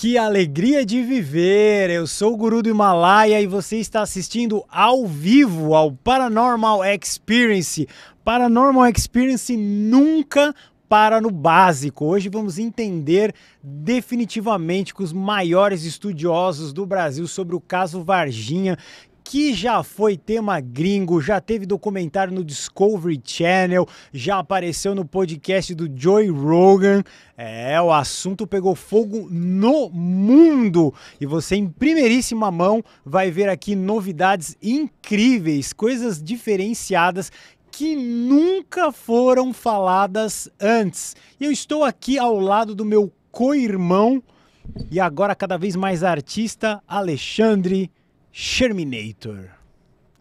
Que alegria de viver! Eu sou o Guru do Himalaia e você está assistindo ao vivo ao Paranormal Experience. Paranormal Experience nunca para no básico. Hoje vamos entender definitivamente com os maiores estudiosos do Brasil sobre o caso Varginha, que já foi tema gringo, já teve documentário no Discovery Channel, já apareceu no podcast do Joy Rogan. É, o assunto pegou fogo no mundo e você, em primeiríssima mão, vai ver aqui novidades incríveis, coisas diferenciadas que nunca foram faladas antes. Eu estou aqui ao lado do meu co-irmão e agora cada vez mais artista, Alexandre Sherminator.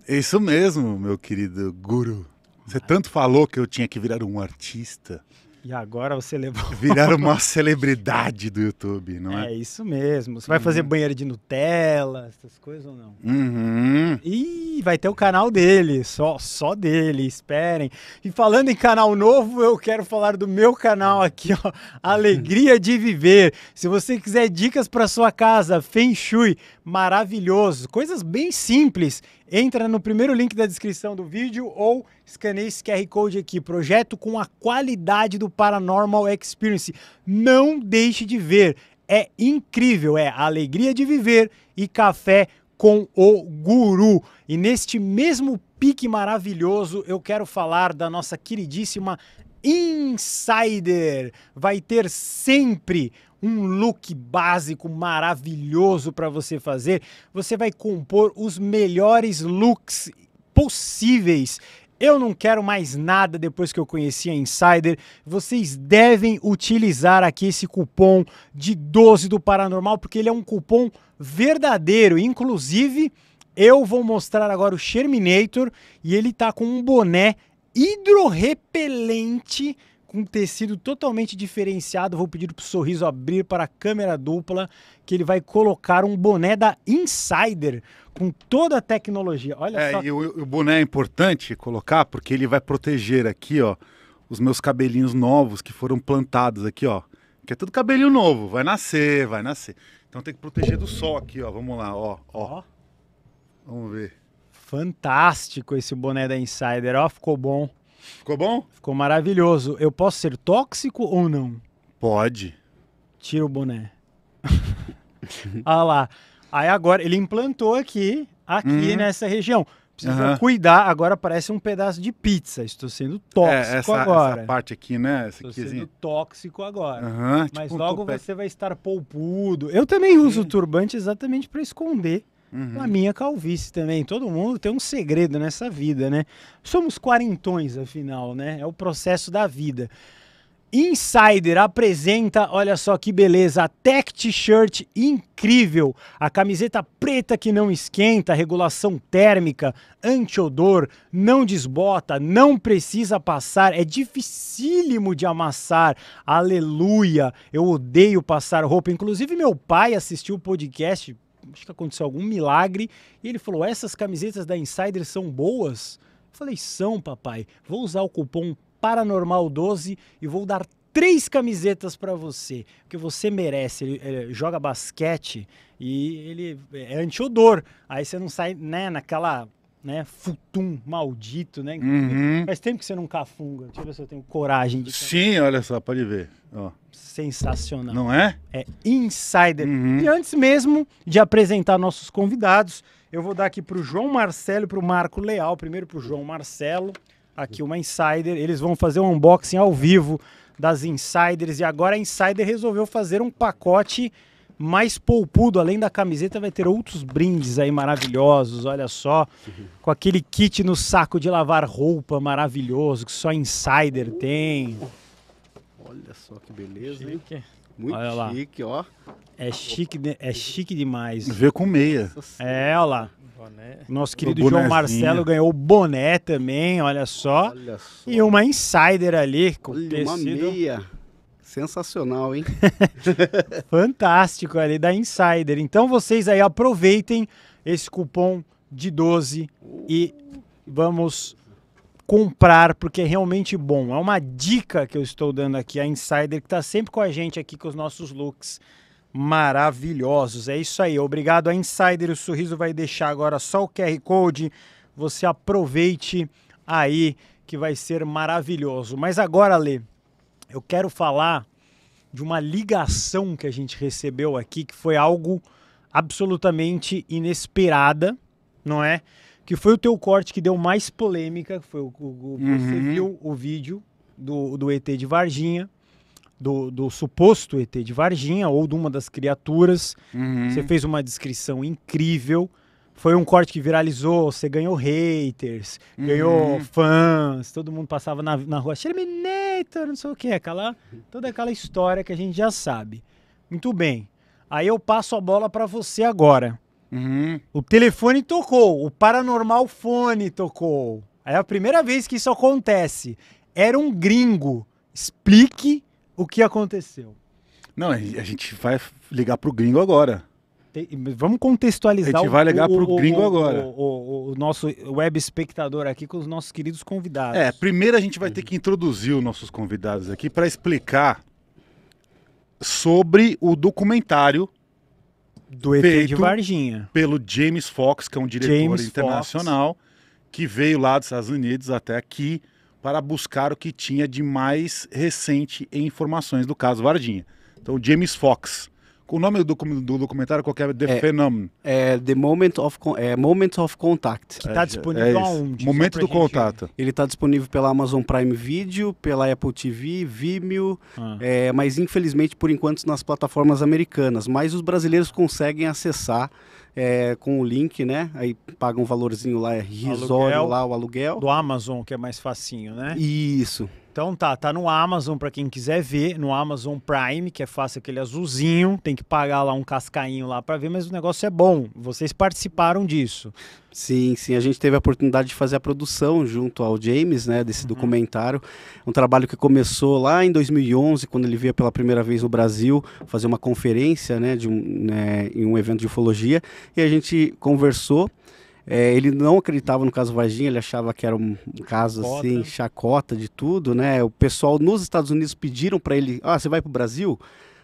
Isso mesmo, meu querido guru. Você tanto falou que eu tinha que virar um artista. E agora você levou. Virar uma celebridade do YouTube, não é? É isso mesmo. Você vai uhum. fazer banheiro de Nutella, essas coisas ou não? Uhum. E vai ter o canal dele, só, só dele, esperem. E falando em canal novo, eu quero falar do meu canal aqui, ó. Alegria de Viver. Se você quiser dicas para sua casa, Feng Shui, maravilhoso. Coisas bem simples entra no primeiro link da descrição do vídeo ou escaneie esse QR Code aqui. Projeto com a qualidade do Paranormal Experience. Não deixe de ver. É incrível, é alegria de viver e café com o guru. E neste mesmo pique maravilhoso, eu quero falar da nossa queridíssima Insider. Vai ter sempre um look básico maravilhoso para você fazer. Você vai compor os melhores looks possíveis. Eu não quero mais nada depois que eu conheci a Insider. Vocês devem utilizar aqui esse cupom de 12 do Paranormal, porque ele é um cupom verdadeiro. Inclusive, eu vou mostrar agora o Sherminator e ele tá com um boné hidrorrepelente com um tecido totalmente diferenciado. Vou pedir para o sorriso abrir para a câmera dupla, que ele vai colocar um boné da Insider com toda a tecnologia. Olha é, só. E o, o boné é importante colocar porque ele vai proteger aqui, ó, os meus cabelinhos novos que foram plantados aqui, ó. Que é tudo cabelinho novo, vai nascer, vai nascer. Então tem que proteger do sol aqui, ó. Vamos lá, ó. ó. Vamos ver. Fantástico esse boné da Insider, ó, ficou bom. Ficou bom? Ficou maravilhoso. Eu posso ser tóxico ou não? Pode. Tira o boné. Olha ah lá. Aí agora, ele implantou aqui, aqui uhum. nessa região. Precisa uhum. cuidar, agora parece um pedaço de pizza. Estou sendo tóxico é, essa, agora. Essa parte aqui, né? Estou sendo assim. tóxico agora. Uhum, Mas tipo logo um você vai estar poupudo. Eu também uso turbante exatamente para esconder Uhum. A minha calvície também. Todo mundo tem um segredo nessa vida, né? Somos quarentões, afinal, né? É o processo da vida. Insider apresenta, olha só que beleza, a Tech T-shirt incrível, a camiseta preta que não esquenta, regulação térmica, antiodor, não desbota, não precisa passar, é dificílimo de amassar. Aleluia! Eu odeio passar roupa, inclusive meu pai assistiu o podcast acho que aconteceu algum milagre, e ele falou: essas camisetas da Insider são boas? Eu falei, são, papai. Vou usar o cupom Paranormal12 e vou dar três camisetas para você, porque você merece. Ele, ele, joga basquete e ele é anti-odor. Aí você não sai né, naquela né, futum maldito, né? Uhum. Faz tempo que você não cafunga. Deixa eu ver se eu tenho coragem de. Sim, olha só, pode ver. Ó. Sensacional. Não é? É insider. Uhum. E antes mesmo de apresentar nossos convidados, eu vou dar aqui para o João Marcelo e para o Marco Leal. Primeiro para o João Marcelo, aqui uma insider. Eles vão fazer um unboxing ao vivo das insiders e agora a insider resolveu fazer um pacote mais polpudo, além da camiseta, vai ter outros brindes aí maravilhosos, olha só, com aquele kit no saco de lavar roupa maravilhoso que só insider tem. Olha só que beleza, chique. hein? Muito olha lá. chique, ó. É chique, é chique demais. Vê com meia. É, olha lá. Boné. Nosso querido João Marcelo ganhou o boné também, olha só. Olha só. E uma insider ali com olha, tecido. uma meia. Sensacional, hein? Fantástico, ali da Insider. Então vocês aí aproveitem esse cupom de 12 e vamos comprar, porque é realmente bom. É uma dica que eu estou dando aqui, a Insider, que está sempre com a gente aqui com os nossos looks maravilhosos. É isso aí, obrigado a Insider. O sorriso vai deixar agora só o QR Code. Você aproveite aí, que vai ser maravilhoso. Mas agora, Lê, eu quero falar de uma ligação que a gente recebeu aqui, que foi algo absolutamente inesperada, não é? Que foi o teu corte que deu mais polêmica, foi o, o uhum. você viu o vídeo do, do ET de Varginha, do, do, suposto ET de Varginha ou de uma das criaturas. Uhum. Você fez uma descrição incrível. Foi um corte que viralizou, você ganhou haters, uhum. ganhou fãs, todo mundo passava na, na rua direito, não sei o que, aquela toda aquela história que a gente já sabe. Muito bem. Aí eu passo a bola para você agora. Uhum. O telefone tocou, o paranormal fone tocou. É a primeira vez que isso acontece. Era um gringo. Explique o que aconteceu. Não, a gente vai ligar pro gringo agora. Vamos contextualizar. A gente vai ligar para o gringo agora. O, o, o, nosso web espectador aqui com os nossos queridos convidados. É, primeiro a gente vai ter que introduzir os nossos convidados aqui para explicar sobre o documentário do ET de Varginha. Pelo James Fox, que é um diretor James internacional, Fox. que veio lá dos Estados Unidos até aqui para buscar o que tinha de mais recente em informações do caso Varginha. Então, James Fox o nome do, do documentário qual é? The é, Phenomenon. É The Moment of, é, Moment of Contact. Que está é, disponível é aonde? Momento do contato. Ele está disponível pela Amazon Prime Video, pela Apple TV, Vimeo, ah. É, mas infelizmente por enquanto nas plataformas americanas. Mas os brasileiros conseguem acessar é, com o link, né? Aí paga um valorzinho lá, é risório aluguel, lá, o aluguel. Do Amazon, que é mais facinho, né? Isso. Então tá, tá no Amazon para quem quiser ver, no Amazon Prime, que é fácil aquele azulzinho, tem que pagar lá um cascainho lá para ver, mas o negócio é bom. Vocês participaram disso. Sim, sim, a gente teve a oportunidade de fazer a produção junto ao James, né, desse uhum. documentário, um trabalho que começou lá em 2011, quando ele veio pela primeira vez no Brasil fazer uma conferência, né, de um, né, em um evento de ufologia, e a gente conversou é, ele não acreditava no caso Varginha, ele achava que era um caso chacota. assim, chacota de tudo, né? O pessoal nos Estados Unidos pediram para ele, ah, você vai para o Brasil?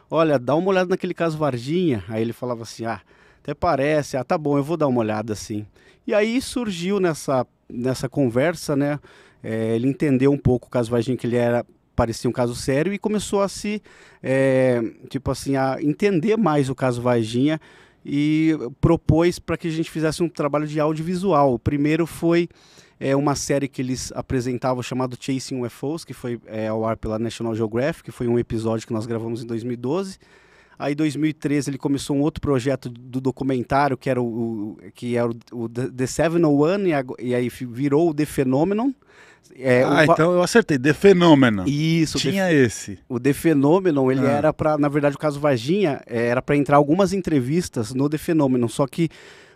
Olha, dá uma olhada naquele caso Varginha. Aí ele falava assim, ah, até parece, ah, tá bom, eu vou dar uma olhada assim. E aí surgiu nessa, nessa conversa, né? É, ele entendeu um pouco o caso Varginha, que ele era parecia um caso sério e começou a se é, tipo assim a entender mais o caso Varginha e propôs para que a gente fizesse um trabalho de audiovisual. O primeiro foi é, uma série que eles apresentavam chamado Chasing UFOs, que foi é, ao ar pela National Geographic, foi um episódio que nós gravamos em 2012. Aí, em 2013, ele começou um outro projeto do documentário, que era o, que era o, o The 701, e, a, e aí virou o The Phenomenon. É, ah, o... então eu acertei. The Fenômeno. Isso. Tinha esse. O The Fenômeno, ele ah. era para, na verdade, o caso Varginha, é, era para entrar algumas entrevistas no The Fenômeno, só que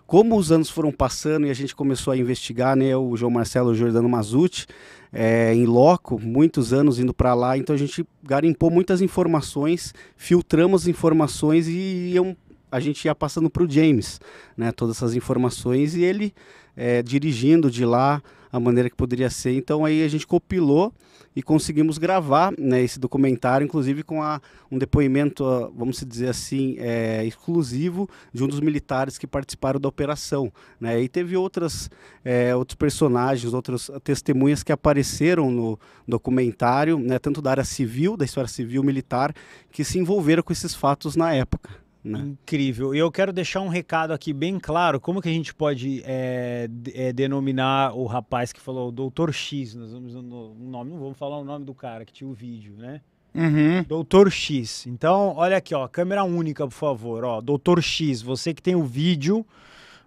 como os anos foram passando e a gente começou a investigar, né, o João Marcelo e o Jordano Mazucci, é, em loco, muitos anos indo para lá, então a gente garimpou muitas informações, filtramos informações e iam, a gente ia passando para o James, né, todas essas informações e ele é, dirigindo de lá, a maneira que poderia ser. Então aí a gente compilou e conseguimos gravar né, esse documentário, inclusive com a, um depoimento, ah, vamos dizer assim, é, exclusivo de um dos militares que participaram da operação. Né? E teve outras, é, outros personagens, outras testemunhas que apareceram no documentário, né, tanto da área civil, da história civil militar, que se envolveram com esses fatos na época. Né? Incrível. E eu quero deixar um recado aqui bem claro. Como que a gente pode é, é, denominar o rapaz que falou, o Doutor X, nós vamos no nome, não vamos falar o nome do cara que tinha o vídeo, né? Uhum. Doutor X. Então, olha aqui, ó, câmera única, por favor. Ó, Doutor X, você que tem o vídeo,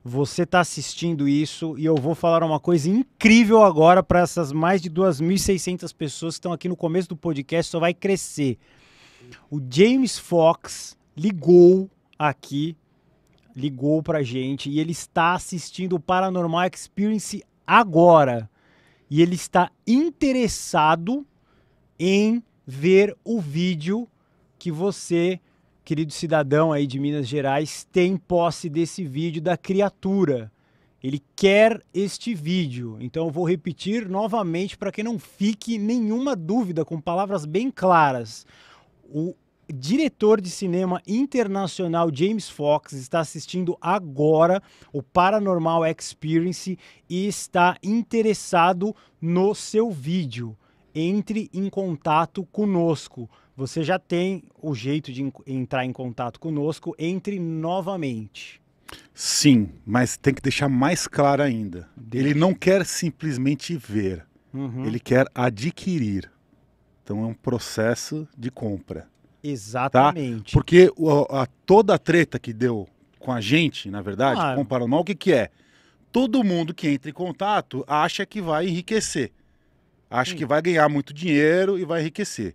você está assistindo isso e eu vou falar uma coisa incrível agora para essas mais de 2.600 pessoas que estão aqui no começo do podcast, só vai crescer. O James Fox ligou aqui, ligou pra gente e ele está assistindo o Paranormal Experience agora. E ele está interessado em ver o vídeo que você, querido cidadão aí de Minas Gerais, tem posse desse vídeo da criatura. Ele quer este vídeo. Então eu vou repetir novamente para que não fique nenhuma dúvida, com palavras bem claras. O diretor de cinema internacional James Fox está assistindo agora o Paranormal Experience e está interessado no seu vídeo. Entre em contato conosco. Você já tem o jeito de entrar em contato conosco. Entre novamente. Sim, mas tem que deixar mais claro ainda. Ele não quer simplesmente ver, uhum. ele quer adquirir. Então é um processo de compra. Tá? Exatamente. Tá? Porque a, a, toda a treta que deu com a gente, na verdade, claro. Ah. com o Paranormal, o que, que é? Todo mundo que entra em contato acha que vai enriquecer. Acha que vai ganhar muito dinheiro e vai enriquecer.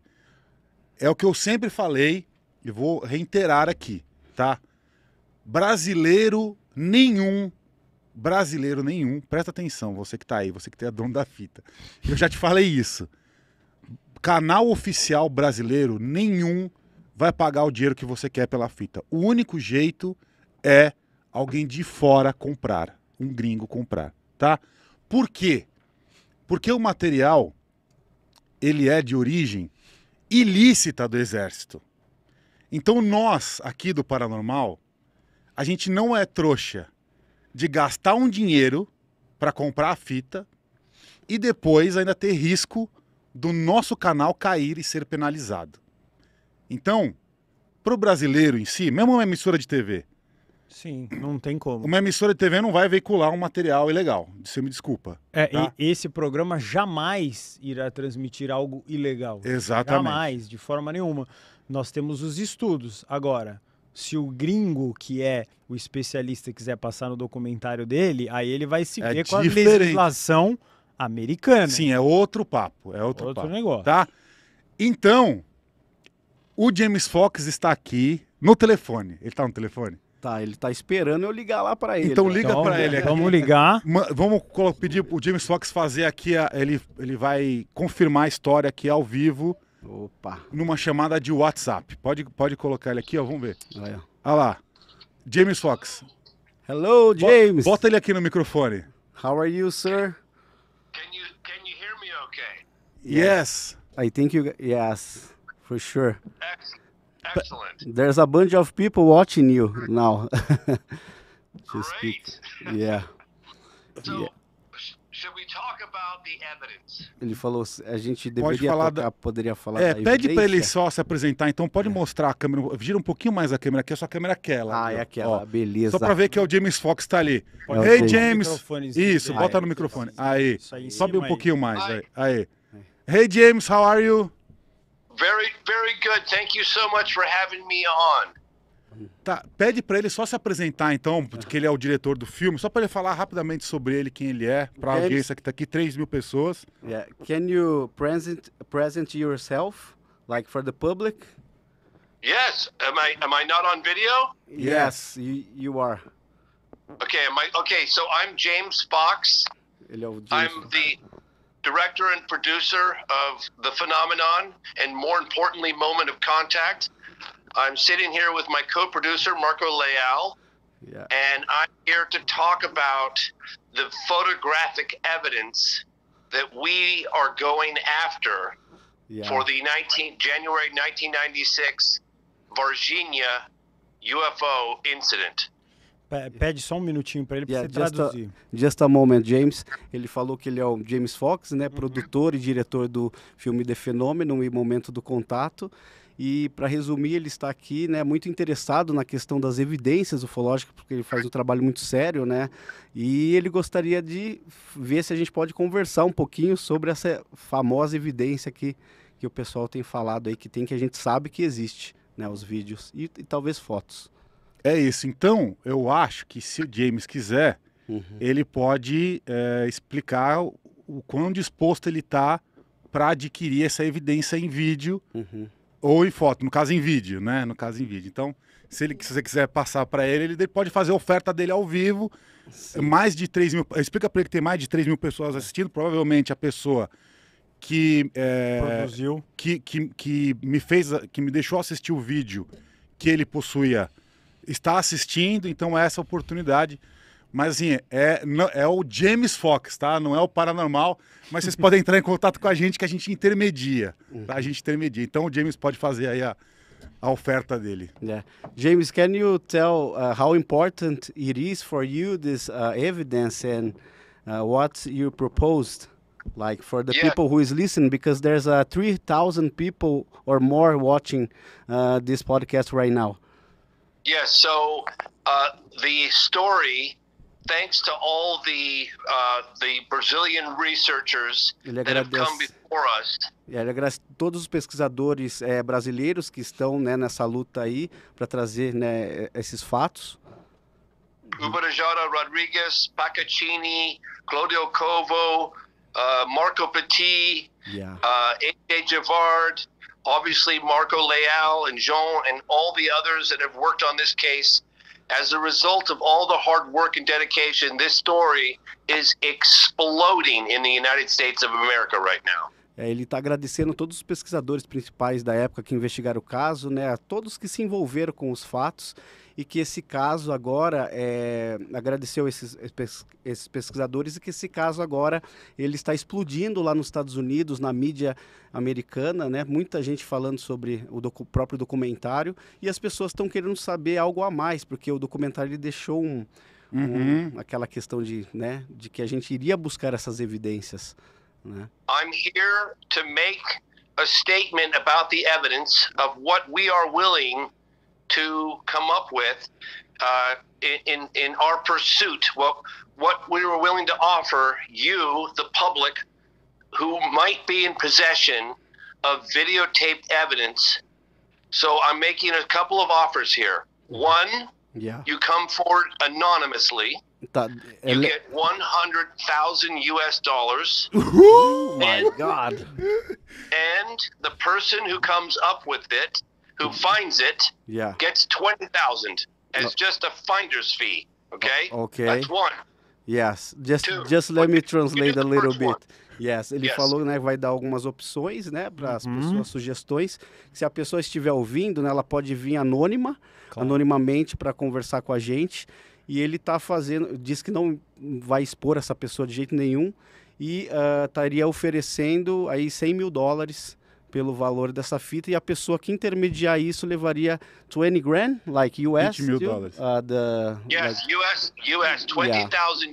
É o que eu sempre falei e vou reiterar aqui, tá? Brasileiro nenhum, brasileiro nenhum, presta atenção, você que tá aí, você que é dono da fita. Eu já te falei isso canal oficial brasileiro nenhum vai pagar o dinheiro que você quer pela fita. O único jeito é alguém de fora comprar, um gringo comprar, tá? Por quê? Porque o material ele é de origem ilícita do exército. Então nós aqui do paranormal, a gente não é trouxa de gastar um dinheiro para comprar a fita e depois ainda ter risco do nosso canal cair e ser penalizado. Então, para o brasileiro em si, mesmo uma emissora de TV. Sim, não tem como. Uma emissora de TV não vai veicular um material ilegal. Você me desculpa. É, tá? esse programa jamais irá transmitir algo ilegal. Exatamente. Jamais, de forma nenhuma. Nós temos os estudos. Agora, se o gringo, que é o especialista, quiser passar no documentário dele, aí ele vai se é ver diferente. com a legislação americana. Sim, é outro papo, é outro, outro papo, negócio. Tá? Então, o James Fox está aqui no telefone. Ele está no telefone? Tá, ele está esperando eu ligar lá para ele. Então né? liga então, para ele aqui. Vamos ligar. Vamos pedir o James Fox fazer aqui, a, ele, ele vai confirmar a história aqui ao vivo. Opa. Numa chamada de WhatsApp. Pode, pode colocar ele aqui, ó, vamos ver. Olha ah, lá. James Fox. Hello, James. Bota, bota ele aqui no microfone. How are you, sir? Yes. I think you. Yes, for sure. Excellent. But there's a bunch of people watching you now. Great. yeah. So, yeah. Should we talk about the evidence? Ele falou, a gente deveria falar tocar, da... poderia falar é, pede para ele só se apresentar, então pode é. mostrar a câmera, gira um pouquinho mais a câmera, Aqui é sua a é aquela. Ah, viu? é aquela, Ó, beleza. Só para ver que é o James Fox está ali. É Ei, hey, James! Isso, né? bota no microfone. Aí, sobe um pouquinho mais, aí. aí. Hey James, how are you? Very, very good. Thank you so much for having me on. Tá, pede para ele só se apresentar então, porque ele é o diretor do filme, só para ele falar rapidamente sobre ele, quem ele é, para a audiência que está aqui, 3 mil pessoas. Yeah. Can you present, present yourself, like for the public? Yes. Am I, am I not on video? Yes, yes. You, you are. Okay, am I, okay, so I'm James Fox. Ele é o James I'm Fox. the director and producer of The Phenomenon, and more importantly, Moment of Contact. I'm sitting here with my co producer, Marco Leal. Yeah. And I'm here to talk about the photographic evidence that we are going after yeah. for the 19, January 1996 Virginia UFO incident. pede só um minutinho para ele yeah, para você just traduzir. A, just a moment, James. Ele falou que ele é o James Fox, né? Uhum. Produtor e diretor do filme The Phenomenon e Momento do Contato. E para resumir, ele está aqui, né, muito interessado na questão das evidências ufológicas, porque ele faz um trabalho muito sério, né? E ele gostaria de ver se a gente pode conversar um pouquinho sobre essa famosa evidência que, que o pessoal tem falado aí que tem que a gente sabe que existe, né, os vídeos e, e talvez fotos. É isso. Então, eu acho que se o James quiser, uhum. ele pode é, explicar o, quão disposto ele está para adquirir essa evidência em vídeo uhum. ou em foto. No caso, em vídeo, né? No caso, em vídeo. Então, se, ele, se você quiser passar para ele, ele pode fazer a oferta dele ao vivo. Sim. Mais de 3 mil. Explica para ele que tem mais de 3 mil pessoas assistindo. Provavelmente a pessoa que. É, Produziu. Que, que, que me fez. que me deixou assistir o vídeo que ele possuía está assistindo, então é essa oportunidade. Mas assim, é, é o James Fox, tá? Não é o paranormal, mas vocês podem entrar em contato com a gente que a gente intermedia. Tá? A gente intermedia. Então o James pode fazer aí a, a oferta dele. Yeah. James, can you tell uh, how important it is for you this uh, evidence and uh, what you proposed? like for the yeah. people who is listening because there's uh, 3000 people or more watching uh, this podcast right now Yeah, so uh, the story, thanks to all the uh, the Brazilian researchers ele that have come before us. Ele agradece todos os pesquisadores é, brasileiros que estão né, nessa luta aí para trazer né, eh, esses fatos. Uberajara Rodrigues, Pacacini, Claudio Covo, uh, Marco Petit, yeah. uh, A.J. Givard, obviously Marco Leal and Jean and all the others that have worked on this case. As a result of all the hard work and dedication, this story is exploding in the United States of America right now. É, ele está agradecendo todos os pesquisadores principais da época que investigaram o caso, né, a todos que se envolveram com os fatos e que esse caso agora é, agradeceu esses, esses pesquisadores e que esse caso agora ele está explodindo lá nos Estados Unidos na mídia americana, né? Muita gente falando sobre o docu próprio documentário e as pessoas estão querendo saber algo a mais porque o documentário ele deixou um, uhum. um, aquela questão de, né, de que a gente iria buscar essas evidências. Né? I'm here to make a statement about the evidence of what we are willing to come up with uh, in in our pursuit. What what we were willing to offer you, the public, who might be in possession of videotaped evidence. So I'm making a couple of offers here. One, yeah, you come forward anonymously. That, you get one hundred thousand U.S. dollars. Oh my and, God! And the person who comes up with it who finds it yeah. gets 20,000 as just a finder's fee. Okay? Oh, okay. That's one. Yes, just, just let me translate a little bit. One. Yes, ele yes. falou, né, vai dar algumas opções, né, para as uhum. pessoas, sugestões. Se a pessoa estiver ouvindo, né, ela pode vir anônima, claro. anonimamente para conversar com a gente. E ele tá fazendo, diz que não vai expor essa pessoa de jeito nenhum e ah, estaria uh, oferecendo aí 100 mil dólares pelo valor dessa fita e a pessoa que intermediar isso levaria 20 grand, like US. 20 mil dólares. Uh, the, yes, like, US, US, 20,000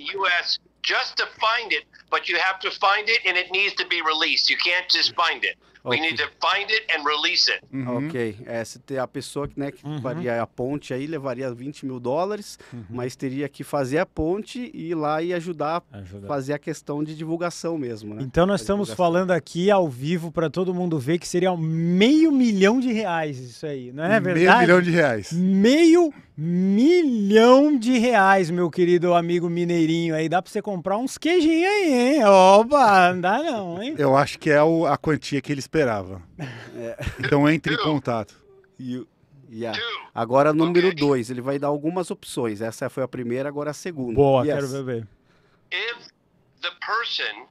yeah. US just to find it, but you have to find it and it needs to be released. You can't just find it. We okay. need to find it and release it. Uhum. Ok. É, se ter a pessoa né, que uhum. faria a ponte aí levaria 20 mil dólares, uhum. mas teria que fazer a ponte e ir lá e ajudar, ajudar. fazer a questão de divulgação mesmo. Né? Então nós a estamos divulgação. falando aqui ao vivo para todo mundo ver que seria meio milhão de reais isso aí, não é verdade? Meio milhão de reais. Meio milhão de reais, meu querido amigo mineirinho aí. Dá para você comprar uns queijinhos aí, hein? Opa, não dá não, hein? Eu acho que é a quantia que eles esperava. É. Então entre em contato. E, yeah. Agora número 2, ele vai dar algumas opções. Essa foi a primeira, agora a segunda. Boa, yes. quero ver. If the person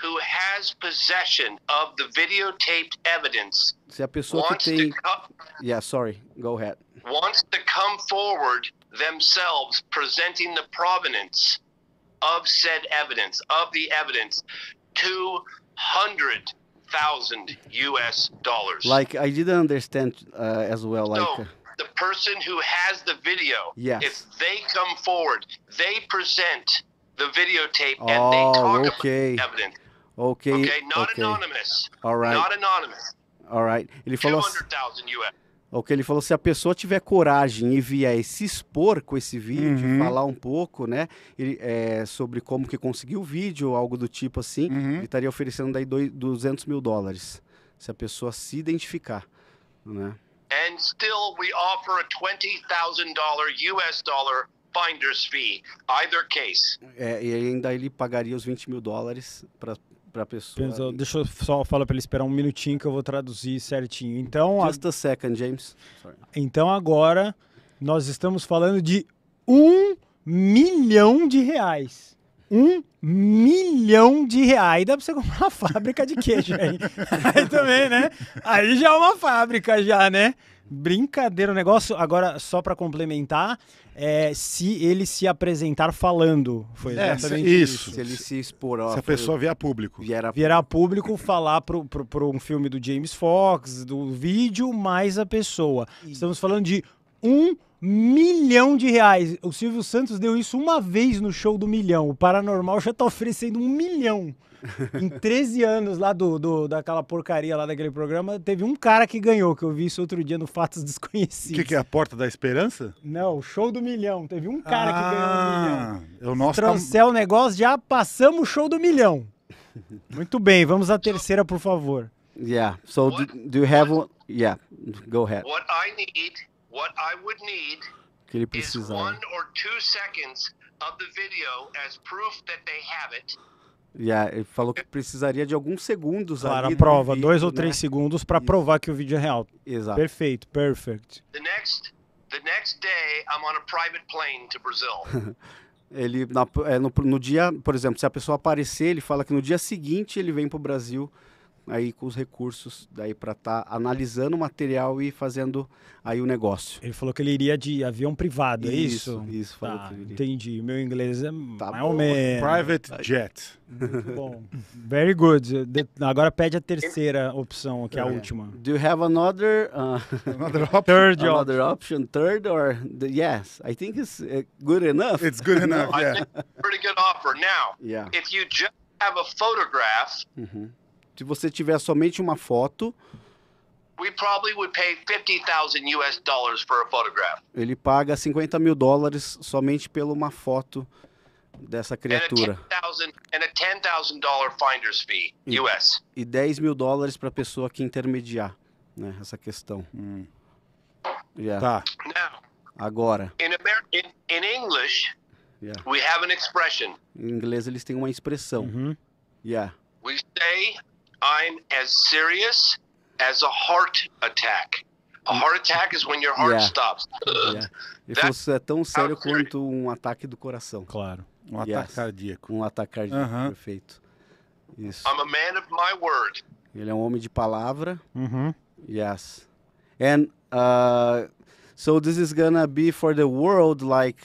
who has possession of the videotaped evidence Se a pessoa que tem Yeah, sorry. Go ahead. Wants to come forward themselves presenting the provenance of said evidence, of the evidence, thousand U.S. dollars. Like I didn't understand uh, as well. Like so, the person who has the video, yes. if they come forward, they present the videotape oh, and they oh, talk okay. about the evidence. Okay. Okay. Not okay. anonymous. All right. Not anonymous. All right. 200,000 US. o que ele falou, se a pessoa tiver coragem e vier se expor com esse vídeo, uhum. falar um pouco, né, ele, é, sobre como que conseguiu o vídeo, algo do tipo assim, uhum. ele estaria oferecendo daí dois, 200 mil dólares, se a pessoa se identificar, né. And still we offer a $20,000 US dollar finder's fee, either case. É, e ainda ele pagaria os 20 mil dólares para para a pessoa. Pensa, deixa eu só falar para ele esperar um minutinho que eu vou traduzir certinho. Então, Just a, a second, James. Sorry. Então agora nós estamos falando de um milhão de reais. Um milhão de reais. Dá para você comprar uma fábrica de queijo aí. aí também, né? Aí já é uma fábrica, já, né? Brincadeira o negócio. Agora, só para complementar, é, se ele se apresentar falando. Foi é, exatamente é, isso. isso. Se ele se expor. Ó, se a pessoa eu... vier a público. Vier a... vier a, público falar pro, pro, pro um filme do James Fox, do vídeo, mais a pessoa. Estamos falando de um milhão de reais. O Silvio Santos deu isso uma vez no show do milhão. O Paranormal já está oferecendo um milhão. em 13 anos lá do, do, daquela porcaria lá daquele programa, teve um cara que ganhou, que eu vi isso outro dia no Fatos Desconhecidos. O que, que, é a Porta da Esperança? Não, o Show do Milhão. Teve um cara ah, que ganhou um ah, milhão. É o nosso Trancel tá... o negócio, já passamos o Show do Milhão. Muito bem, vamos à terceira, por favor. Yeah. So what, do, do you have one? Yeah. Go ahead. What I need, what I would need que ele precisar. is one né? or two seconds of the video as proof that they have it. E ele falou que precisaria de alguns segundos claro, ali. a prova, vídeo, dois ou né? três segundos para provar que o vídeo é real. Exato. Perfeito, perfect. The next, the next day I'm on a private plane to Brazil. ele, na, é, no, no, dia, por exemplo, se a pessoa aparecer, ele fala que no dia seguinte ele vem para o Brasil aí com os recursos daí para estar tá analisando o material e fazendo aí o negócio. Ele falou que ele iria de avião privado, é isso? Isso, isso falou tá, que iria. Entendi. Meu inglês é tá mais bom. ou menos. Private jet. Muito bom. Very good. De... Agora pede a terceira opção, que é a yeah. É. última. Do you have another uh... another option? Third another option. Third or the... yes, I think it's uh, good enough. It's good enough. yeah. pretty good offer now. Yeah. If you just have a photograph, mm -hmm se você tiver somente uma foto, ele paga 50 mil dólares somente pela uma foto dessa criatura. E, e 10 mil dólares para a pessoa que intermediar né, essa questão. Hum. Yeah. Tá. Agora. In, Amer in, in English, yeah. we have an expression. Em inglês eles têm uma expressão. Uhum. Yeah. We say I'm as serious as a heart attack. A heart attack is when your heart yeah. stops. Yeah. Ele falou, isso é tão sério quanto um ataque do coração. Claro. Um yes. ataque cardíaco. Um ataque cardíaco, uh -huh. perfeito. Isso. I'm a man of my word. Ele é um homem de palavra. Uh uhum. -huh. Yes. And uh, so this is gonna be for the world like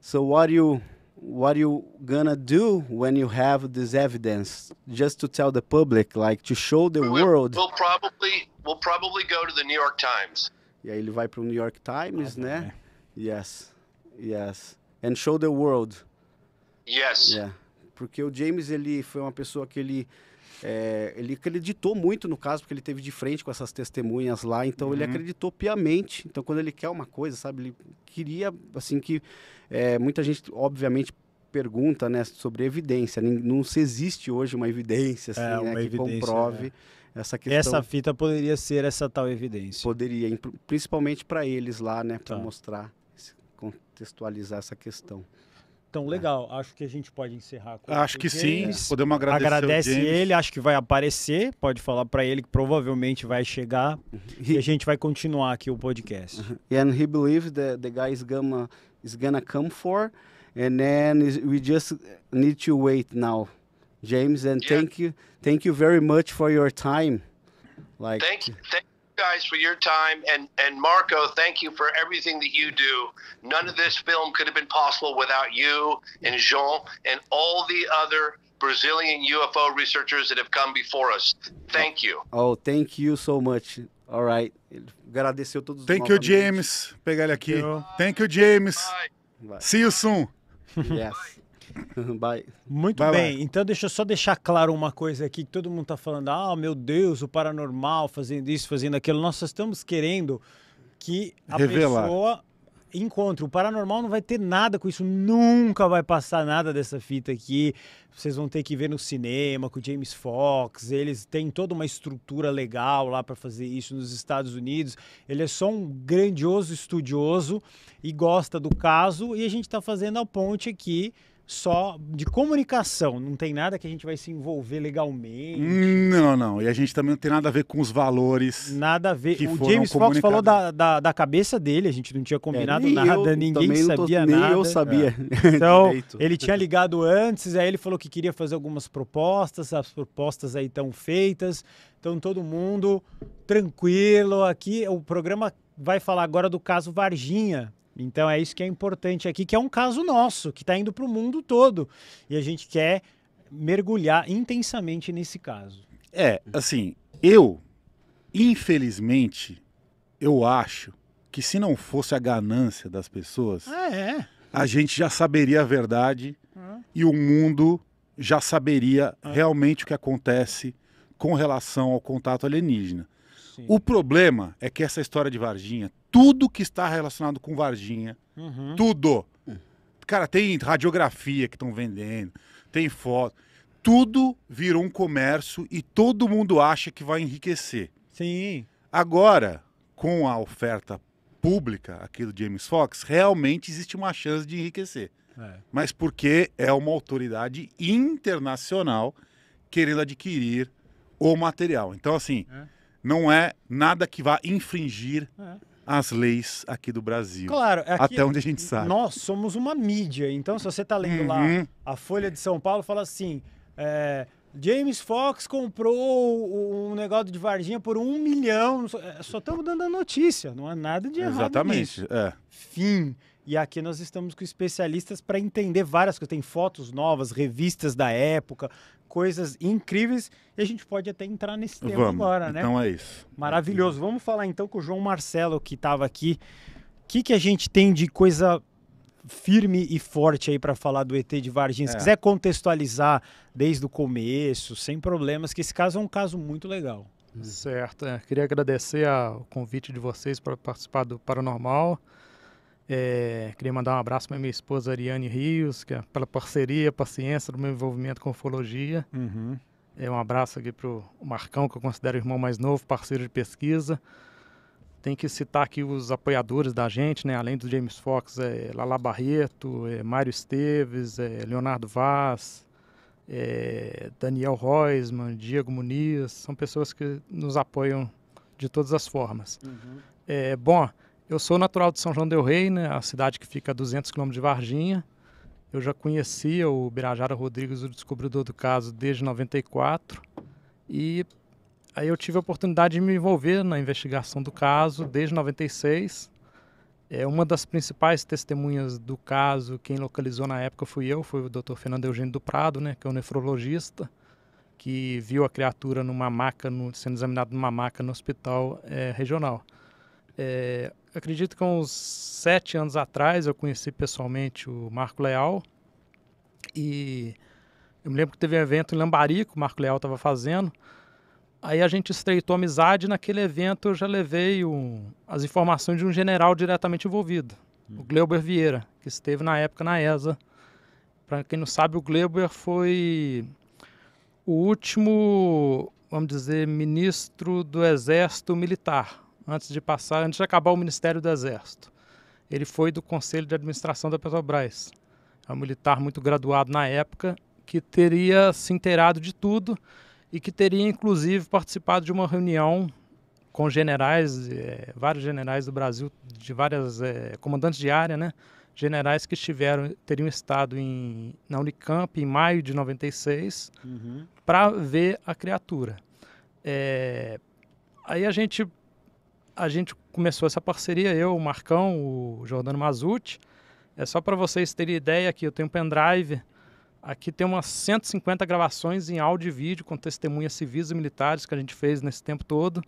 so what you what you gonna do when you have this evidence just to tell the public like to show the we'll, world we'll probably we'll probably go to the New York Times yeah ele vai pro New York Times okay. né yes yes and show the world yes yeah porque o James ele foi uma pessoa que ele É, ele acreditou muito no caso, porque ele teve de frente com essas testemunhas lá, então uhum. ele acreditou piamente. Então, quando ele quer uma coisa, sabe, ele queria, assim, que é, muita gente, obviamente, pergunta né, sobre evidência. Não se existe hoje uma evidência assim, é, né, uma né, evidência, que comprove essa questão. Essa fita poderia ser essa tal evidência. Poderia, principalmente para eles lá, né, para tá. mostrar, contextualizar essa questão. Então, é. legal. Acho que a gente pode encerrar com Acho que sim. É. Podemos agradecer. Agradece ele, acho que vai aparecer. Pode falar para ele que provavelmente vai chegar. Uhum. e a gente vai continuar aqui o podcast. Uhum. And he believes that the guy is gonna, is gonna come for. And then we just need to wait now. James, and yeah. thank you. Thank you very much for your time. Like, thank you. Thank guys for your time, and and Marco, thank you for everything that you do. None of this film could have been possible without you and Jean and all the other Brazilian UFO researchers that have come before us. Thank you. Oh, thank you so much. All right. Agradeceu todos Thank you, James. Pegar ele aqui. Thank you, James. Bye. See you soon. Yes. Bye. Muito Bye bem, então deixa eu só deixar claro uma coisa aqui que todo mundo está falando: ah, meu Deus, o paranormal fazendo isso, fazendo aquilo. Nós só estamos querendo que a Revelar. pessoa encontre O paranormal não vai ter nada com isso, nunca vai passar nada dessa fita aqui. Vocês vão ter que ver no cinema com o James Fox. Eles têm toda uma estrutura legal lá para fazer isso nos Estados Unidos. Ele é só um grandioso estudioso e gosta do caso. E a gente está fazendo a ponte aqui só de comunicação, não tem nada que a gente vai se envolver legalmente. Não, não. E a gente também não tem nada a ver com os valores. Nada a ver. Que o James Fox falou da, da, da, cabeça dele, a gente não tinha combinado é, nada, eu, ninguém sabia tô, nem nada. Nem eu sabia. É. Então, ele tinha ligado antes, aí ele falou que queria fazer algumas propostas, as propostas aí estão feitas. Então, todo mundo tranquilo aqui. O programa vai falar agora do caso Varginha, então é isso que é importante aqui, que é um caso nosso, que está indo para o mundo todo. E a gente quer mergulhar intensamente nesse caso. É, assim, eu, infelizmente, eu acho que se não fosse a ganância das pessoas, ah, é. a gente já saberia a verdade ah. e o mundo já saberia ah. realmente o que acontece com relação ao contato alienígena. Sim. O problema é que essa história de Varginha, tudo que está relacionado com Varginha, uhum. tudo. Cara, tem radiografia que estão vendendo, tem foto. Tudo virou um comércio e todo mundo acha que vai enriquecer. Sim. Agora, com a oferta pública aqui do James Fox, realmente existe uma chance de enriquecer. É. Mas porque é uma autoridade internacional querendo adquirir o material. Então, assim, é não é nada que vá infringir é. as leis aqui do Brasil. Claro, aqui, é até onde a gente sabe. Nós somos uma mídia, então se você está lendo uhum. lá a Folha de São Paulo, fala assim. É, James Fox comprou um negócio de Varginha por um milhão. É, só estamos dando a notícia, não há nada de errado. Exatamente. É. Fim. E aqui nós estamos com especialistas para entender várias coisas. Tem fotos novas, revistas da época, coisas incríveis e a gente pode até entrar nesse tema Vamos, agora, né? Então é isso. Maravilhoso. É. Vamos falar então com o João Marcelo, que estava aqui. O que, que a gente tem de coisa firme e forte aí para falar do ET de Varginha. Se é. quiser contextualizar desde o começo, sem problemas, que esse caso é um caso muito legal. Certo. É. queria agradecer o convite de vocês para participar do Paranormal. É, queria mandar um abraço para minha esposa Ariane Rios, que é pela parceria, paciência do meu envolvimento com ufologia. Uhum. É, um abraço aqui para o Marcão, que eu considero o irmão mais novo, parceiro de pesquisa. Tem que citar aqui os apoiadores da gente, né? além do James Fox, é Lala Barreto, é Mário Esteves, é Leonardo Vaz, é Daniel Reusman, Diego Muniz. São pessoas que nos apoiam de todas as formas. Uhum. É, bom, eu sou natural de São João del Rei, né, a cidade que fica a 200 quilômetros de Varginha. Eu já conhecia o Birajara Rodrigues, o descobridor do caso, desde 94. E aí eu tive a oportunidade de me envolver na investigação do caso desde 96. É uma das principais testemunhas do caso, quem localizou na época fui eu, foi o Dr. Fernando Eugênio do Prado, né, que é um nefrologista que viu a criatura numa maca, no, sendo examinada numa maca no hospital é, regional. É, acredito que uns sete anos atrás eu conheci pessoalmente o Marco Leal. E eu me lembro que teve um evento em Lambari que o Marco Leal estava fazendo. Aí a gente estreitou amizade. Naquele evento eu já levei um, as informações de um general diretamente envolvido, hum. o Gleuber Vieira, que esteve na época na ESA. Para quem não sabe, o Gleuber foi o último, vamos dizer, ministro do Exército Militar antes de passar, antes de acabar o Ministério do Exército. Ele foi do Conselho de Administração da Petrobras. É um militar muito graduado na época que teria se inteirado de tudo e que teria inclusive participado de uma reunião com generais, é, vários generais do Brasil, de várias é, comandantes de área, né? Generais que estiveram, teriam estado em, na Unicamp em maio de 96 uhum. para ver a criatura. É, aí a gente a gente começou essa parceria, eu, o Marcão, o Jordano Mazuti. É só para vocês terem ideia aqui, eu tenho um pendrive. Aqui tem umas 150 gravações em áudio e vídeo com testemunhas civis e militares que a gente fez nesse tempo todo.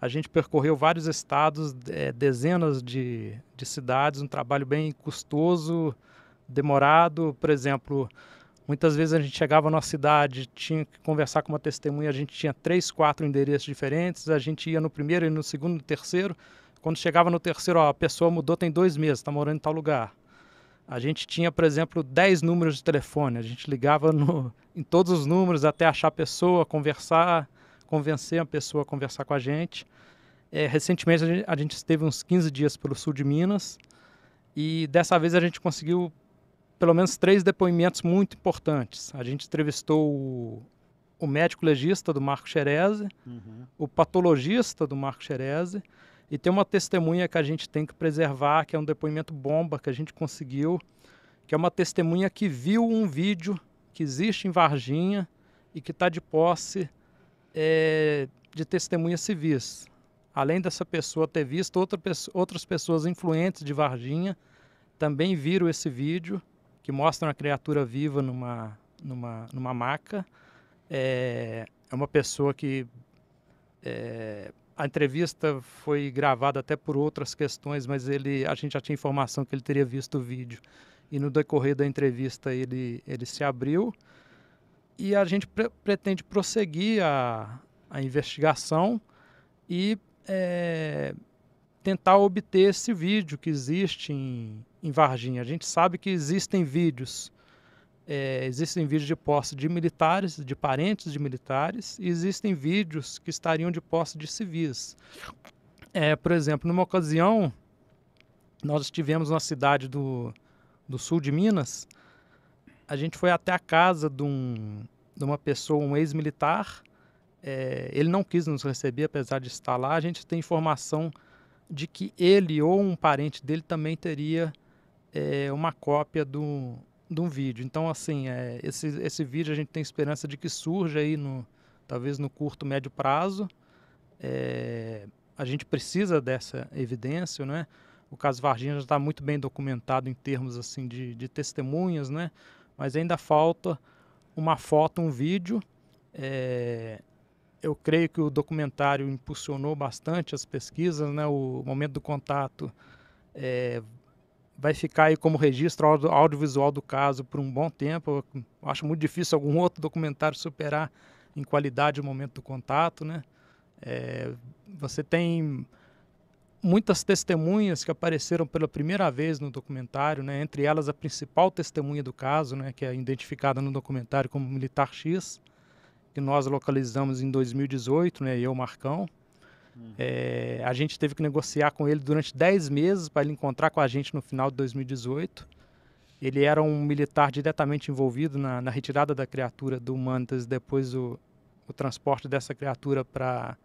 A gente percorreu vários estados, é, dezenas de, de cidades, um trabalho bem custoso, demorado. Por exemplo, Muitas vezes a gente chegava nossa cidade, tinha que conversar com uma testemunha, a gente tinha três, quatro endereços diferentes, a gente ia no primeiro, no segundo, no terceiro. Quando chegava no terceiro, ó, a pessoa mudou tem dois meses, está morando em tal lugar. A gente tinha, por exemplo, dez números de telefone. A gente ligava no, em todos os números até achar a pessoa, conversar, convencer a pessoa a conversar com a gente. É, recentemente a gente, a gente esteve uns 15 dias pelo sul de Minas e dessa vez a gente conseguiu pelo menos três depoimentos muito importantes. A gente entrevistou o, o médico legista do Marco Xereze, uhum. o patologista do Marco Xereze, e tem uma testemunha que a gente tem que preservar, que é um depoimento bomba que a gente conseguiu, que é uma testemunha que viu um vídeo que existe em Varginha e que está de posse é, de testemunhas civis. Além dessa pessoa ter visto, outra, outras pessoas influentes de Varginha também viram esse vídeo que mostra uma criatura viva numa, numa, numa maca. É, é uma pessoa que. É, a entrevista foi gravada até por outras questões, mas ele, a gente já tinha informação que ele teria visto o vídeo. E no decorrer da entrevista ele, ele se abriu. E a gente pre pretende prosseguir a, a investigação e é, tentar obter esse vídeo que existe em, em Varginha. A gente sabe que existem vídeos, é, existem vídeos de posse de militares, de parentes de militares, e existem vídeos que estariam de posse de civis. É, por exemplo, numa ocasião, nós estivemos na cidade do, do sul de Minas, a gente foi até a casa de, um, de uma pessoa, um ex-militar, é, ele não quis nos receber, apesar de estar lá. A gente tem informação de que ele ou um parente dele também teria é, uma cópia do, de um vídeo. Então, assim, é, esse, esse vídeo a gente tem esperança de que surja aí, no, talvez no curto, médio prazo. É, a gente precisa dessa evidência, né? O caso Varginha já está muito bem documentado em termos assim de, de testemunhas, né? Mas ainda falta uma foto, um vídeo. É, eu creio que o documentário impulsionou bastante as pesquisas, né? O momento do contato é, vai ficar aí como registro audio audiovisual do caso por um bom tempo. Eu acho muito difícil algum outro documentário superar em qualidade o momento do contato, né? É, você tem muitas testemunhas que apareceram pela primeira vez no documentário, né? Entre elas a principal testemunha do caso, né? Que é identificada no documentário como Militar X, que nós localizamos em 2018, né? Eu, Marcão. É, a gente teve que negociar com ele durante 10 meses para ele encontrar com a gente no final de 2018. Ele era um militar diretamente envolvido na, na retirada da criatura do Mantas, depois o, o transporte dessa criatura para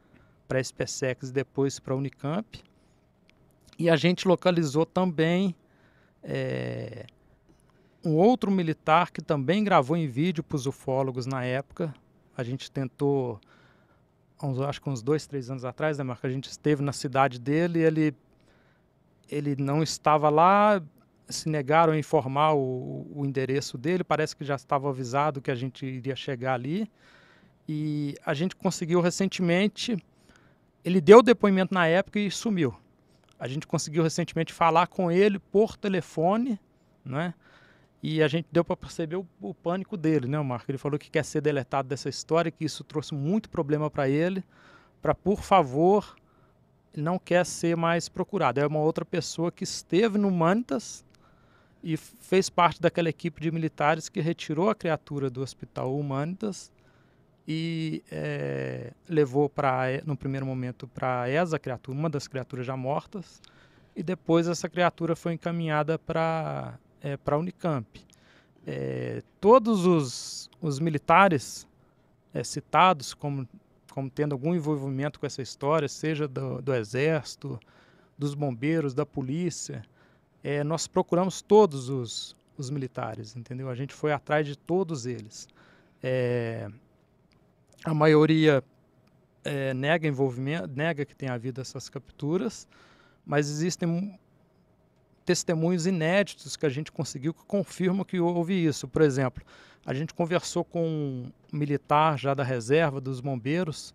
a spsex e depois para a Unicamp. E a gente localizou também é, um outro militar que também gravou em vídeo para os ufólogos na época. A gente tentou uns, acho que uns dois, três anos atrás, né, Marco? A gente esteve na cidade dele, ele, ele não estava lá, se negaram a informar o, o endereço dele, parece que já estava avisado que a gente iria chegar ali. E a gente conseguiu recentemente, ele deu o depoimento na época e sumiu. A gente conseguiu recentemente falar com ele por telefone, né? E a gente deu para perceber o, o, pânico dele, né, Marco? Ele falou que quer ser deletado dessa história, que isso trouxe muito problema para ele, para, por favor, não quer ser mais procurado. É uma outra pessoa que esteve no Manitas e fez parte daquela equipe de militares que retirou a criatura do hospital Humanitas e é, levou para no primeiro momento para essa criatura, uma das criaturas já mortas, e depois essa criatura foi encaminhada para é, para a Unicamp. É, todos os, os militares é, citados como, como tendo algum envolvimento com essa história, seja do, do Exército, dos bombeiros, da polícia, é, nós procuramos todos os, os militares, entendeu? A gente foi atrás de todos eles. É, a maioria é, nega envolvimento, nega que tenha havido essas capturas, mas existem testemunhos inéditos que a gente conseguiu que confirmam que houve isso. Por exemplo, a gente conversou com um militar já da reserva dos bombeiros,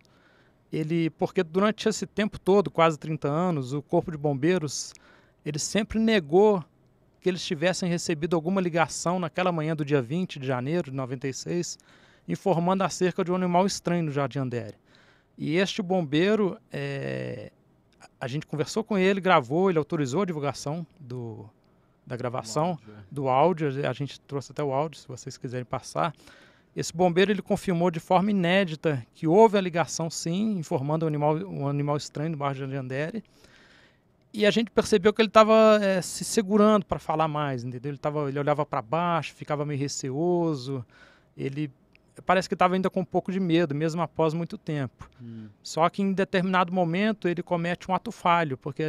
ele, porque durante esse tempo todo, quase 30 anos, o corpo de bombeiros, ele sempre negou que eles tivessem recebido alguma ligação naquela manhã do dia 20 de janeiro de 96, informando acerca de um animal estranho no Jardim Andere. E este bombeiro, é, a gente conversou com ele, gravou, ele autorizou a divulgação do, da gravação, do áudio. É. do áudio. A gente trouxe até o áudio, se vocês quiserem passar. Esse bombeiro ele confirmou de forma inédita que houve a ligação, sim, informando um animal, um animal estranho no bairro de Leandere. E a gente percebeu que ele estava é, eh, se segurando para falar mais, entendeu? Ele, tava, ele olhava para baixo, ficava meio receoso, ele parece que estava ainda com um pouco de medo, mesmo após muito tempo. Hum. Só que em determinado momento ele comete um ato falho, porque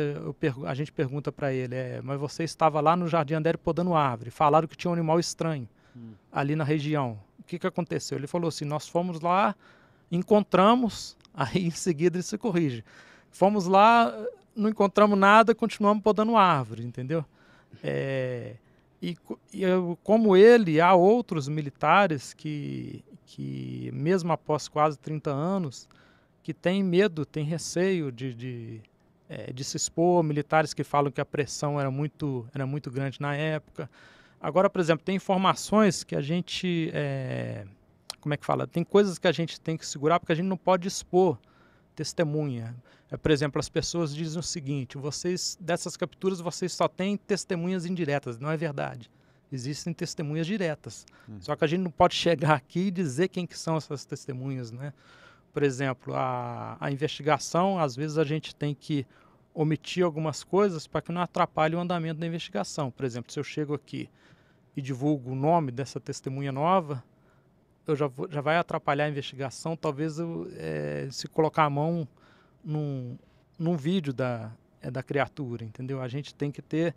a gente pergunta para ele, é, mas você estava lá no Jardim Andério podando árvore, falaram que tinha um animal estranho hum. ali na região. O que, que aconteceu? Ele falou assim, nós fomos lá, encontramos, aí em seguida ele se corrige. Fomos lá, não encontramos nada, continuamos podando árvore, entendeu? É... E, e eu, como ele, há outros militares que, que, mesmo após quase 30 anos, que têm medo, têm receio de, de, é, de se expor, militares que falam que a pressão era muito, era muito grande na época. Agora, por exemplo, tem informações que a gente. É, como é que fala? Tem coisas que a gente tem que segurar porque a gente não pode expor testemunha. É, por exemplo, as pessoas dizem o seguinte: vocês dessas capturas vocês só têm testemunhas indiretas, não é verdade? Existem testemunhas diretas. Hum. Só que a gente não pode chegar aqui e dizer quem que são essas testemunhas, né? Por exemplo, a, a investigação, às vezes a gente tem que omitir algumas coisas para que não atrapalhe o andamento da investigação. Por exemplo, se eu chego aqui e divulgo o nome dessa testemunha nova, eu já, vou, já vai atrapalhar a investigação. Talvez eu, é, se colocar a mão num, num vídeo da, é, da criatura, entendeu? A gente tem que ter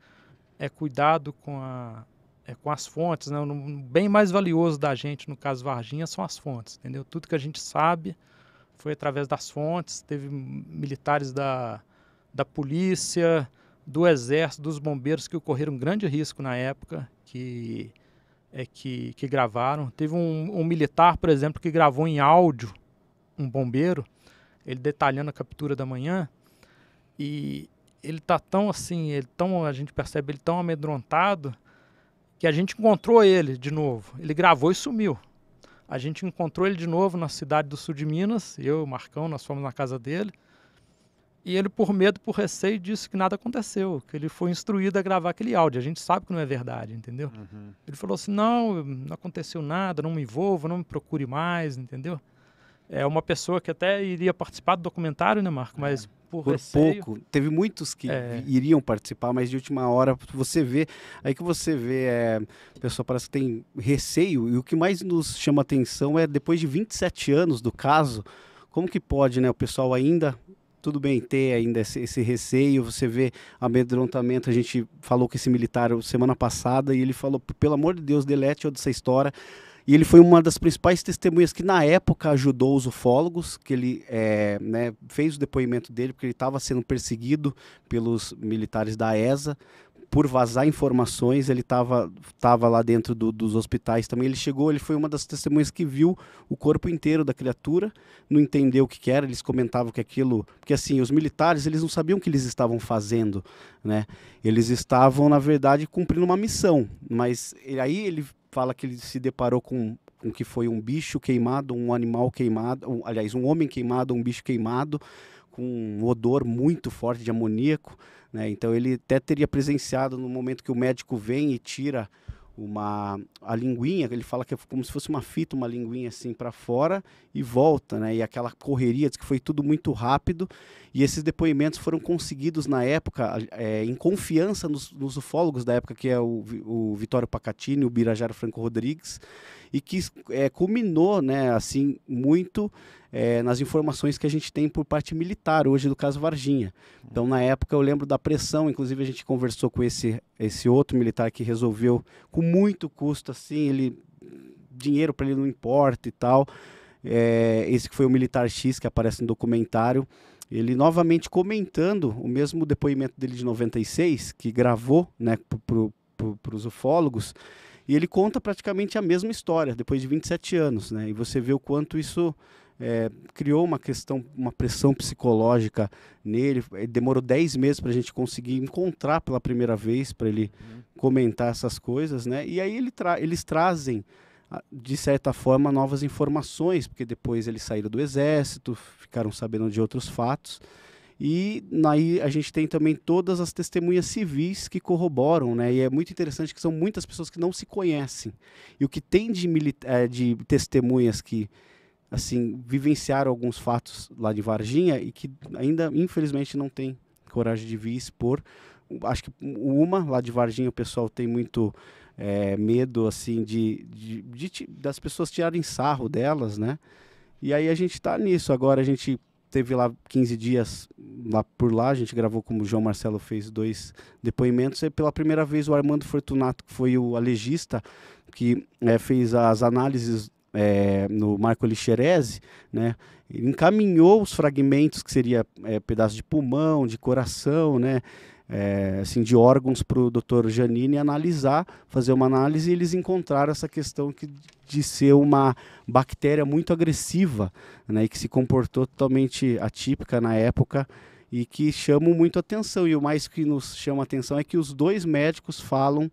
é, cuidado com, a, é, com as fontes, né? O bem mais valioso da gente, no caso Varginha, são as fontes, entendeu? Tudo que a gente sabe foi através das fontes, teve militares da, da polícia, do exército, dos bombeiros que ocorreram um grande risco na época, que é que, que gravaram. Teve um, um militar, por exemplo, que gravou em áudio um bombeiro ele detalhando a captura da manhã, e ele tá tão assim, ele tão, a gente percebe ele tão amedrontado, que a gente encontrou ele de novo. Ele gravou e sumiu. A gente encontrou ele de novo na cidade do sul de Minas, eu e o Marcão, nós fomos na casa dele. E ele, por medo, por receio, disse que nada aconteceu, que ele foi instruído a gravar aquele áudio. A gente sabe que não é verdade, entendeu? Uhum. Ele falou assim: não, não aconteceu nada, não me envolva, não me procure mais, entendeu? é uma pessoa que até iria participar do documentário, né, Marco? É. Mas é. por, por receio... pouco. Teve muitos que é. iriam participar, mas de última hora você vê. Aí que você vê, é, a pessoa parece que tem receio. E o que mais nos chama atenção é depois de 27 anos do caso, como que pode, né? O pessoal ainda tudo bem ter ainda esse, esse, receio, você vê amedrontamento, a gente falou com esse militar semana passada e ele falou, pelo amor de Deus, delete toda essa história, e ele foi uma das principais testemunhas que na época ajudou os ufólogos, que ele é, né, fez o depoimento dele porque ele estava sendo perseguido pelos militares da ESA por vazar informações, ele estava tava lá dentro do, dos hospitais também. Ele chegou, ele foi uma das testemunhas que viu o corpo inteiro da criatura, não entendeu o que, que era, eles comentavam que aquilo. Porque assim, os militares, eles não sabiam o que eles estavam fazendo, né? Eles estavam, na verdade, cumprindo uma missão, mas aí ele fala que ele se deparou com o que foi um bicho queimado, um animal queimado, um, aliás, um homem queimado, um bicho queimado, com um odor muito forte de amoníaco. Né? Então ele até teria presenciado no momento que o médico vem e tira uma a linguinha, ele fala que é como se fosse uma fita, uma linguinha assim para fora e volta, né? E aquela correria, diz que foi tudo muito rápido. E esses depoimentos foram conseguidos na época, é, em confiança nos, nos, ufólogos da época, que é o, o Vitório Pacatini, o Birajara Franco Rodrigues, e que é, culminou, né, assim, muito é, nas informações que a gente tem por parte militar hoje do caso Varginha. Então, na época, eu lembro da pressão, inclusive a gente conversou com esse, esse outro militar que resolveu com muito custo, assim, ele dinheiro para ele não importa e tal. É, esse que foi o militar X que aparece no documentário. Ele novamente comentando o mesmo depoimento dele de 96, que gravou né, para os ufólogos, e ele conta praticamente a mesma história, depois de 27 anos. Né, e você vê o quanto isso é, criou uma questão, uma pressão psicológica nele. É, demorou 10 meses para a gente conseguir encontrar pela primeira vez para ele uhum. comentar essas coisas, né? E aí ele tra eles trazem de certa forma novas informações, porque depois eles saíram do exército, ficaram sabendo de outros fatos. E aí a gente tem também todas as testemunhas civis que corroboram, né? E é muito interessante que são muitas pessoas que não se conhecem. E o que tem de, é, de testemunhas que assim, vivenciaram alguns fatos lá de Varginha e que ainda, infelizmente, não tem coragem de vir expor. Acho que uma, lá de Varginha, o pessoal tem muito é, medo, assim, de, de, de, das pessoas tirarem sarro delas, né? E aí a gente está nisso. Agora a gente teve lá 15 dias lá por lá, a gente gravou como o João Marcelo fez dois depoimentos e pela primeira vez o Armando Fortunato, que foi o alegista que é, fez as análises é, no Marco Lixerese, né, encaminhou os fragmentos que seria é, pedaço de pulmão, de coração, né, é, assim, de órgãos para o Dr. Janine analisar, fazer uma análise, e eles encontraram essa questão que, de ser uma bactéria muito agressiva, né, e que se comportou totalmente atípica na época e que chamam muito atenção. E o mais que nos chama atenção é que os dois médicos falam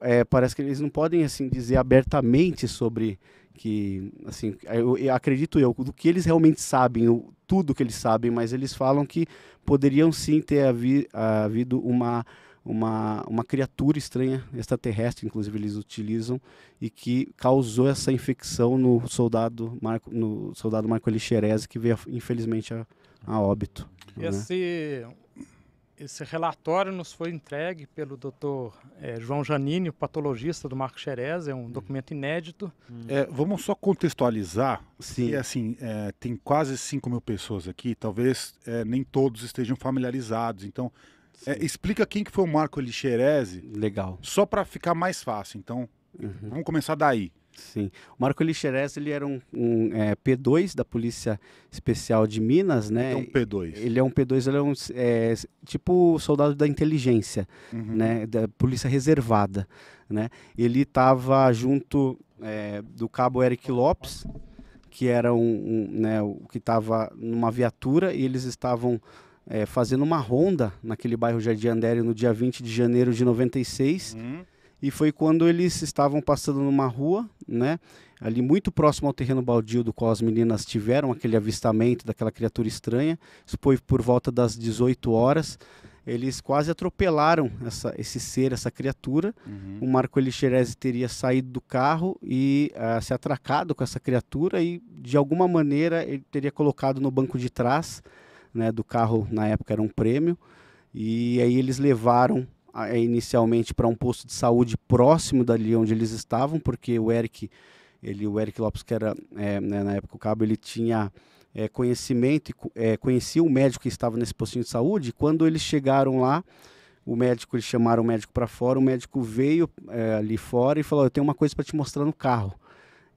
é, parece que eles não podem assim dizer abertamente sobre que assim eu, eu acredito eu do que eles realmente sabem o, tudo que eles sabem mas eles falam que poderiam sim ter havi, havido uma uma, uma criatura estranha extraterrestre inclusive eles utilizam e que causou essa infecção no soldado Marco no soldado Marco Elixerese que veio infelizmente a, a óbito esse né? Esse relatório nos foi entregue pelo doutor é, João Janini, o patologista do Marco Xerez, é um hum. documento inédito. Hum. É, vamos só contextualizar, Sim. assim, é, tem quase 5 mil pessoas aqui, talvez é, nem todos estejam familiarizados, então é, explica quem que foi o Marco Xerez. Legal. Só para ficar mais fácil, então uhum. vamos começar daí. Sim. O Marco Lixeres, ele era um, um é, P2 da Polícia Especial de Minas, né? É um P2. Ele é um P2, é ele é um é, tipo soldado da inteligência, uhum. né? Da Polícia Reservada, né? Ele estava junto é, do cabo Eric Lopes, que era um, um né, o que estava numa viatura e eles estavam é, fazendo uma ronda naquele bairro Jardim Andério no dia 20 de janeiro de 96. Uhum e foi quando eles estavam passando numa rua, né? Ali muito próximo ao terreno baldio do qual as meninas tiveram aquele avistamento daquela criatura estranha. Isso foi por volta das 18 horas. Eles quase atropelaram essa, esse ser, essa criatura. Uhum. O Marco Elixerese teria saído do carro e uh, se atracado com essa criatura e, de alguma maneira, ele teria colocado no banco de trás né, do carro, na época era um prêmio. E aí eles levaram é inicialmente para um posto de saúde próximo dali onde eles estavam, porque o Eric, ele, o Eric Lopes, que era é, né, na época o cabo, ele tinha é, conhecimento, é, conhecia o médico que estava nesse postinho de saúde. quando eles chegaram lá, o médico, eles chamaram o médico para fora, o médico veio é, ali fora e falou: Eu tenho uma coisa para te mostrar no carro.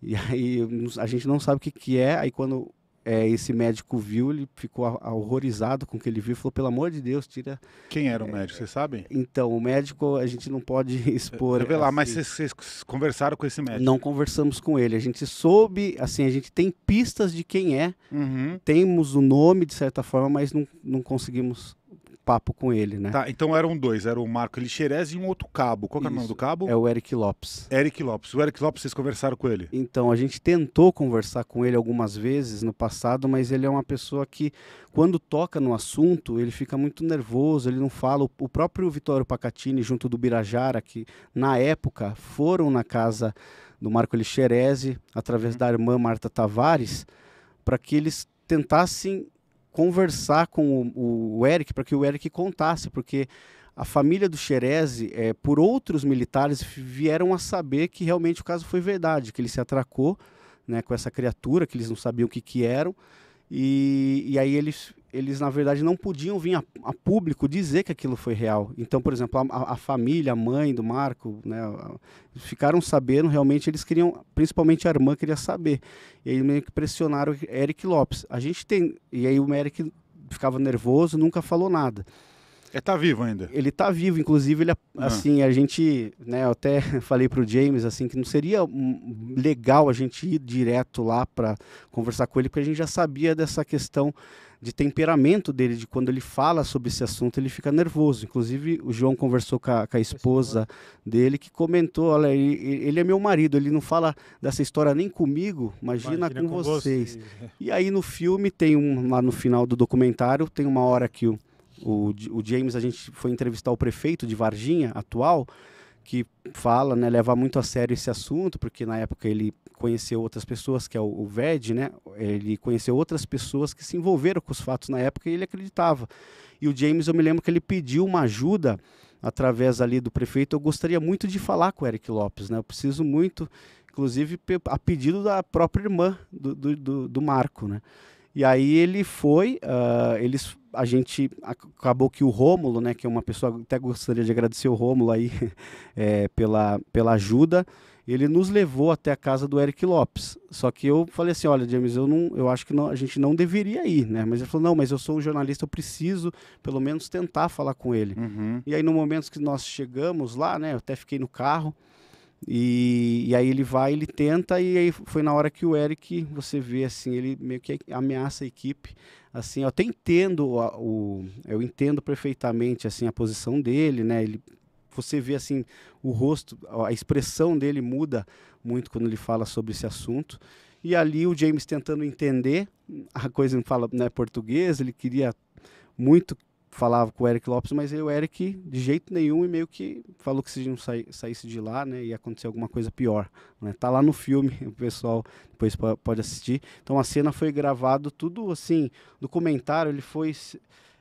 E aí a gente não sabe o que, que é, aí quando é, esse médico viu, ele ficou horrorizado com o que ele viu, falou, pelo amor de Deus, tira... Quem era o é, médico, vocês sabem? Então, o médico a gente não pode expor... Revelar, assim, mas vocês conversaram com esse médico? Não conversamos com ele, a gente soube, assim, a gente tem pistas de quem é, uhum. temos o nome de certa forma, mas não, não conseguimos papo com ele, né? Tá, então eram dois, era o Marco Elixerez e um outro cabo. Qual que era é o nome do cabo? É o Eric Lopes. Eric Lopes. O Eric Lopes, vocês conversaram com ele? Então, a gente tentou conversar com ele algumas vezes no passado, mas ele é uma pessoa que, quando toca no assunto, ele fica muito nervoso, ele não fala. O próprio Vitório Pacatini, junto do Birajara, que na época foram na casa do Marco Elixerez, através uhum. da irmã Marta Tavares, para que eles tentassem conversar com o, o Eric para que o Eric contasse, porque a família do Xerezi, é, por outros militares, vieram a saber que realmente o caso foi verdade, que ele se atracou né, com essa criatura, que eles não sabiam o que, que eram, e, e aí eles eles na verdade não podiam vir a, a, público dizer que aquilo foi real. Então, por exemplo, a, a família, a mãe do Marco, né, ficaram sabendo, realmente eles queriam, principalmente a irmã queria saber. E aí meio que pressionaram Eric Lopes. A gente tem, e aí o Eric ficava nervoso, nunca falou nada. Ele é, tá vivo ainda. Ele tá vivo, inclusive ele é, ah. assim, a gente, né, eu até falei pro James assim que não seria legal a gente ir direto lá para conversar com ele, porque a gente já sabia dessa questão de temperamento dele, de quando ele fala sobre esse assunto, ele fica nervoso. Inclusive, o João conversou com a, com a esposa dele, que comentou: olha, ele, ele, é meu marido, ele não fala dessa história nem comigo, imagina, imagina com, com, vocês. Você. E aí no filme, tem um, lá no final do documentário, tem uma hora que o, o, o James, a gente foi entrevistar o prefeito de Varginha, atual, que fala, né, leva muito a sério esse assunto, porque na época ele conheceu outras pessoas, que é o, o VED, né? Ele conheceu outras pessoas que se envolveram com os fatos na época e ele acreditava. E o James, eu me lembro que ele pediu uma ajuda através ali do prefeito. Eu gostaria muito de falar com o Eric Lopes, né? Eu preciso muito, inclusive a pedido da própria irmã do, do, do Marco, né? E aí ele foi, uh, eles, a gente acabou que o Rômulo, né, que é uma pessoa até gostaria de agradecer o Rômulo aí é, pela, pela ajuda ele nos levou até a casa do Eric Lopes. Só que eu falei assim, olha, James, eu não, eu acho que não, a gente não deveria ir, né? Mas ele falou, não, mas eu sou um jornalista, eu preciso pelo menos tentar falar com ele. Uhum. E aí no momento que nós chegamos lá, né, eu até fiquei no carro. E, e, aí ele vai, ele tenta, e aí foi na hora que o Eric, você vê assim, ele meio que ameaça a equipe. Assim, eu até entendo a, o. Eu entendo perfeitamente assim, a posição dele, né? Ele você vê assim o rosto, a expressão dele muda muito quando ele fala sobre esse assunto. E ali o James tentando entender, a coisa não fala né, português, ele queria muito falava com o Eric Lopes, mas o Eric de jeito nenhum e meio que falou que se não sa saísse de lá, né, ia acontecer alguma coisa pior, né? Tá lá no filme, o pessoal depois pode assistir. Então a cena foi gravado tudo assim, documentário, comentário ele foi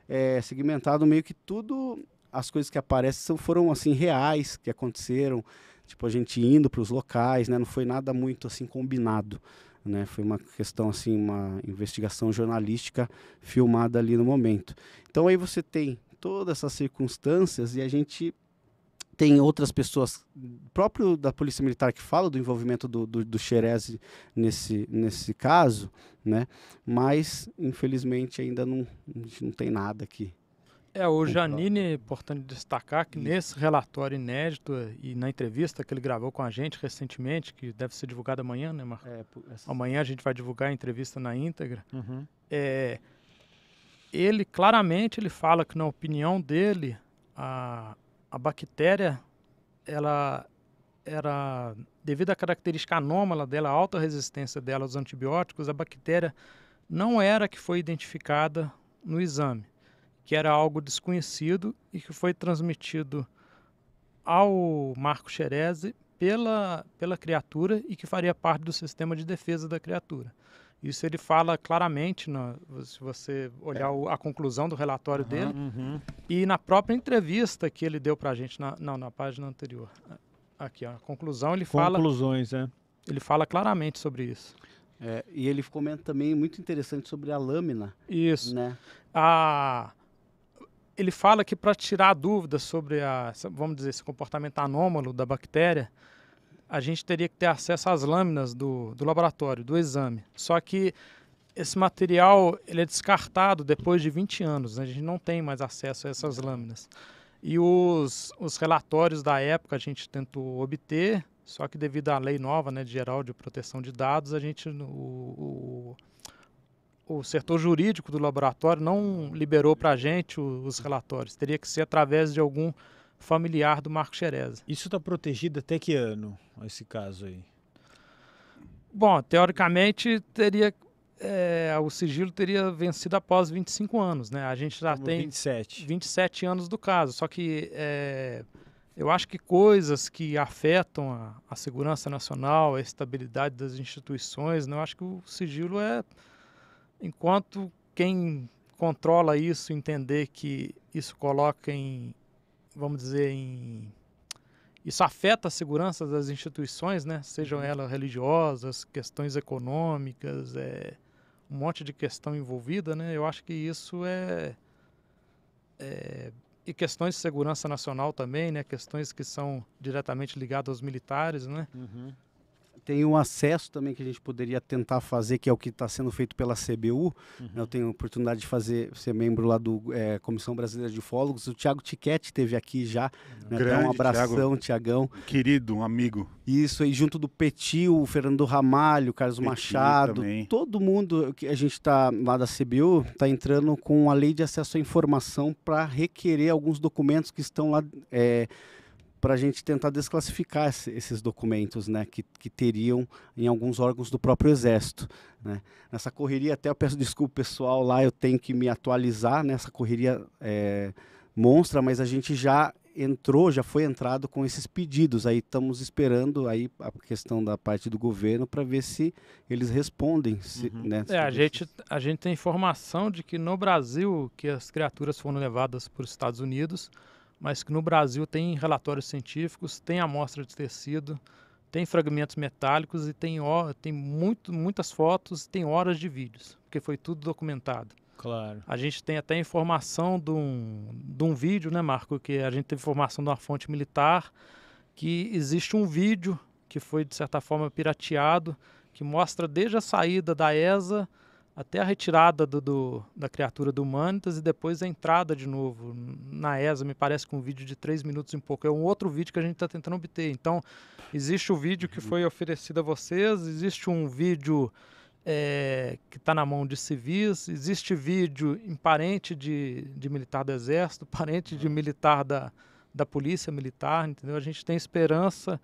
é, segmentado meio que tudo as coisas que aparecem foram assim reais que aconteceram, tipo a gente indo para os locais, né? Não foi nada muito assim combinado, né? Foi uma questão assim, uma investigação jornalística filmada ali no momento. Então aí você tem todas essas circunstâncias e a gente tem outras pessoas, próprio da Polícia Militar, que fala do envolvimento do, do, do Xerez nesse, nesse caso, né? Mas, infelizmente, ainda não, não tem nada aqui. É, o Janine, então. importante destacar que Isso. nesse relatório inédito e na entrevista que ele gravou com a gente recentemente, que deve ser divulgada amanhã, né, Marco? É, essa... Amanhã a gente vai divulgar a entrevista na íntegra. Uhum. É, ele claramente ele fala que na opinião dele a, a bactéria ela era devido à característica anômala dela, a alta resistência dela aos antibióticos, a bactéria não era a que foi identificada no exame que era algo desconhecido e que foi transmitido ao Marco Xerese pela, pela criatura e que faria parte do sistema de defesa da criatura. Isso ele fala claramente, se você olhar é. o, a conclusão do relatório uhum, dele, uhum. e na própria entrevista que ele deu para a gente, na, não, na página anterior. Aqui, ó, a conclusão, ele Conclusões, fala... Conclusões, é. Ele fala claramente sobre isso. É, e ele comenta também muito interessante sobre a lâmina. Isso. Né? A, ele fala que para tirar dúvidas sobre a, vamos dizer, esse comportamento anômalo da bactéria, a gente teria que ter acesso às lâminas do, do laboratório, do exame. Só que esse material ele é descartado depois de 20 anos, né? a gente não tem mais acesso a essas lâminas. E os, os relatórios da época a gente tentou obter, só que devido à lei nova né, de geral de proteção de dados, a gente, o, o o setor jurídico do laboratório não liberou para a gente os relatórios. Teria que ser através de algum familiar do Marco Xereza. Isso está protegido até que ano, esse caso aí? Bom, teoricamente teria é, o sigilo teria vencido após 25 anos, né? A gente já Como tem 27. 27 anos do caso, só que é, eu acho que coisas que afetam a, a, segurança nacional, a estabilidade das instituições, né? eu acho que o sigilo é Enquanto quem controla isso entender que isso coloca em, vamos dizer, em isso afeta a segurança das instituições, né? Sejam uhum. elas religiosas, questões econômicas, é um monte de questão envolvida, né? Eu acho que isso é, é e questões de segurança nacional também, né? Questões que são diretamente ligadas aos militares, né? Uhum tem um acesso também que a gente poderia tentar fazer, que é o que está sendo feito pela CBU. Né? Uhum. Eu tenho a oportunidade de fazer, ser membro lá do é, Comissão Brasileira de Fólogos. O Tiago Tiquete teve aqui já. Né? Grande, então, um abração, Tiagão. Querido, um amigo. Isso, e junto do Petil, o Fernando Ramalho, o Carlos Machado, também. todo mundo que a gente está lá da CBU está entrando com a lei de acesso à informação para requerer alguns documentos que estão lá. É, para a gente tentar desclassificar esses documentos né, que, que teriam em alguns órgãos do próprio Exército. Né. Nessa correria, até eu peço desculpa pessoal, lá eu tenho que me atualizar nessa né, correria é, monstra, mas a gente já entrou, já foi entrado com esses pedidos. Aí estamos esperando aí a questão da parte do governo para ver se eles respondem. Se, uhum. né, é, a, gente, a gente tem informação de que no Brasil que as criaturas foram levadas para os Estados Unidos mas que no Brasil tem relatórios científicos, tem amostra de tecido, tem fragmentos metálicos e tem, tem muito, muitas fotos, tem horas de vídeos, porque foi tudo documentado. Claro. A gente tem até informação de um, de um vídeo, né, Marco? Que a gente teve informação de uma fonte militar que existe um vídeo que foi, de certa forma, pirateado, que mostra desde a saída da ESA até a retirada do, do, da criatura do Humanitas e depois a entrada de novo na ESA, me parece com um vídeo de três minutos e um pouco. É um outro vídeo que a gente está tentando obter. Então, existe o vídeo que uhum. foi oferecido a vocês, existe um vídeo é, que está na mão de civis, existe vídeo em parente de, de militar do Exército, parente de uhum. militar da, da Polícia Militar, entendeu? A gente tem esperança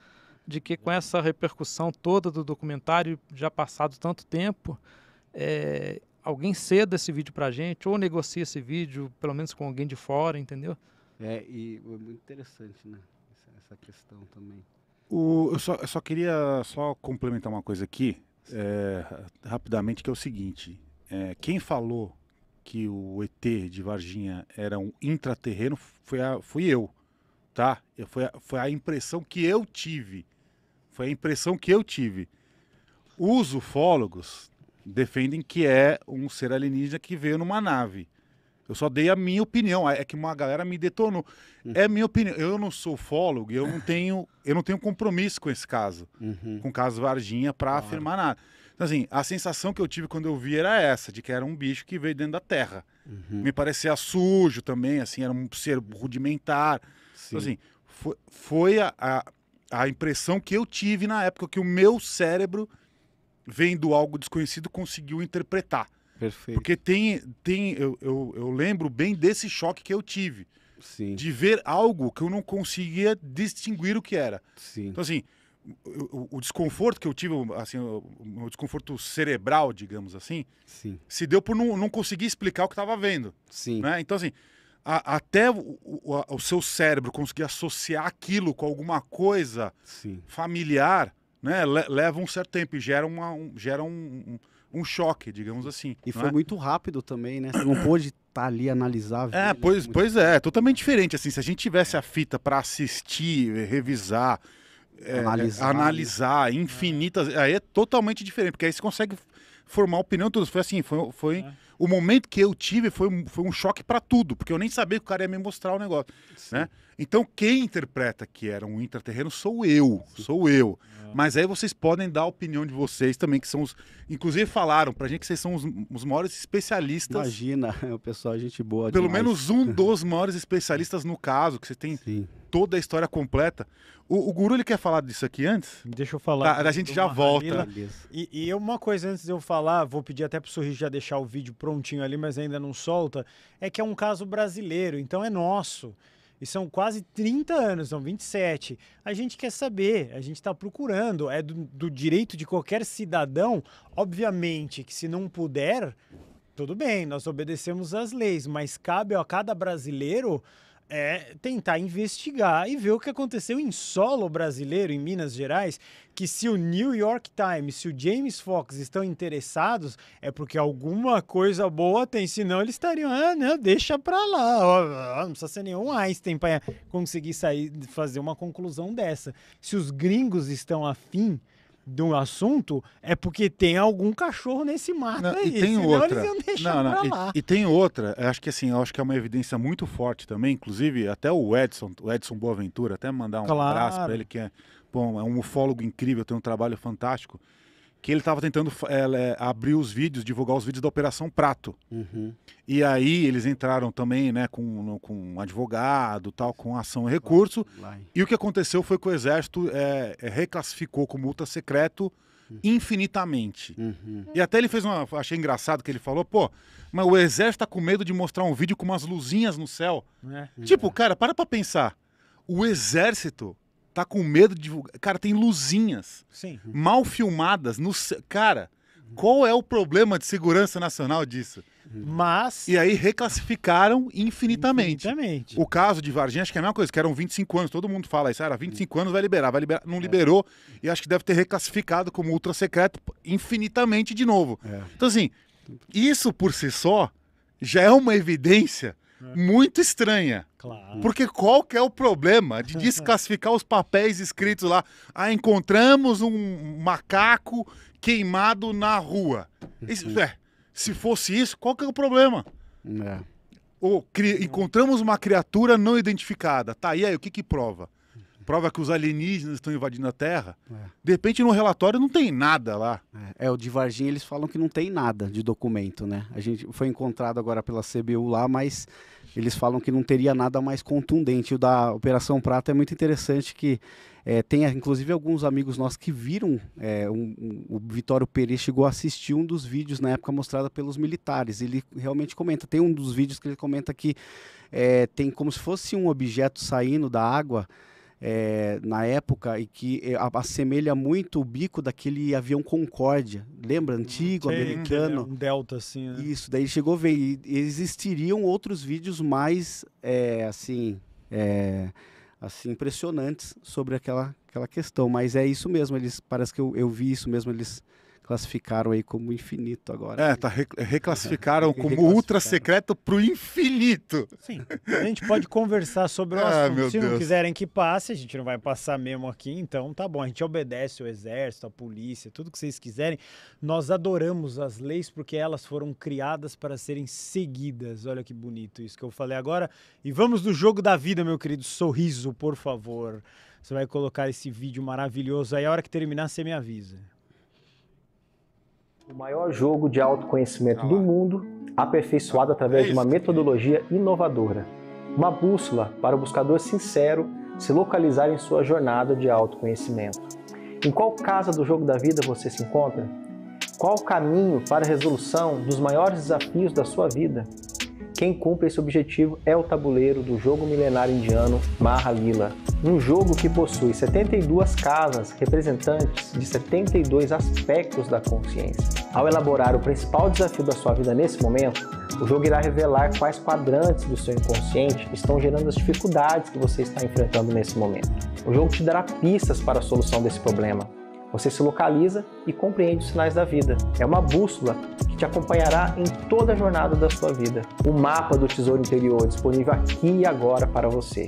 de que com essa repercussão toda do documentário, já passado tanto tempo é, alguém ceda esse vídeo para a gente ou negocie esse vídeo, pelo menos com alguém de fora, entendeu? É, e é muito interessante, né? Essa, questão também. O, eu, só, eu só queria só complementar uma coisa aqui, é, rapidamente, que é o seguinte. É, quem falou que o ET de Varginha era um intraterreno foi a, fui eu, tá? Eu, foi, a, foi a impressão que eu tive. Foi a impressão que eu tive. Os ufólogos defendem que é um ser alienígena que veio numa nave. Eu só dei a minha opinião, é que uma galera me detonou. Uhum. É minha opinião. Eu não sou fólogo, eu não tenho, eu não tenho compromisso com esse caso, uhum. com o caso Varginha, para claro. afirmar nada. Então, assim, a sensação que eu tive quando eu vi era essa, de que era um bicho que veio dentro da terra. Uhum. Me parecia sujo também, assim, era um ser rudimentar. Então, assim, foi, foi a, a, a impressão que eu tive na época que o meu cérebro vendo algo desconhecido, conseguiu interpretar. Perfeito. Porque tem, tem eu, eu, eu lembro bem desse choque que eu tive. Sim. De ver algo que eu não conseguia distinguir o que era. Sim. Então, assim, o, o, desconforto que eu tive, assim, o, o desconforto cerebral, digamos assim, Sim. se deu por não, não conseguir explicar o que estava vendo. Né? Então, assim, a, até o, a, o, seu cérebro conseguir associar aquilo com alguma coisa Sim. familiar, né, leva um certo tempo e gera, uma, um, gera um, um, um choque, digamos assim. E foi é? muito rápido também, né? Você não pôde estar tá ali analisar. É, né, pois, muito... pois é, totalmente diferente. Assim, se a gente tivesse a fita para assistir, eh, revisar, é, analisar, né? analisar infinitas, aí é totalmente diferente, porque aí você consegue formar opinião tudo Foi assim, foi, foi é o momento que eu tive foi um, foi um choque para tudo, porque eu nem sabia que o cara ia me mostrar o negócio. Né? Então, quem interpreta que era um intraterreno sou eu, Sim. sou eu. É. Mas aí vocês podem dar a opinião de vocês também, que são os. Inclusive, falaram pra gente que vocês são os, os maiores especialistas. Imagina, o pessoal, é gente boa. Pelo menos um dos maiores especialistas no caso, que você tem. Sim toda a história completa. O, o, Guru ele quer falar disso aqui antes? Deixa eu falar. Tá, a gente já volta. E, e, uma coisa antes de eu falar, vou pedir até pro Sorriso já deixar o vídeo pronto prontinho ali, mas ainda não solta, é que é um caso brasileiro, então é nosso. E são quase 30 anos, são 27. A gente quer saber, a gente está procurando. É do, do direito de qualquer cidadão, obviamente, que se não puder, tudo bem, nós obedecemos às leis, mas cabe a cada brasileiro é tentar investigar e ver o que aconteceu em solo brasileiro, em Minas Gerais, que se o New York Times, se o James Fox estão interessados, é porque alguma coisa boa tem, senão eles estariam, ah, não, deixa pra lá, não precisa ser nenhum Einstein para conseguir sair, fazer uma conclusão dessa. Se os gringos estão afim, de um assunto é porque tem algum cachorro nesse mato não, aí. E tem outra. não, não e, e, tem outra. Acho que assim, acho que é uma evidência muito forte também. Inclusive, até o Edson, o Edson Boaventura, até mandar um claro. abraço para ele, que é, bom, é um ufólogo incrível, tem um trabalho fantástico que ele estava tentando é, abrir os vídeos, divulgar os vídeos da Operação Prato. Uhum. E aí eles entraram também, né, com, com um advogado, tal, com ação e recurso. E o que aconteceu foi que o Exército é, reclassificou com multa secreto uhum. infinitamente. Uhum. E até ele fez uma. Achei engraçado que ele falou, pô, mas o Exército tá com medo de mostrar um vídeo com umas luzinhas no céu. É. Tipo, cara, para pra pensar. O Exército tá com medo de divulgar. Cara, tem luzinhas Sim. mal filmadas no. Cara, qual é o problema de segurança nacional disso? Mas. E aí reclassificaram infinitamente. infinitamente. O caso de Varginha, acho que é a mesma coisa, que eram 25 anos, todo mundo fala isso, ah, era 25 anos vai liberar, vai liberar. Não é. liberou, e acho que deve ter reclassificado como ultra secreto infinitamente de novo. É. Então, assim, isso por si só já é uma evidência é. muito estranha. Claro. Porque qual que é o problema de desclassificar os papéis escritos lá? Ah, encontramos um macaco queimado na rua. Uhum. Isso, é, se fosse isso, qual que é o problema? É. Ou, cri, encontramos uma criatura não identificada. Tá, e aí, o que que prova? prova que os alienígenas estão invadindo a Terra. É. De repente, no relatório não tem nada lá. É, é, o de Varginha eles falam que não tem nada de documento, né? A gente foi encontrado agora pela CBU lá, mas eles falam que não teria nada mais contundente. O da Operação Prata é muito interessante que é, tem, inclusive, alguns amigos nossos que viram. É, um, um, o Vitório Pereira chegou a assistir um dos vídeos na época mostrado pelos militares. Ele realmente comenta. Tem um dos vídeos que ele comenta que é, tem como se fosse um objeto saindo da água é, na época e que é, assemelha muito o bico daquele avião Concórdia, lembra? Hum, Antigo, Sim, americano. É um delta, assim. Né? Isso, daí chegou a ver. E existiriam outros vídeos mais, é, assim, é, assim, impressionantes sobre aquela, aquela questão. Mas é isso mesmo, eles, parece que eu, eu vi isso mesmo, eles classificaram aí como infinito agora. É, tá, reclassificaram como ultra secreto pro infinito. Sim. A gente pode conversar sobre o ah, assunto. Se Deus. não quiserem que passe, a gente não vai passar mesmo aqui, então tá bom. A gente obedece o exército, a polícia, tudo que vocês quiserem. Nós adoramos as leis porque elas foram criadas para serem seguidas. Olha que bonito isso que eu falei agora. E vamos no jogo da vida, meu querido. Sorriso, por favor. Você vai colocar esse vídeo maravilhoso aí. A hora que terminar, você me avisa. O maior jogo de autoconhecimento do tá mundo, aperfeiçoado através é de uma metodologia inovadora. Uma bússola para o buscador sincero se localizar em sua jornada de autoconhecimento. Em qual casa do jogo da vida você se encontra? Qual o caminho para a resolução dos maiores desafios da sua vida? Quem cumpre esse objetivo é o tabuleiro do jogo milenário indiano Mahalila, um jogo que possui 72 casas representantes de 72 aspectos da consciência. Ao elaborar o principal desafio da sua vida nesse momento, o jogo irá revelar quais quadrantes do seu inconsciente estão gerando as dificuldades que você está enfrentando nesse momento. O jogo te dará pistas para a solução desse problema, você se localiza e compreende os sinais da vida. É uma bússola que te acompanhará em toda a jornada da sua vida. O mapa do tesouro interior é disponível aqui e agora para você.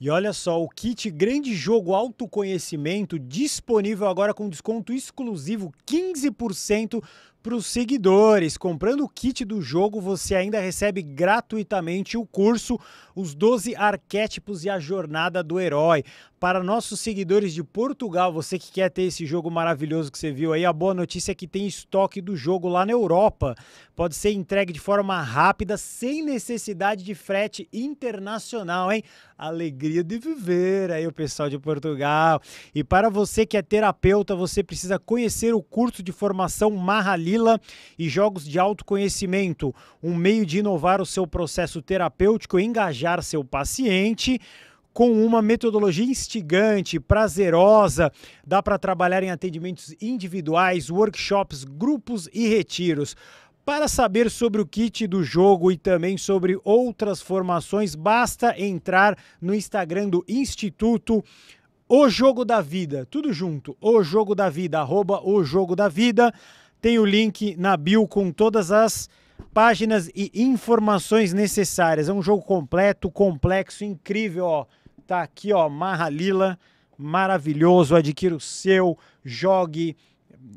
E olha só, o kit Grande Jogo Autoconhecimento disponível agora com desconto exclusivo 15% para os seguidores, comprando o kit do jogo, você ainda recebe gratuitamente o curso Os 12 Arquétipos e a Jornada do Herói. Para nossos seguidores de Portugal, você que quer ter esse jogo maravilhoso que você viu aí, a boa notícia é que tem estoque do jogo lá na Europa. Pode ser entregue de forma rápida, sem necessidade de frete internacional, hein? Alegria de viver aí o pessoal de Portugal. E para você que é terapeuta, você precisa conhecer o curso de formação Marrali Lila e jogos de autoconhecimento, um meio de inovar o seu processo terapêutico e engajar seu paciente com uma metodologia instigante, prazerosa, dá para trabalhar em atendimentos individuais, workshops, grupos e retiros. Para saber sobre o kit do jogo e também sobre outras formações, basta entrar no Instagram do Instituto O Jogo da Vida. Tudo junto, O Jogo da Vida, arroba O Jogo da Vida. Tem o link na bio com todas as páginas e informações necessárias. É um jogo completo, complexo, incrível, ó. Tá aqui, ó, lila maravilhoso, adquira o seu, jogue.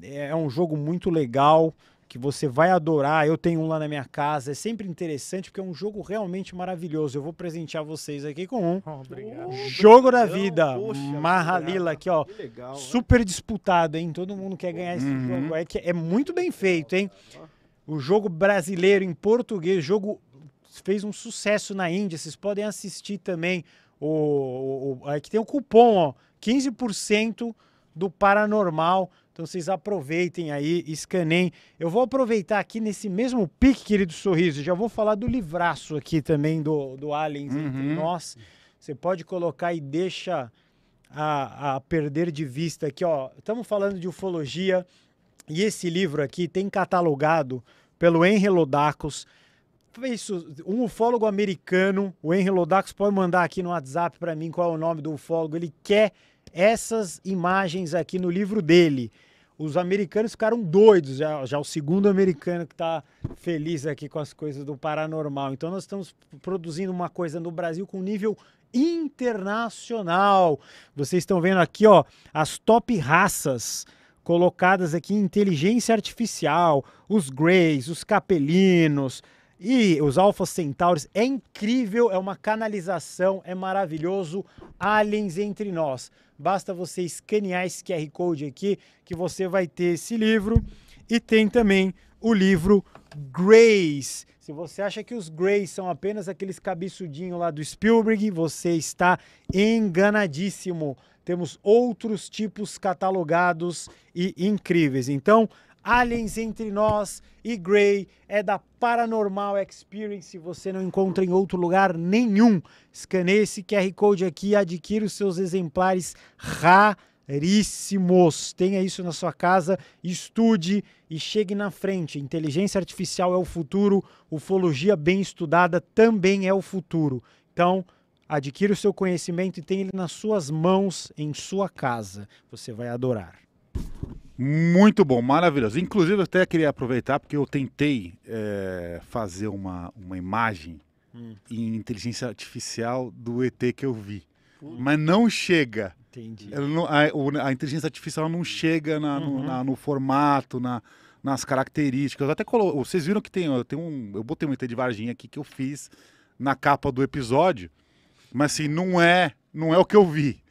É, é um jogo muito legal que você vai adorar. Eu tenho um lá na minha casa, é sempre interessante porque é um jogo realmente maravilhoso. Eu vou presentear vocês aqui com um. Oh, obrigado. Jogo da vida, Marralila aqui, ó. Legal, Super é? disputado, hein? Todo mundo quer ganhar esse uhum. jogo. É, que é muito bem feito, hein? O jogo brasileiro em português, jogo fez um sucesso na Índia. Vocês podem assistir também. O, o, o aqui é tem o cupom, ó, 15% do Paranormal. Então vocês aproveitem aí, escanem. Eu vou aproveitar aqui nesse mesmo pique, querido Sorriso, já vou falar do livraço aqui também do, do Aliens uhum. entre nós. Você pode colocar e deixa a, a perder de vista aqui, ó. Estamos falando de ufologia e esse livro aqui tem catalogado pelo Henry Lodacos. Isso, um ufólogo americano, o Henry Lodacos pode mandar aqui no WhatsApp para mim qual é o nome do ufólogo. Ele quer essas imagens aqui no livro dele. Os americanos ficaram doidos, já, já o segundo americano que está feliz aqui com as coisas do paranormal. Então, nós estamos produzindo uma coisa no Brasil com nível internacional. Vocês estão vendo aqui, ó, as top raças colocadas aqui: inteligência artificial, os greys, os capelinos, e os Alpha Centauri é incrível, é uma canalização, é maravilhoso. Aliens entre nós. Basta você escanear esse QR Code aqui que você vai ter esse livro e tem também o livro Grace. Se você acha que os Greys são apenas aqueles cabeçudinhos lá do Spielberg, você está enganadíssimo. Temos outros tipos catalogados e incríveis. Então, Aliens Entre Nós e Grey é da Paranormal Experience. Você não encontra em outro lugar nenhum. Escaneie esse QR Code aqui e adquira os seus exemplares raríssimos. Tenha isso na sua casa, estude e chegue na frente. Inteligência artificial é o futuro, ufologia bem estudada também é o futuro. Então, adquira o seu conhecimento e tenha ele nas suas mãos, em sua casa. Você vai adorar. Muito bom, maravilhoso. Inclusive, eu até queria aproveitar porque eu tentei é, fazer uma, uma imagem hum. em inteligência artificial do ET que eu vi. Hum. Mas não chega. Entendi. Não, a, a, inteligência artificial não chega na, uhum. no, na, no, formato, na, nas características. Eu até colo... Vocês viram que tem, eu, tenho um, eu botei um ET de Varginha aqui que eu fiz na capa do episódio. Mas assim, não é, não é o que eu vi.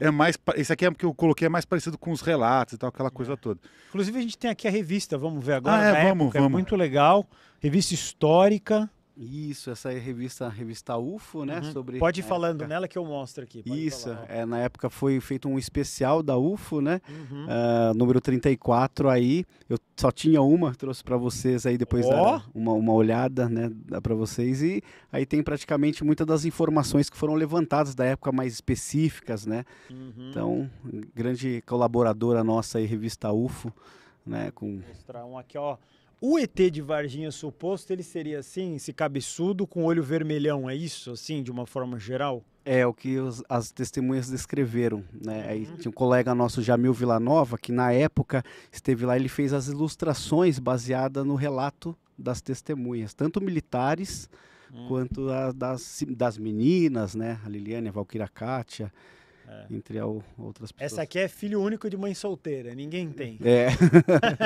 É mais. Esse aqui é que eu coloquei é mais parecido com os relatos e tal, aquela é. coisa toda. Inclusive, a gente tem aqui a revista, vamos ver agora. Ah, é, vamos, época, é vamos. É muito legal. Revista histórica. Isso, essa é a revista, a revista UFO, né? Uhum. Sobre Pode ir falando época. nela que eu mostro aqui. Pode Isso, é, na época foi feito um especial da UFO, né? Uhum. Uh, número 34 aí. Eu só tinha uma, trouxe para vocês aí depois oh. uma, uma olhada, né? Dá para vocês. E aí tem praticamente muitas das informações que foram levantadas da época mais específicas, né? Uhum. Então, grande colaboradora nossa aí, revista UFO, né? Com... Vou mostrar um aqui, ó. O ET de Varginha suposto, ele seria assim, esse cabeçudo com olho vermelhão, é isso, assim, de uma forma geral? É, o que os, as testemunhas descreveram, né? Aí tinha um colega nosso, Jamil Villanova, que na época esteve lá, ele fez as ilustrações baseadas no relato das testemunhas, tanto militares hum. quanto a, das, das meninas, né? A Liliane, a Valquíria a Kátia, é. Entre outras pessoas. Essa aqui é filho único de mãe solteira, ninguém tem. É.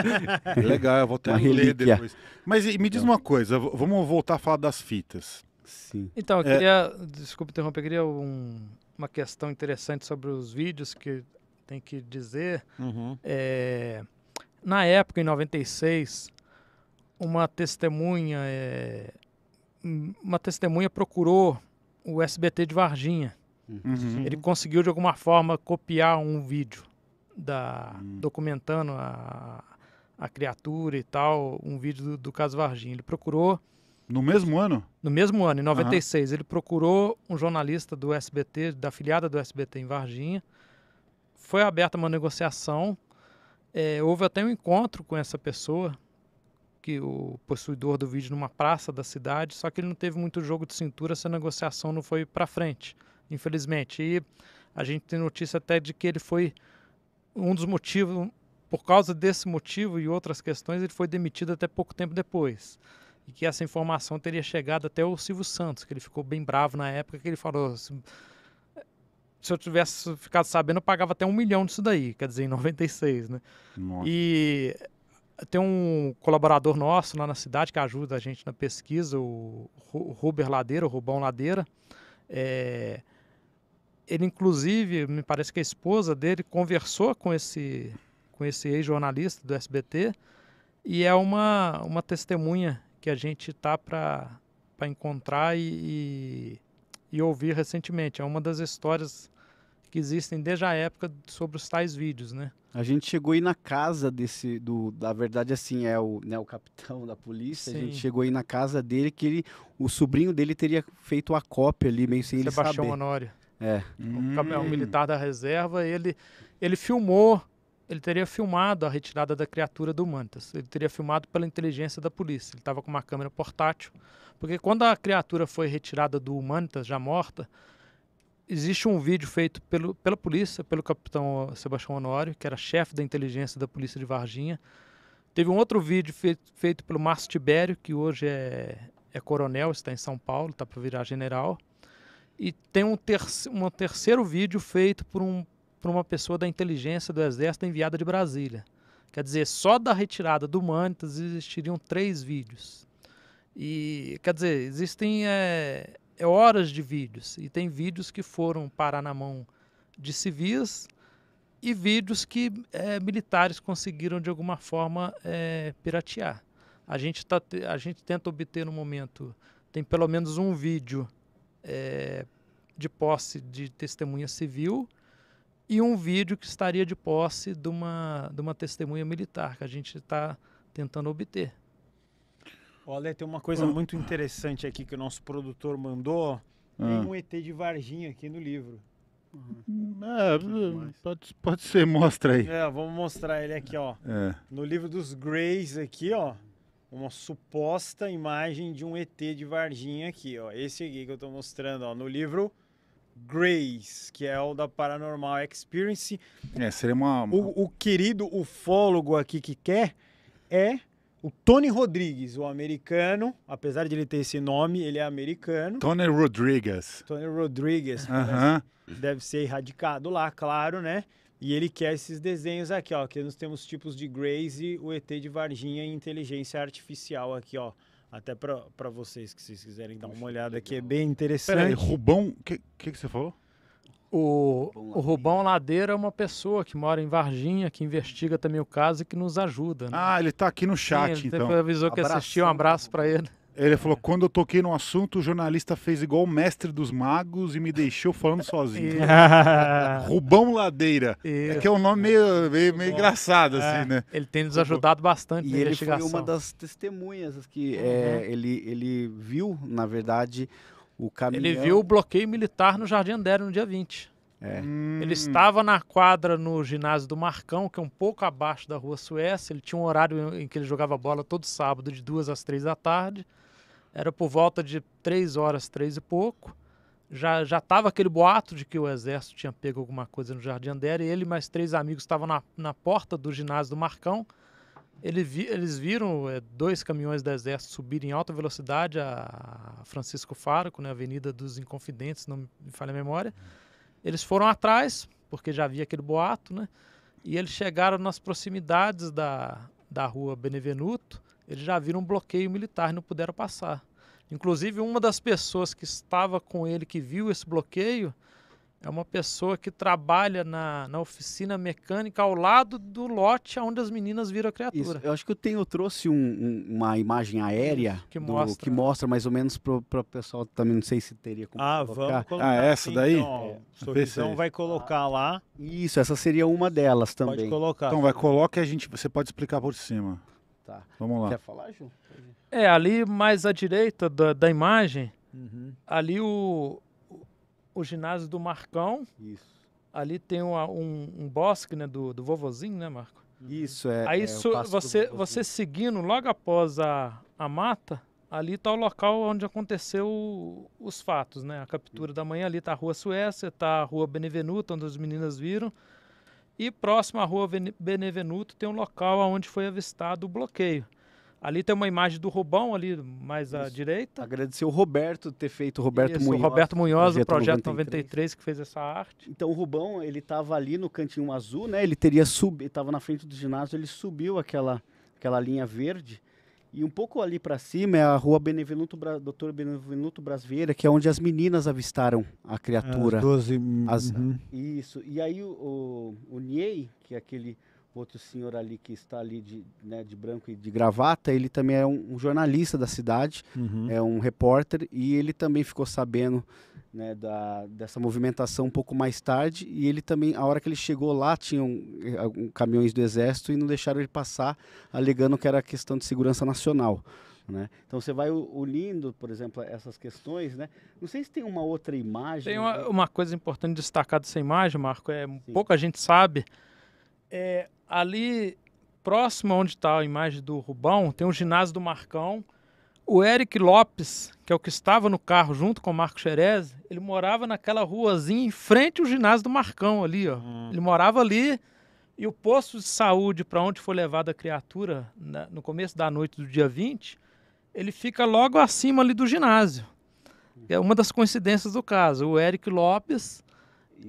Legal, eu vou ter uma ler depois. Mas me diz é. uma coisa, vamos voltar a falar das fitas. Sim. Então, eu é. queria, é... desculpa interromper, eu queria um, uma questão interessante sobre os vídeos que tem que dizer. Uhum. É, na época, em 96, uma testemunha, é, uma testemunha procurou o SBT de Varginha Uhum. Ele conseguiu, de alguma forma, copiar um vídeo da uhum. documentando a, a criatura e tal, um vídeo do, do caso Varginha. Ele procurou. No mesmo ano? No mesmo ano, em 96. Uhum. Ele procurou um jornalista do SBT, da filiada do SBT em Varginha. Foi aberta uma negociação. É, houve até um encontro com essa pessoa, que o possuidor do vídeo, numa praça da cidade, só que ele não teve muito jogo de cintura, essa negociação não foi para frente infelizmente. E a gente tem notícia até de que ele foi um dos motivos, por causa desse motivo e outras questões, ele foi demitido até pouco tempo depois. E que essa informação teria chegado até o Silvio Santos, que ele ficou bem bravo na época, que ele falou: se, se eu tivesse ficado sabendo, eu pagava até um milhão disso daí, quer dizer, em 96, né? Nossa. E tem um colaborador nosso lá na cidade que ajuda a gente na pesquisa, o Ruber Ladeira, o Rubão Ladeira. É, ele inclusive, me parece que a esposa dele conversou com esse com esse ex-jornalista do SBT e é uma uma testemunha que a gente tá para para encontrar e, e, e ouvir recentemente. É uma das histórias que existem desde a época sobre os tais vídeos, né? A gente chegou aí na casa desse, do, da verdade assim é o, né, o capitão da polícia. Sim. A gente chegou aí na casa dele que ele, o sobrinho dele teria feito a cópia ali meio sem Sebastião ele saber. Honório. É. O hum. militar da reserva, ele, ele filmou, ele teria filmado a retirada da criatura do Mantas. Ele teria filmado pela inteligência da polícia. Ele estava com uma câmera portátil. Porque quando a criatura foi retirada do Mantas, já morta, existe um vídeo feito pelo, pela polícia, pelo capitão Sebastião Honório, que era chefe da inteligência da polícia de Varginha. Teve um outro vídeo feito, feito pelo Márcio Tibério, que hoje é, é coronel, está em São Paulo, está para virar general. E tem um, ter um terceiro vídeo feito por, um, por uma pessoa da inteligência do Exército enviada de Brasília. Quer dizer, só da retirada do Manitas existiriam três vídeos. E, quer dizer, existem é, é horas de vídeos. E tem vídeos que foram parar na mão de civis e vídeos que é, militares conseguiram de alguma forma é, piratear. A gente, tá, a gente tenta obter no momento, tem pelo menos um vídeo é, de posse de testemunha civil e um vídeo que estaria de posse de uma, de uma testemunha militar que a gente está tentando obter. Olha, tem uma coisa hum. muito interessante aqui que o nosso produtor mandou. Tem ah. um ET de Varginha aqui no livro. Uhum. É, hum, pode, pode ser, mostra aí. É, vamos mostrar ele aqui, ó. É. No livro dos Greys aqui, ó uma suposta imagem de um ET de Varginha aqui, ó. Esse aqui que eu estou mostrando, ó, no livro Grace, que é o da Paranormal Experience. É, seria uma. O, o querido ufólogo aqui que quer é o Tony Rodrigues, o americano, apesar de ele ter esse nome, ele é americano. Tony Rodrigues. Tony Rodrigues. Uh -huh. Deve ser erradicado lá, claro, né? E ele quer esses desenhos aqui, ó, que nós temos tipos de Grace, o ET de Varginha e inteligência artificial aqui, ó. Até para vocês que vocês quiserem tá dar uma olhada aqui, é bem interessante. Peraí, Rubão, o que, que, que você falou? O, o Rubão Ladeira é uma pessoa que mora em Varginha, que investiga também o caso e que nos ajuda. Né? Ah, ele está aqui no chat, Sim, ele então. Ele avisou que assistiu, um abraço para ele. Ele falou: quando eu toquei no assunto, o jornalista fez igual o mestre dos magos e me deixou falando sozinho. Rubão Ladeira. Isso. É que é um nome meio, meio, meio engraçado, é. assim, né? Ele tem nos ajudado bastante e ele foi uma das testemunhas que uhum. é, ele, ele viu, na verdade, o caminhão... Ele viu o bloqueio militar no Jardim Andero no dia 20. É. Hum. Ele estava na quadra no ginásio do Marcão, que é um pouco abaixo da Rua Suécia. Ele tinha um horário em que ele jogava bola todo sábado, de duas às três da tarde. Era por volta de três horas, três e pouco. Já já estava aquele boato de que o exército tinha pego alguma coisa no Jardim Andera e ele mais três amigos estavam na, na porta do ginásio do Marcão. Ele vi, eles viram é, dois caminhões do exército subirem em alta velocidade a, Francisco Fáraco, né, Avenida dos Inconfidentes, não me falha a memória. Eles foram atrás, porque já havia aquele boato, né? E eles chegaram nas proximidades da, da rua Benevenuto eles já viram um bloqueio militar e não puderam passar. Inclusive, uma das pessoas que estava com ele, que viu esse bloqueio, é uma pessoa que trabalha na, na oficina mecânica ao lado do lote onde as meninas viram a criatura. Isso. Eu acho que eu tenho trouxe um, um, uma imagem aérea que, do, mostra. que mostra mais ou menos para o pessoal também, não sei se teria como ah, colocar. Vamos colocar. Ah, é essa daí? Então, é. vai é colocar ah. lá. Isso, essa seria uma delas também. Pode colocar. Então vai, coloca e a gente, você pode explicar por cima. Tá. Vamos lá. Quer falar, Ju? É, ali mais à direita da, da imagem, uhum. ali o, o ginásio do Marcão. Isso. Ali tem uma, um, um, bosque né, do, do vovozinho, né, Marco? Isso, é. Aí é, você, você seguindo logo após a, a mata, ali está o local onde aconteceu os fatos, né? A captura Sim. da manhã ali está a Rua Suécia, está a Rua Benevenuta, onde as meninas viram. E próximo à rua Benevenuto tem um local onde foi avistado o bloqueio. Ali tem uma imagem do Rubão, ali mais Isso. à direita. Agradecer o Roberto ter feito, o Roberto Isso, Munhoz. O Roberto Munhoz, do Projeto 93. 93, que fez essa arte. Então o Rubão, ele estava ali no cantinho azul, né? Ele teria subido, estava na frente do ginásio, ele subiu aquela, aquela linha verde e um pouco ali para cima é a rua Benevenuto Bra... Dr. Benevenuto Brasveira, que é onde as meninas avistaram a criatura. As 12. As... Uhum. Isso. E aí o, o, o Niei, que é aquele outro senhor ali que está ali de, né, de branco e de gravata, ele também é um, um jornalista da cidade, uhum. é um repórter, e ele também ficou sabendo né, da, dessa movimentação um pouco mais tarde. E ele também, a hora que ele chegou lá, tinham eh, um, caminhões do exército e não deixaram ele passar, alegando que era questão de segurança nacional. Né? Então você vai unindo, por exemplo, essas questões. Né? Não sei se tem uma outra imagem. Tem uma, uma coisa importante destacar dessa imagem, Marco, é Sim. pouca gente sabe. É, ali próximo onde está a imagem do Rubão, tem o ginásio do Marcão o Eric Lopes, que é o que estava no carro junto com o Marco Xerez, ele morava naquela ruazinha em frente ao ginásio do Marcão ali, ó. Hum. Ele morava ali e o posto de saúde para onde foi levada a criatura na, no começo da noite do dia 20, ele fica logo acima ali do ginásio. É uma das coincidências do caso. O Eric Lopes,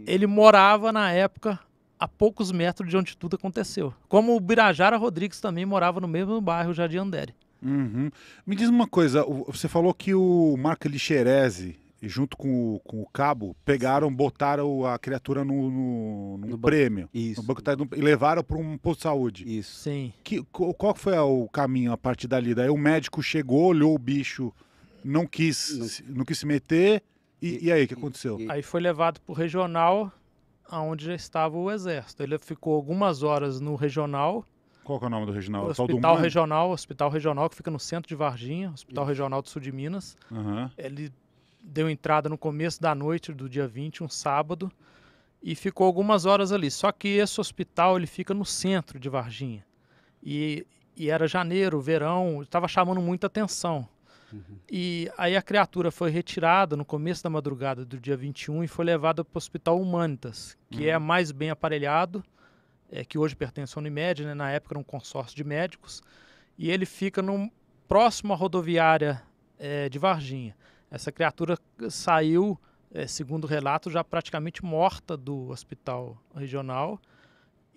ele morava na época a poucos metros de onde tudo aconteceu. Como o Birajara Rodrigues também morava no mesmo bairro, Jardim Andere. Uhum. Me diz uma coisa, você falou que o Marco Lixerese junto com o, com o cabo, pegaram, botaram a criatura no, no, no, no prêmio. Isso. No banco, tá e levaram para um posto de saúde. Isso. Sim. Que, qual foi o caminho a partir dali? Daí o médico chegou, olhou o bicho, não quis, não, não quis se meter. E, e, e aí, o que aconteceu? Aí foi levado para o regional, onde estava o exército. Ele ficou algumas horas no regional qual é o nome do regional? O Hospital do Regional, Hospital Regional que fica no centro de Varginha, Hospital Isso. Regional do Sul de Minas. Uhum. Ele deu entrada no começo da noite do dia 20, um sábado, e ficou algumas horas ali. Só que esse hospital ele fica no centro de Varginha. E, e era janeiro, verão, estava chamando muita atenção. Uhum. E aí a criatura foi retirada no começo da madrugada do dia 21 e foi levada para o Hospital Humanitas, que é uhum. é mais bem aparelhado é, que hoje pertence à Unimed, né, na época era um consórcio de médicos, e ele fica no próximo à rodoviária é, de Varginha. Essa criatura saiu, é, segundo o relato, já praticamente morta do hospital regional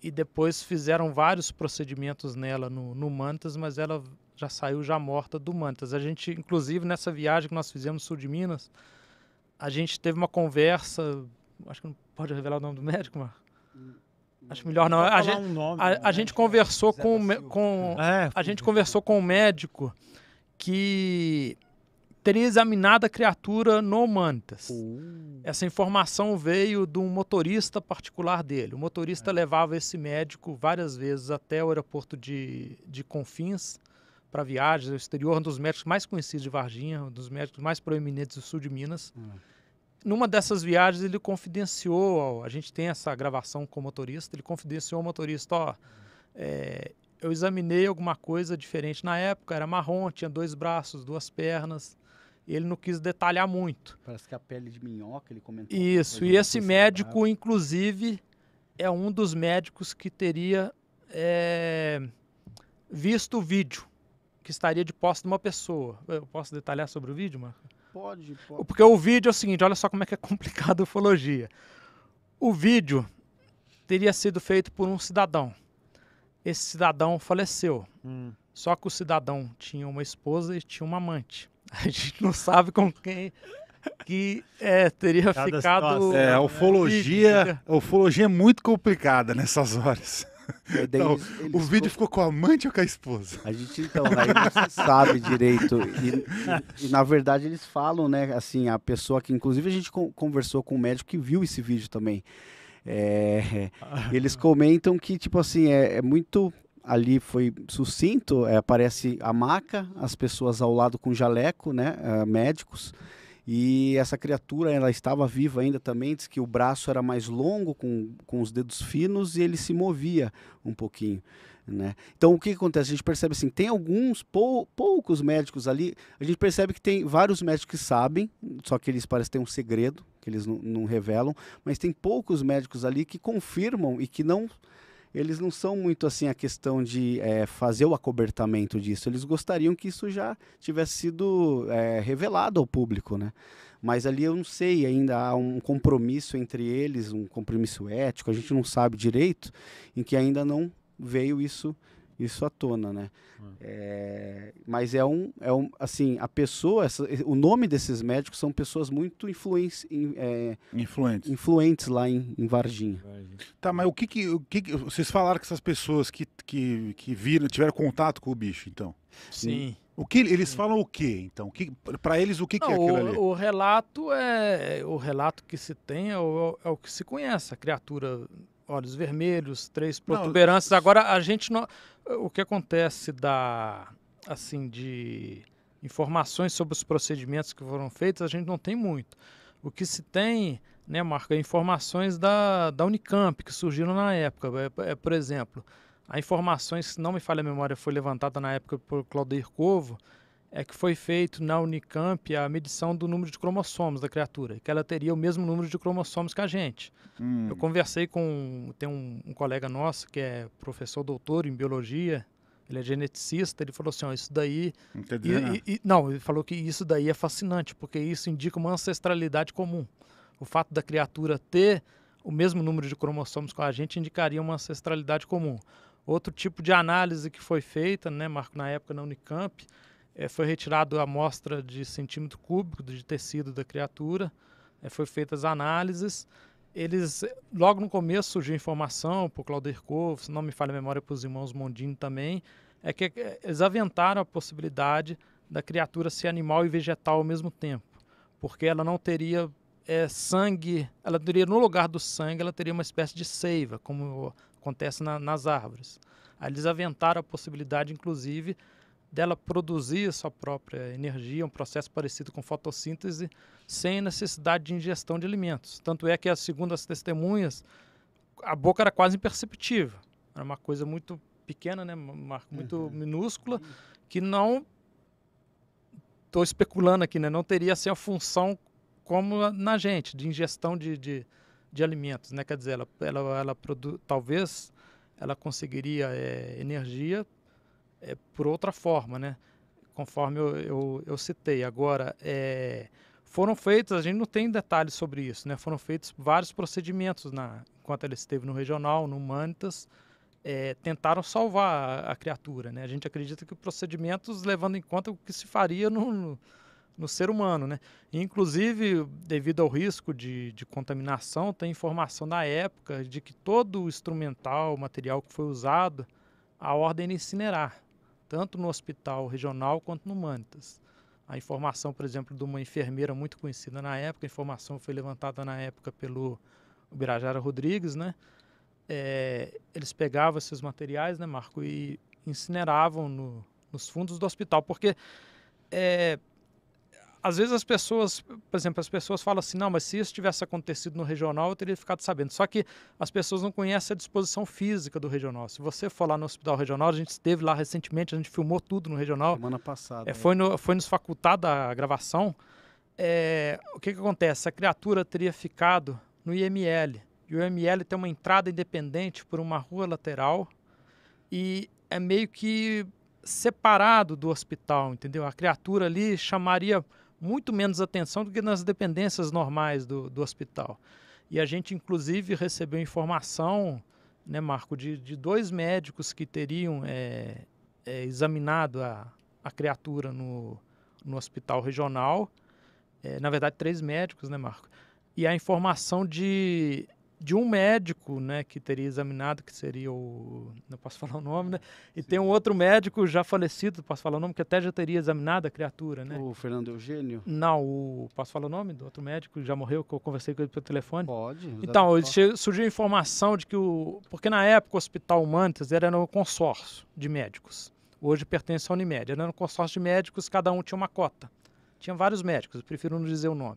e depois fizeram vários procedimentos nela no, no Mantas, mas ela já saiu já morta do Mantas. A gente, inclusive, nessa viagem que nós fizemos no sul de Minas, a gente teve uma conversa, acho que não pode revelar o nome do médico, Marco? Hum. Acho melhor não. A gente, um nome, a, né? a gente, conversou com, com é, a gente conversou com um médico que teria examinado a criatura no Mantas. Uh. Essa informação veio de um motorista particular dele. O motorista é. levava esse médico várias vezes até o aeroporto de, de Confins para viagens ao exterior, um dos médicos mais conhecidos de Varginha, um dos médicos mais proeminentes do sul de Minas. Uh numa dessas viagens ele confidenciou, a gente tem essa gravação com o motorista, ele confidenciou ao motorista, ó, é, eu examinei alguma coisa diferente na época, era marrom, tinha dois braços, duas pernas, e ele não quis detalhar muito. Parece que a pele de minhoca, ele comentou. Isso, e esse médico, né? inclusive, é um dos médicos que teria é, visto o vídeo, que estaria de posse de uma pessoa. Eu posso detalhar sobre o vídeo, Marco? pode, pode. Porque o vídeo é o seguinte, olha só como é que é complicado a ufologia. O vídeo teria sido feito por um cidadão. Esse cidadão faleceu. Hum. Só que o cidadão tinha uma esposa e tinha uma amante. A gente não sabe com quem que é, teria Cada ficado. Situação. É, a ufologia, a ufologia é muito complicada nessas horas. Não, o vídeo ficou... ficou... com a amante ou com a esposa? A gente, então, aí não se sabe direito. E, e, e, na verdade, eles falam, né? Assim, a pessoa que, inclusive, a gente conversou com um médico que viu esse vídeo também. É, eles comentam que, tipo assim, é, é muito. Ali foi sucinto, é, aparece a maca, as pessoas ao lado com jaleco, né? É, médicos. E essa criatura, ela estava viva ainda também, diz que o braço era mais longo, com, com os dedos finos, e ele se movia um pouquinho. Né? Então o que acontece? A gente percebe assim, tem alguns pou, poucos médicos ali, a gente percebe que tem vários médicos que sabem, só que eles parecem ter um segredo que eles não revelam, mas tem poucos médicos ali que confirmam e que não eles não são muito assim a questão de é, fazer o acobertamento disso. Eles gostariam que isso já tivesse sido é, revelado ao público, né? Mas ali eu não sei, ainda há um compromisso entre eles, um compromisso ético, a gente não sabe direito, em que ainda não veio isso isso à tona, né? Hum. É, mas é um, é um, assim, a pessoa, essa, o nome desses médicos são pessoas muito influentes, é, influentes. influentes lá em, em Varginha. Tá, mas o que que, o que que, vocês falaram que essas pessoas que, que, que viram, tiveram contato com o bicho, então? Sim. O que eles falam o então? que então? Que para eles o que, Não, que é aquilo o, ali? O relato é o relato que se tem é o, é o que se conhece. A criatura olhos vermelhos, três protuberâncias. Não, Agora a gente não, o que acontece da assim de informações sobre os procedimentos que foram feitos, a gente não tem muito. O que se tem, né, marca é informações da, da Unicamp que surgiram na época, é, é por exemplo, a informações, se não me falha a memória, foi levantada na época por Claudio Covo, é que foi feito na Unicamp a medição do número de cromossomos da criatura, que ela teria o mesmo número de cromossomos que a gente. Hum. Eu conversei com tem um, um, colega nosso que é professor doutor em biologia, ele é geneticista, ele falou assim, ó, isso daí... Não, e, e, não, ele falou que isso daí é fascinante, porque isso indica uma ancestralidade comum. O fato da criatura ter o mesmo número de cromossomos com a gente indicaria uma ancestralidade comum. Outro tipo de análise que foi feita, né, Marco, na época na Unicamp, é, foi retirada a amostra de centímetro cúbico de tecido da criatura, é, foi feitas análises. Eles, logo no começo surgiu informação para o Clauder Corvo, se não me falha a memória, para os irmãos Mondini também, é que é, eles aventaram a possibilidade da criatura ser animal e vegetal ao mesmo tempo, porque ela não teria é, sangue, ela teria no lugar do sangue, ela teria uma espécie de seiva, como acontece na, nas árvores. Aí eles aventaram a possibilidade, inclusive, dela produzir a sua própria energia, um processo parecido com fotossíntese, sem necessidade de ingestão de alimentos. Tanto é que, segundo as testemunhas, a boca era quase imperceptível. Era uma coisa muito pequena, né, Marco? Muito uhum. minúscula, que não. Estou especulando aqui, né? Não teria assim, a função como na gente, de ingestão de, de, de alimentos, né? Quer dizer, ela, ela, ela produ... talvez ela conseguiria é, energia é, por outra forma, né? Conforme eu, eu, eu citei. Agora, é, foram feitos, a gente não tem detalhes sobre isso, né? Foram feitos vários procedimentos na, enquanto ela esteve no regional, no Humanitas, é, tentaram salvar a, a, criatura, né? A gente acredita que procedimentos levando em conta o que se faria no, no, no ser humano, né? Inclusive, devido ao risco de, de contaminação, tem informação da época de que todo o instrumental, o material que foi usado, a ordem era é incinerar tanto no hospital regional quanto no Manitas. A informação, por exemplo, de uma enfermeira muito conhecida na época, a informação foi levantada na época pelo Birajara Rodrigues, né? É, eles pegavam esses materiais, né, Marco, e incineravam no, nos fundos do hospital, porque é, às vezes as pessoas, por exemplo, as pessoas falam assim, não, mas se isso tivesse acontecido no regional, eu teria ficado sabendo. Só que as pessoas não conhecem a disposição física do regional. Se você for lá no hospital regional, a gente esteve lá recentemente, a gente filmou tudo no regional. Semana passada. É, né? foi, no, foi nos facultada a gravação. É, o que, que acontece? A criatura teria ficado no IML. E o IML tem uma entrada independente por uma rua lateral e é meio que separado do hospital, entendeu? A criatura ali chamaria muito menos atenção do que nas dependências normais do, do hospital. E a gente, inclusive, recebeu informação, né, Marco, de, de dois médicos que teriam é, é, examinado a, a criatura no, no hospital regional. É, na verdade, três médicos, né, Marco? E a informação de de um médico, né, que teria examinado, que seria o, não posso falar o nome, né, e Sim. tem um outro médico já falecido, posso falar o nome, que até já teria examinado a criatura, né? O Fernando Eugênio? Não, o, posso falar o nome do outro médico que já morreu, que eu conversei com ele pelo telefone? Pode. Então, surgiu a informação de que o, porque na época o Hospital Mantas era um consórcio de médicos, hoje pertence à Unimed, era um consórcio de médicos, cada um tinha uma cota, tinha vários médicos, prefiro não dizer o nome.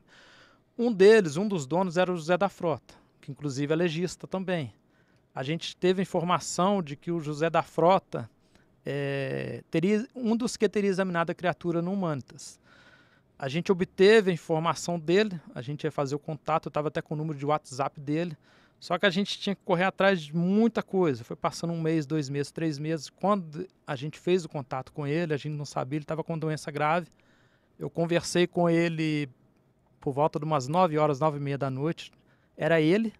Um deles, um dos donos era o José da Frota, que inclusive é legista também. A gente teve informação de que o José da Frota é, teria um dos que teria examinado a criatura no Mantas. A gente obteve a informação dele, a gente ia fazer o contato, eu estava até com o número de WhatsApp dele, só que a gente tinha que correr atrás de muita coisa. Foi passando um mês, dois meses, três meses. Quando a gente fez o contato com ele, a gente não sabia, ele estava com doença grave. Eu conversei com ele por volta de umas 9 horas, 9 e meia da noite, era ele,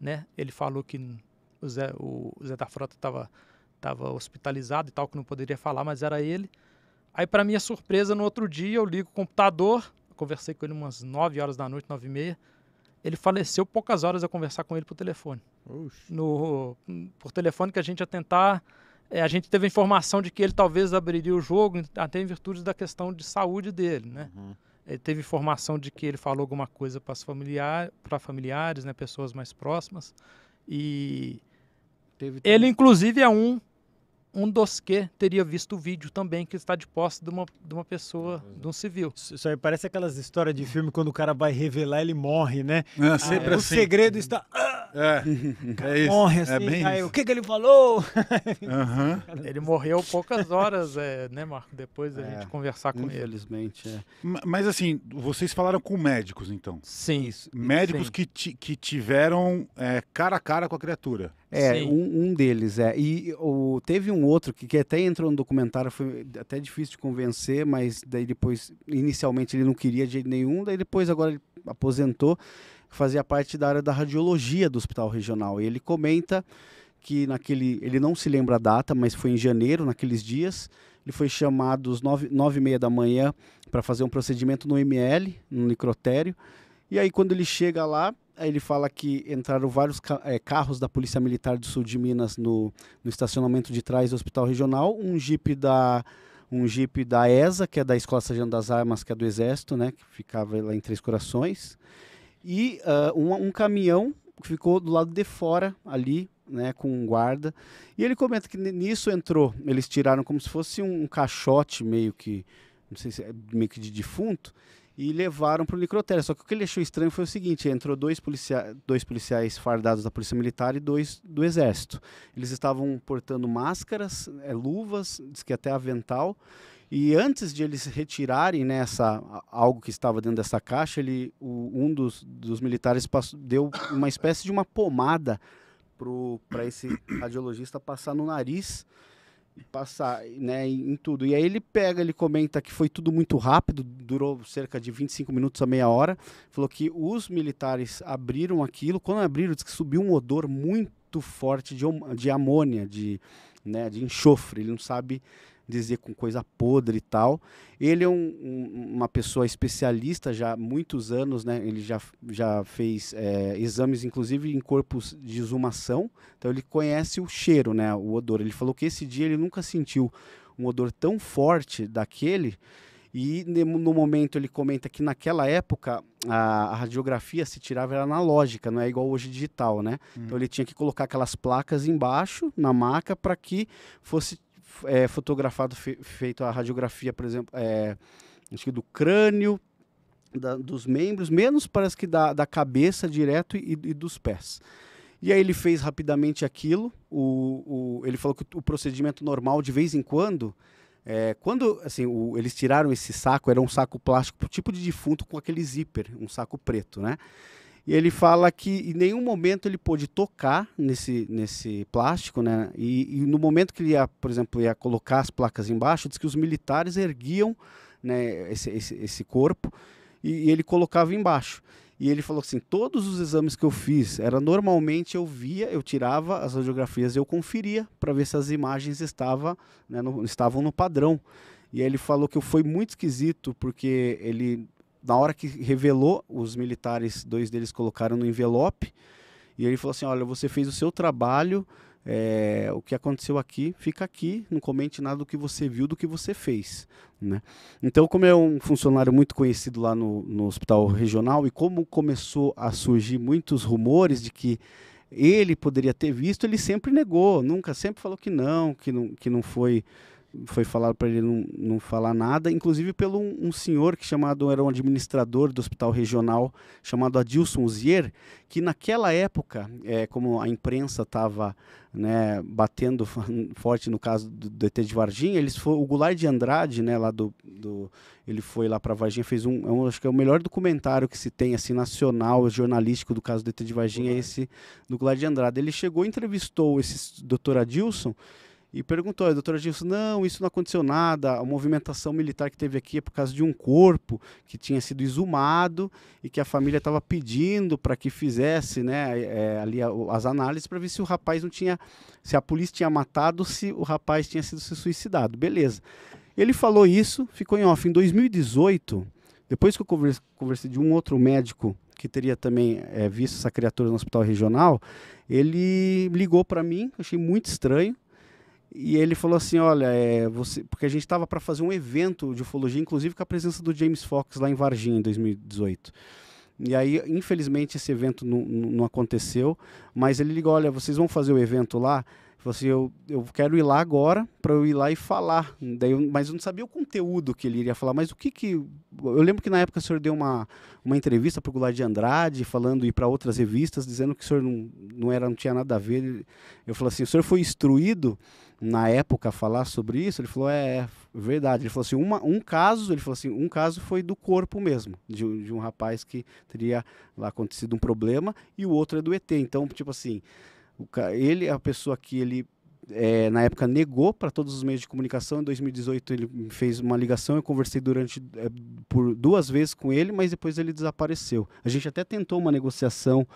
né? Ele falou que o Zé, o Zé da Frota estava tava hospitalizado e tal, que não poderia falar, mas era ele. Aí, para minha surpresa, no outro dia eu ligo o computador, conversei com ele umas 9 horas da noite, 9 e meia. Ele faleceu poucas horas a conversar com ele por telefone. Oxi. No, por telefone que a gente ia tentar. É, a gente teve a informação de que ele talvez abriria o jogo, até em virtude da questão de saúde dele, né? Uhum. Eh, teve informação de que ele falou alguma coisa para familiar, familiares, né, pessoas mais próximas. E teve ele, inclusive, é um um dos que teria visto o vídeo também que está de posse de uma, de uma pessoa, uhum. de um civil. Isso aí parece aquelas histórias de filme quando o cara vai revelar, ele morre, né? É, sempre ah, é. assim. O segredo está é, é isso. Morre é assim, é bem aí, isso. o que, que ele falou? Uhum. Ele morreu poucas horas, é, né, Marco? Depois da é, gente conversar com ele. Infelizmente, é. Mas assim, vocês falaram com médicos, então? Sim. Médicos sim. Que, que tiveram é, cara a cara com a criatura. É, um, um, deles, é. E o, teve um outro que, que até entrou no documentário, foi até difícil de convencer, mas daí depois, inicialmente ele não queria de nenhum, daí depois agora ele aposentou que fazia parte da área da radiologia do Hospital Regional. E ele comenta que naquele, ele não se lembra a data, mas foi em janeiro, naqueles dias, ele foi chamado às nove, nove e meia da manhã para fazer um procedimento no ML, no necrotério. E aí quando ele chega lá, ele fala que entraram vários é, carros da Polícia Militar do Sul de Minas no, no estacionamento de trás do Hospital Regional, um jipe da um jipe da ESA, que é da Escola Sargento das Armas, que é do Exército, né, que ficava lá em Três Corações. E uh, ah, um, um caminhão ficou do lado de fora ali, né, com um guarda. E ele comenta que nisso entrou, eles tiraram como se fosse um, um caixote meio que, não sei se é meio que de defunto, e levaram para o necrotério. Só que o que ele achou estranho foi o seguinte: entrou dois, policia dois policiais fardados da Polícia Militar e dois do Exército. Eles estavam portando máscaras, é, luvas, diz que até avental, e antes de eles retirarem né, essa, algo que estava dentro dessa caixa, ele, o, um dos, dos militares passou, deu uma espécie de uma pomada para esse radiologista passar no nariz passar né, em tudo. E aí ele pega, ele comenta que foi tudo muito rápido, durou cerca de 25 minutos a meia hora. Falou que os militares abriram aquilo, quando abriram, diz que subiu um odor muito forte de, de amônia, de, né, de enxofre. Ele não sabe dizer com coisa podre e tal. Ele é um, um, uma pessoa especialista já há muitos anos, né? Ele já, já fez é, exames, inclusive em corpos de exumação. Então ele conhece o cheiro, né? O odor. Ele falou que esse dia ele nunca sentiu um odor tão forte daquele. E no momento ele comenta que naquela época a, a radiografia se tirava era analógica, não é igual hoje digital, né? Hum. Então ele tinha que colocar aquelas placas embaixo na maca para que fosse é, fotografado, fe, feito a radiografia, por exemplo, é, acho que do crânio, da, dos membros, menos parece que da, da cabeça direto e, e dos pés. E aí ele fez rapidamente aquilo. O, o, ele falou que o procedimento normal, de vez em quando, é, quando assim, o, eles tiraram esse saco, era um saco plástico, tipo de defunto com aquele zíper, um saco preto, né? E ele fala que em nenhum momento ele pôde tocar nesse, nesse plástico, né? E, e no momento que ele ia, por exemplo, ia colocar as placas embaixo, diz que os militares erguiam né, esse, esse, esse corpo e, e ele colocava embaixo. E ele falou assim: todos os exames que eu fiz, era normalmente eu via, eu tirava as radiografias e eu conferia para ver se as imagens estava, né, no, estavam no padrão. E ele falou que foi muito esquisito, porque ele na hora que revelou, os militares, dois deles colocaram no envelope, e ele falou assim: Olha, você fez o seu trabalho, é, o que aconteceu aqui, fica aqui, não comente nada do que você viu, do que você fez. Né? Então, como é um funcionário muito conhecido lá no, no hospital regional, e como começou a surgir muitos rumores de que ele poderia ter visto, ele sempre negou, nunca, sempre falou que não, que não, que não foi foi falado para ele não, não falar nada, inclusive pelo um, um, senhor que chamado era um administrador do hospital regional chamado Adilson Zier, que naquela época, é, como a imprensa estava né, batendo forte no caso do DT de Varginha, eles foi, o Goulart de Andrade, né, lá do, do ele foi lá para Varginha, fez um, é um, acho que é o melhor documentário que se tem assim nacional jornalístico do caso do DT de Varginha, é esse do Goulart de Andrade. Ele chegou, entrevistou esse Dr. Adilson e perguntou, a doutora Gilson, não, isso não aconteceu nada, a movimentação militar que teve aqui é por causa de um corpo que tinha sido exumado e que a família estava pedindo para que fizesse né, é, ali as análises para ver se o rapaz não tinha, se a polícia tinha matado, se o rapaz tinha sido se suicidado. Beleza. Ele falou isso, ficou em off. Em 2018, depois que eu conversei de um outro médico que teria também é, visto essa criatura no hospital regional, ele ligou para mim, achei muito estranho. E ele falou assim: olha, é, você. Porque a gente estava para fazer um evento de ufologia, inclusive com a presença do James Fox lá em Varginha, em 2018. E aí, infelizmente, esse evento não, não aconteceu, mas ele ligou: olha, vocês vão fazer o evento lá? assim: eu, eu quero ir lá agora para eu ir lá e falar. Daí eu, mas eu não sabia o conteúdo que ele iria falar, mas o que que. Eu lembro que na época o senhor deu uma, uma entrevista para o Goulart de Andrade, falando e para outras revistas, dizendo que o senhor não, não, era, não tinha nada a ver. Eu falei assim: o senhor foi instruído na época falar sobre isso, ele falou, é, é verdade. Ele falou assim, uma, um caso, ele falou assim, um caso foi do corpo mesmo, de, de um rapaz que teria lá acontecido um problema, e o outro é do ET. Então, tipo assim, o, ele, a pessoa que ele é, na época negou para todos os meios de comunicação. Em 2018 ele fez uma ligação, eu conversei durante é, por duas vezes com ele, mas depois ele desapareceu. A gente até tentou uma negociação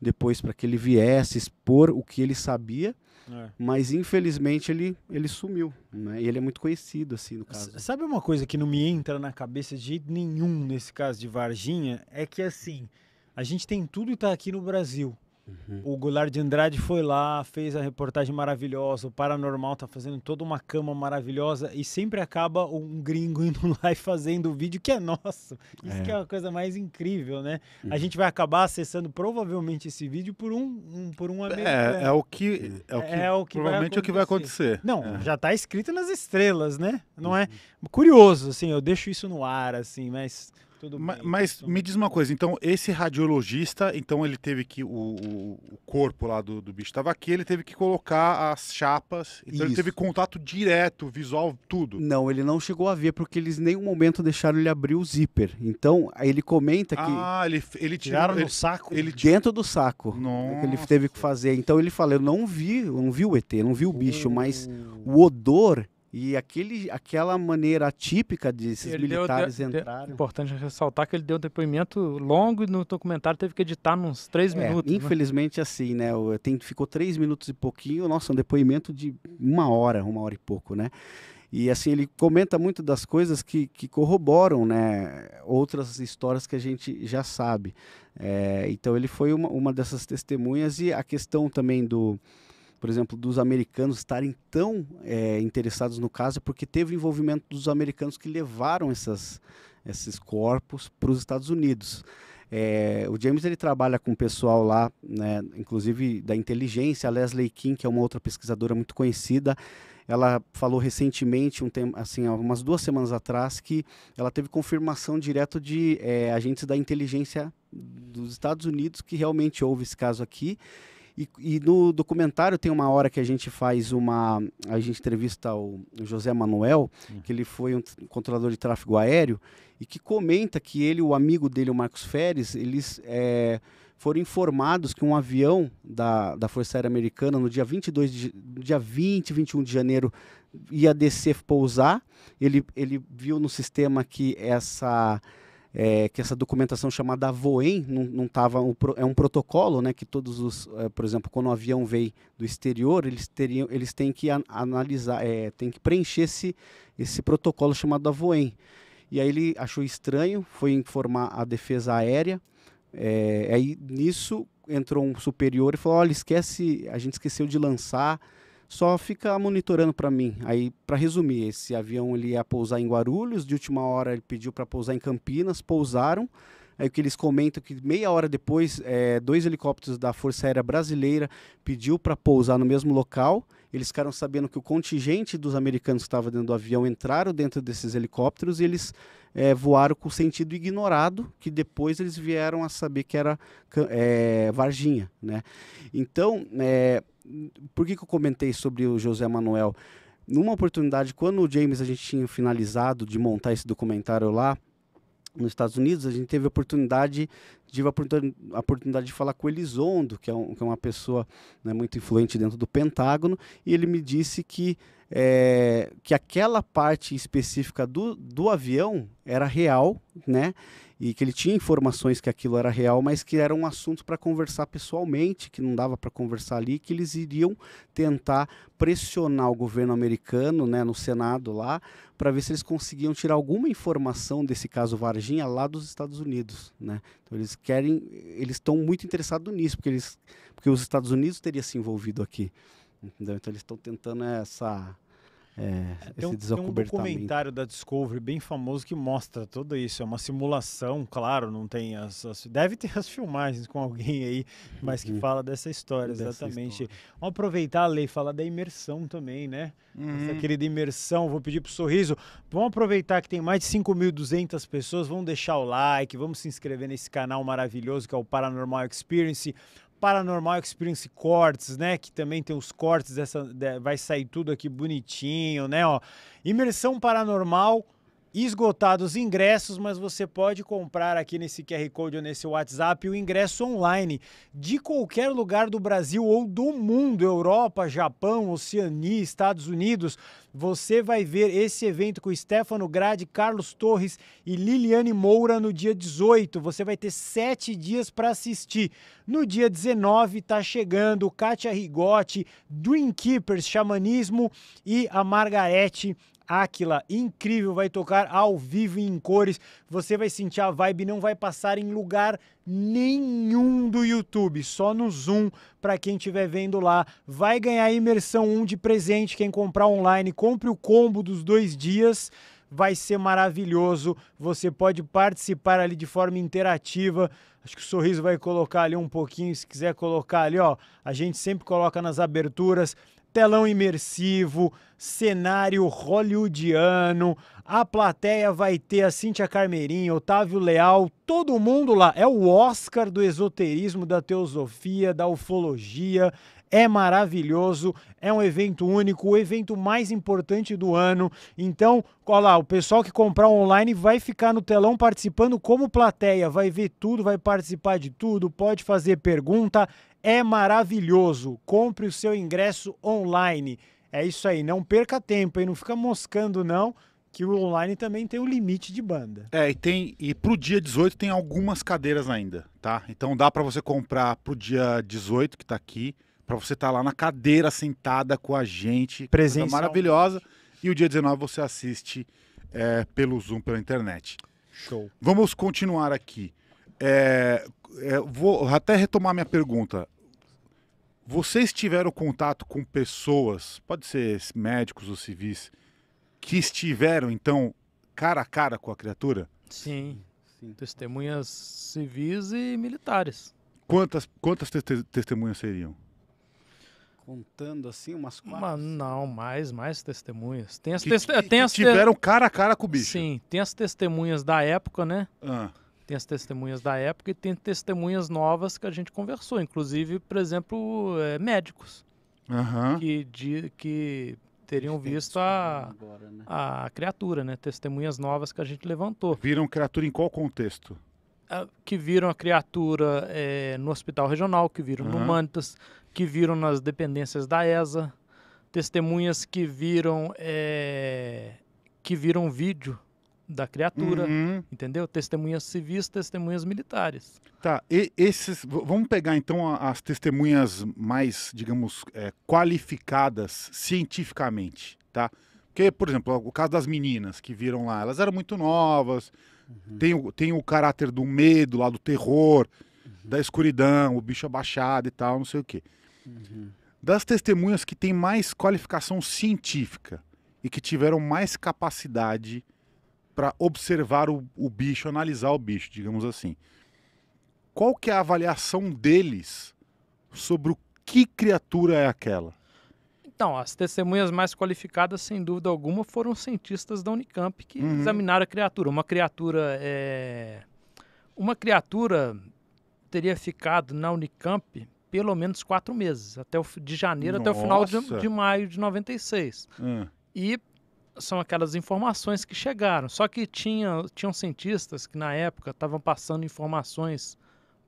depois para que ele viesse expor o que ele sabia, é. Mas infelizmente ele, ele sumiu, né? E ele é muito conhecido, assim, no caso. sabe uma coisa que não me entra na cabeça de jeito nenhum nesse caso de Varginha? É que assim, a gente tem tudo e tá aqui no Brasil. Uhum. O Goulart de Andrade foi lá, fez a reportagem maravilhosa, o Paranormal tá fazendo toda uma cama maravilhosa e sempre acaba um gringo indo lá e fazendo o vídeo que é nosso. Isso é. que é a coisa mais incrível, né? Uhum. A gente vai acabar acessando provavelmente esse vídeo por um, um por um amigo. É, né? é o que é o que, é, é o que provavelmente é o que vai acontecer. Não, é. já tá escrito nas estrelas, né? Não uhum. é curioso assim, eu deixo isso no ar assim, mas tudo mas, bem, mas me diz uma coisa, então esse radiologista, então ele teve que o, o, corpo lá do, do bicho estava aqui, ele teve que colocar as chapas, então Isso. ele teve contato direto, visual, tudo. Não, ele não chegou a ver porque eles em nenhum momento deixaram ele abrir o zíper. Então aí ele comenta que ah, ele ele tiraram ele, no saco, ele dentro do saco, Nossa. ele teve que fazer. Então ele fala, eu não vi, eu não vi o ET, não vi o bicho, mas oh. o odor e aquele, aquela maneira atípica de esses militares deu, de, É importante ressaltar que ele deu um depoimento longo e no documentário teve que editar uns três é, minutos. Né? Infelizmente, né? assim, né? Tem, ficou três minutos e pouquinho. Nossa, um depoimento de uma hora, uma hora e pouco, né? E assim, ele comenta muito das coisas que, que corroboram né, outras histórias que a gente já sabe. É, então, ele foi uma, uma dessas testemunhas e a questão também do, por exemplo, dos americanos estarem tão é, interessados no caso, é porque teve envolvimento dos americanos que levaram essas, esses corpos para os Estados Unidos. É, o James ele trabalha com o pessoal lá, né, inclusive da inteligência, a Leslie Kim, que é uma outra pesquisadora muito conhecida, ela falou recentemente, um tempo, assim, umas duas semanas atrás, que ela teve confirmação direto de é, agentes da inteligência dos Estados Unidos que realmente houve esse caso aqui e, e, no documentário tem uma hora que a gente faz uma. A gente entrevista o José Manuel, que ele foi um controlador de tráfego aéreo, e que comenta que ele, o amigo dele, o Marcos Feres, eles é, foram informados que um avião da, da Força Aérea Americana, no dia 22 de, dia 20, 21 de janeiro, ia descer, pousar. Ele, ele viu no sistema que essa é, que essa documentação chamada voen não tava um, é um protocolo, né, que todos os, é, por exemplo, quando o avião veio do exterior, eles teriam, eles têm que analisar, é, tem que preencher esse esse protocolo chamado voen E aí ele achou estranho, foi informar a Defesa Aérea. É, aí nisso entrou um superior e falou: olha, esquece, a gente esqueceu de lançar só fica monitorando para mim. Aí, para resumir, esse avião ele ia pousar em Guarulhos, de última hora ele pediu para pousar em Campinas, pousaram. Aí que eles comentam é que meia hora depois, é, dois helicópteros da Força Aérea Brasileira pediu para pousar no mesmo local. Eles ficaram sabendo que o contingente dos americanos que estava dentro do avião entraram dentro desses helicópteros e eles é, voaram com sentido ignorado, que depois eles vieram a saber que era é, Varginha. Né? Então, é, por que, que eu comentei sobre o José Manuel? Numa oportunidade, quando o James a gente tinha finalizado de montar esse documentário lá, nos Estados Unidos, a gente teve a oportunidade, tive a oportunidade de falar com o Elizondo, que é, um, que é uma pessoa né, muito influente dentro do Pentágono, e ele me disse que, é, que aquela parte específica do, do avião era real, né? e que ele tinha informações que aquilo era real, mas que era um assunto para conversar pessoalmente, que não dava para conversar ali, que eles iriam tentar pressionar o governo americano, né, no Senado lá, para ver se eles conseguiam tirar alguma informação desse caso Varginha lá dos Estados Unidos, né? Então eles querem, eles estão muito interessados nisso, porque eles porque os Estados Unidos teria se envolvido aqui. Entendeu? Então eles estão tentando essa é, é tem, um, tem um documentário da Discovery bem famoso que mostra tudo isso. É uma simulação, claro, não tem as, as deve ter as filmagens com alguém aí, mas que uhum. fala dessa história, dessa exatamente. História. Vamos aproveitar a lei, falar da imersão também, né? Uhum. Essa querida imersão, vou pedir pro sorriso. Vamos aproveitar que tem mais de 5.200 pessoas, vamos deixar o like, vamos se inscrever nesse canal maravilhoso que é o Paranormal Experience. Paranormal Experience Cortes, né? Que também tem os cortes dessa. Vai sair tudo aqui bonitinho, né? Ó, imersão paranormal esgotados os ingressos, mas você pode comprar aqui nesse QR Code ou nesse WhatsApp o ingresso online de qualquer lugar do Brasil ou do mundo, Europa, Japão, Oceania, Estados Unidos. Você vai ver esse evento com Stefano Grade, Carlos Torres e Liliane Moura no dia 18. Você vai ter sete dias para assistir. No dia 19 está chegando Kátia Rigotti, Dreamkeepers, Xamanismo e a Margarete Aquila incrível, vai tocar ao vivo em cores. Você vai sentir a vibe, não vai passar em lugar nenhum do YouTube, só no Zoom para quem estiver vendo lá. Vai ganhar imersão 1 de presente quem comprar online, compre o combo dos dois dias vai ser maravilhoso. Você pode participar ali de forma interativa. Acho que o sorriso vai colocar ali um pouquinho, se quiser colocar ali, ó. A gente sempre coloca nas aberturas telão imersivo, cenário hollywoodiano, a plateia vai ter a Cíntia Carmeirinha, Otávio Leal, todo mundo lá. É o Oscar do esoterismo, da teosofia, da ufologia. É maravilhoso, é um evento único, o evento mais importante do ano. Então, olha lá, o pessoal que comprar online vai ficar no telão participando como plateia, vai ver tudo, vai participar de tudo, pode fazer pergunta é maravilhoso. Compre o seu ingresso online. É isso aí, não perca tempo, e Não fica moscando, não, que o online também tem um limite de banda. É, e tem. E pro dia 18 tem algumas cadeiras ainda, tá? Então dá para você comprar pro dia 18, que está aqui, para você estar tá lá na cadeira sentada com a gente. Presença maravilhosa. E o dia 19 você assiste é, pelo Zoom, pela internet. Show. Vamos continuar aqui. É, é, vou até retomar minha pergunta. Vocês tiveram contato com pessoas, pode ser médicos ou civis, que estiveram então cara a cara com a criatura? Sim. Sim. Testemunhas civis e militares. Quantas, quantas te testemunhas seriam? Contando assim, umas quatro? Uma, não, mais, mais testemunhas. Tem as, que, te que, tem que tiveram cara a cara com o bicho. Sim, tem as testemunhas da época, né? Ah. Tem as testemunhas da época e tem testemunhas novas que a gente conversou, inclusive, por exemplo, é, médicos uhum. que, de, que teriam visto a, agora, né? a criatura, né? Testemunhas novas que a gente levantou. Viram criatura em qual contexto? Ah, que viram a criatura é, no hospital regional, que viram uhum. no Mantas, que viram nas dependências da ESA, testemunhas que viram é, que viram vídeo da criatura, uhum. entendeu? Testemunhas civis, testemunhas militares. Tá, e esses. Vamos pegar então as testemunhas mais, digamos, é, qualificadas cientificamente, tá? Porque, por exemplo, o caso das meninas que viram lá, elas eram muito novas, uhum. tem, o, tem o caráter do medo lá, do terror, uhum. da escuridão, o bicho abaixado e tal, não sei o quê. Uhum. Das testemunhas que têm mais qualificação científica e que tiveram mais capacidade para observar o, o bicho, analisar o bicho, digamos assim. Qual que é a avaliação deles sobre o que criatura é aquela? Então, as testemunhas mais qualificadas, sem dúvida alguma, foram cientistas da Unicamp que uhum. examinaram a criatura. Uma criatura é... Uma criatura teria ficado na Unicamp pelo menos quatro meses, até o, de janeiro Nossa. até o final de, de maio de 96. E são aquelas informações que chegaram. Só que tinha, tinham cientistas que na época estavam passando informações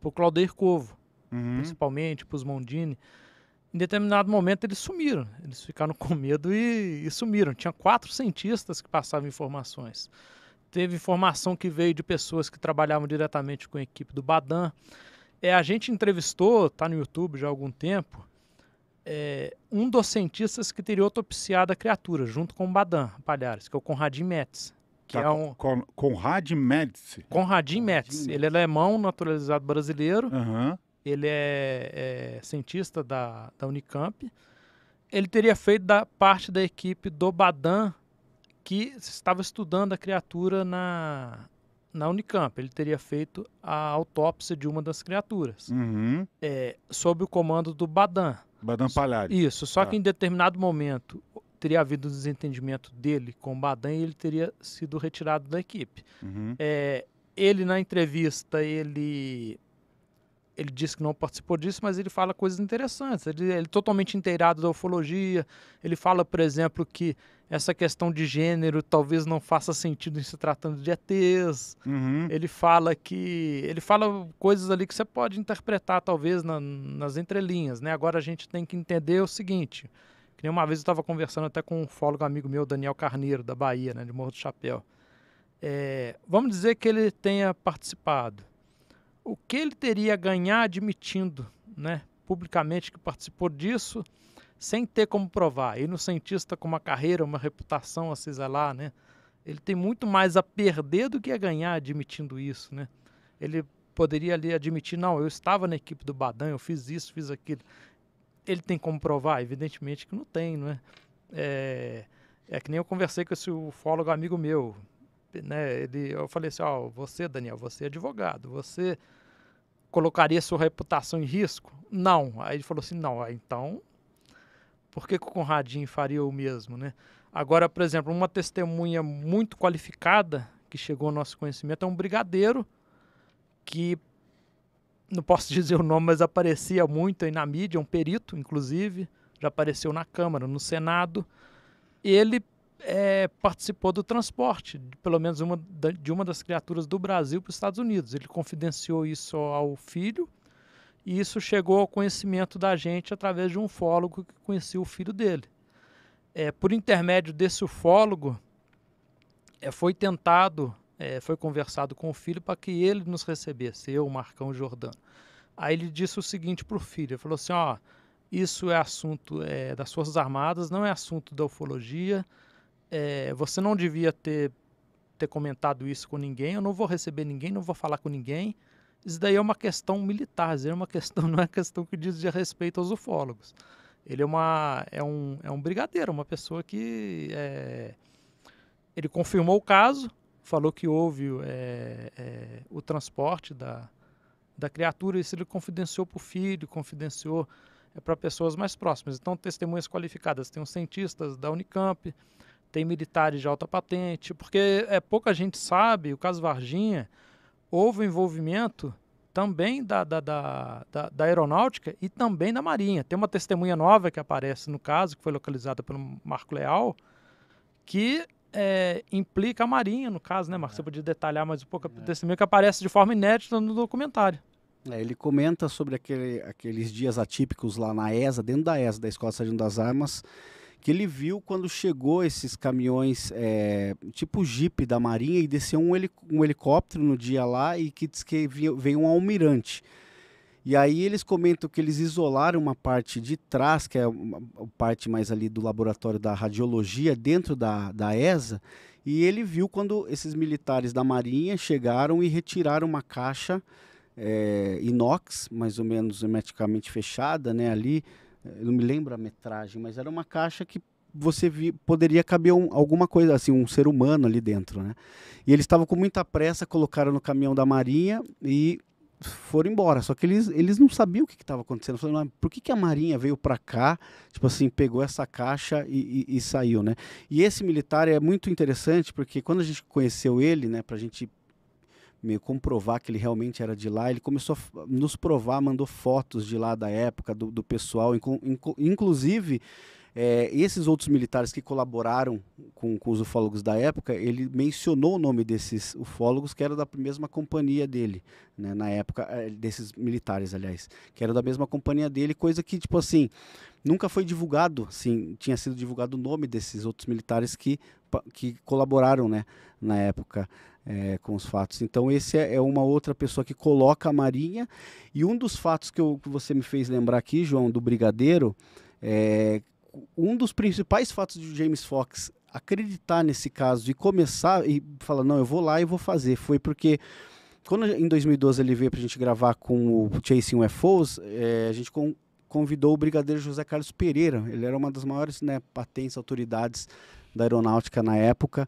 para o Claudeir Covo, uhum. principalmente para os Mondini. Em determinado momento eles sumiram, eles ficaram com medo e, e sumiram. Tinha quatro cientistas que passavam informações. Teve informação que veio de pessoas que trabalhavam diretamente com a equipe do Badan. É, a gente entrevistou, está no YouTube já há algum tempo, é, um dos cientistas que teria autopsiado a criatura, junto com o Badan Palhares, que é o Conradin Metz. Que tá, é um... Con Conrad Metz. Conradin Metz. Ele é alemão, naturalizado brasileiro. Uhum. Ele é, é, cientista da, da Unicamp. Ele teria feito da parte da equipe do Badan que estava estudando a criatura na, na Unicamp. Ele teria feito a autópsia de uma das criaturas, uhum. é, sob o comando do Badan. Badan Palhares. Isso, só tá. que em determinado momento teria havido um desentendimento dele com o Badan e ele teria sido retirado da equipe. Uhum. É, ele, na entrevista, ele ele diz que não participou disso, mas ele fala coisas interessantes. Ele, ele é totalmente inteirado da ufologia. Ele fala, por exemplo, que essa questão de gênero talvez não faça sentido em se tratando de ETs. Uhum. Ele fala que. Ele fala coisas ali que você pode interpretar, talvez, na, nas entrelinhas. Né? Agora a gente tem que entender o seguinte. Que nem uma vez eu estava conversando até com um fólogo amigo meu, Daniel Carneiro, da Bahia, né, de Morro do Chapéu. É, vamos dizer que ele tenha participado o que ele teria a ganhar admitindo né, publicamente que participou disso, sem ter como provar. E no cientista com uma carreira, uma reputação, assim, lá, né? Ele tem muito mais a perder do que a ganhar admitindo isso, né? Ele poderia ali admitir, não, eu estava na equipe do Badan, eu fiz isso, fiz aquilo. Ele tem como provar? Evidentemente que não tem, não é? É, é que nem eu conversei com esse ufólogo amigo meu, né? Ele, eu falei assim, ó, oh, você, Daniel, você é advogado, você colocaria sua reputação em risco? Não. Aí ele falou assim: não, ah, então, por que, que o Conradinho faria o mesmo, né? Agora, por exemplo, uma testemunha muito qualificada que chegou ao nosso conhecimento é um brigadeiro que não posso dizer o nome, mas aparecia muito aí na mídia, um perito, inclusive, já apareceu na Câmara, no Senado. Ele é, participou do transporte, de, pelo menos uma, de uma das criaturas do Brasil para os Estados Unidos. Ele confidenciou isso ao filho e isso chegou ao conhecimento da gente através de um ufólogo que conhecia o filho dele. É, por intermédio desse ufólogo, é, foi tentado, é, foi conversado com o filho para que ele nos recebesse, eu, Marcão Jordano. Aí ele disse o seguinte para o filho, ele falou assim, ó, isso é assunto é, das Forças Armadas, não é assunto da ufologia, é, você não devia ter, ter comentado isso com ninguém, eu não vou receber ninguém, não vou falar com ninguém. Isso daí é uma questão militar, é uma questão, não é uma questão que diz de respeito aos ufólogos. Ele é, uma, é, um, é um brigadeiro, uma pessoa que. É, ele confirmou o caso, falou que houve é, é, o transporte da, da criatura, isso ele confidenciou para o filho, confidenciou para pessoas mais próximas. Então, testemunhas qualificadas, tem os cientistas da Unicamp, tem militares de alta patente, porque é pouca gente sabe, o caso Varginha, houve envolvimento também da, da, da, da, aeronáutica e também da marinha. Tem uma testemunha nova que aparece no caso, que foi localizada pelo Marco Leal, que é, implica a marinha, no caso, né, Marco? É. Você podia detalhar mais um pouco a é. testemunha que aparece de forma inédita no documentário. É, ele comenta sobre aquele, aqueles dias atípicos lá na ESA, dentro da ESA, da Escola de Sargento das Armas, que ele viu quando chegou esses caminhões, é, tipo Jeep da Marinha, e desceu um, helic um helicóptero no dia lá e que diz que veio um almirante. E aí eles comentam que eles isolaram uma parte de trás, que é a parte mais ali do laboratório da radiologia, dentro da, da ESA, e ele viu quando esses militares da Marinha chegaram e retiraram uma caixa é, inox, mais ou menos hermeticamente fechada, né, ali, eu não me lembro a metragem, mas era uma caixa que você vi, poderia caber um, alguma coisa, assim, um ser humano ali dentro, né? E eles estavam com muita pressa, colocaram no caminhão da Marinha e foram embora. Só que eles, eles não sabiam o que estava acontecendo. Falaram, por que, que a Marinha veio para cá, tipo assim, pegou essa caixa e, e, e, saiu, né? E esse militar é muito interessante, porque quando a gente conheceu ele, né, para a gente meio comprovar que ele realmente era de lá. Ele começou a nos provar, mandou fotos de lá da época, do, do pessoal, inc inclusive. É, esses outros militares que colaboraram com, com, os ufólogos da época, ele mencionou o nome desses ufólogos, que era da mesma companhia dele, né, na época, é, desses militares, aliás, que era da mesma companhia dele, coisa que, tipo assim, nunca foi divulgado, assim, tinha sido divulgado o nome desses outros militares que, que colaboraram né, na época é, com os fatos. Então, esse é, é, uma outra pessoa que coloca a Marinha. E um dos fatos que, eu, que você me fez lembrar aqui, João, do Brigadeiro, é, um dos principais fatos de James Fox acreditar nesse caso e começar e falar: não, eu vou lá e vou fazer, foi porque. Quando em 2012 ele veio para a gente gravar com o Chasing UFOs, é, a gente com, convidou o brigadeiro José Carlos Pereira. Ele era uma das maiores né, patentes autoridades da aeronáutica na época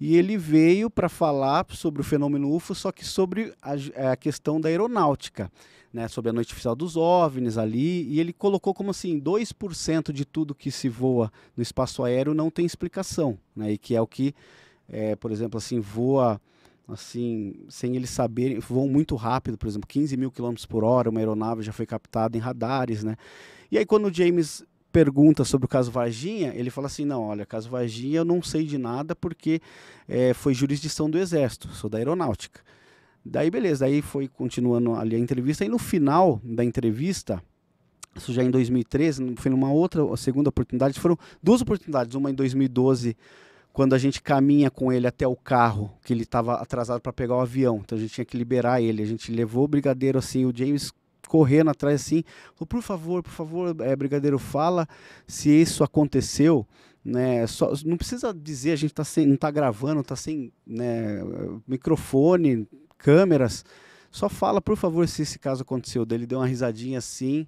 e ele veio para falar sobre o fenômeno UFO, só que sobre a, eh, a questão da aeronáutica, né, sobre a noite oficial dos OVNIs ali, e ele colocou como assim, 2% de tudo que se voa no espaço aéreo não tem explicação, né, e que é o que, é, por exemplo, assim, voa assim, sem eles saberem, voam muito rápido, por exemplo, 15 mil quilômetros por hora, uma aeronave já foi captada em radares, né? E aí quando o James pergunta sobre o caso Varginha, ele fala assim: não, olha, caso Varginha eu não sei de nada porque é, foi jurisdição do Exército, sou da Aeronáutica. Daí, beleza, daí foi continuando ali a entrevista, e no final da entrevista, isso já em 2013, foi numa outra segunda oportunidade, foram duas oportunidades, uma em 2012 quando a gente caminha com ele até o carro, que ele estava atrasado para pegar o avião, então a gente tinha que liberar ele. A gente levou o brigadeiro assim, o James correndo atrás assim, falou, por favor, por favor, é, brigadeiro, fala se isso aconteceu, né? Só, não precisa dizer, a gente tá sem, não está gravando, está sem né, microfone, câmeras, só fala, por favor, se esse caso aconteceu. Daí ele deu uma risadinha assim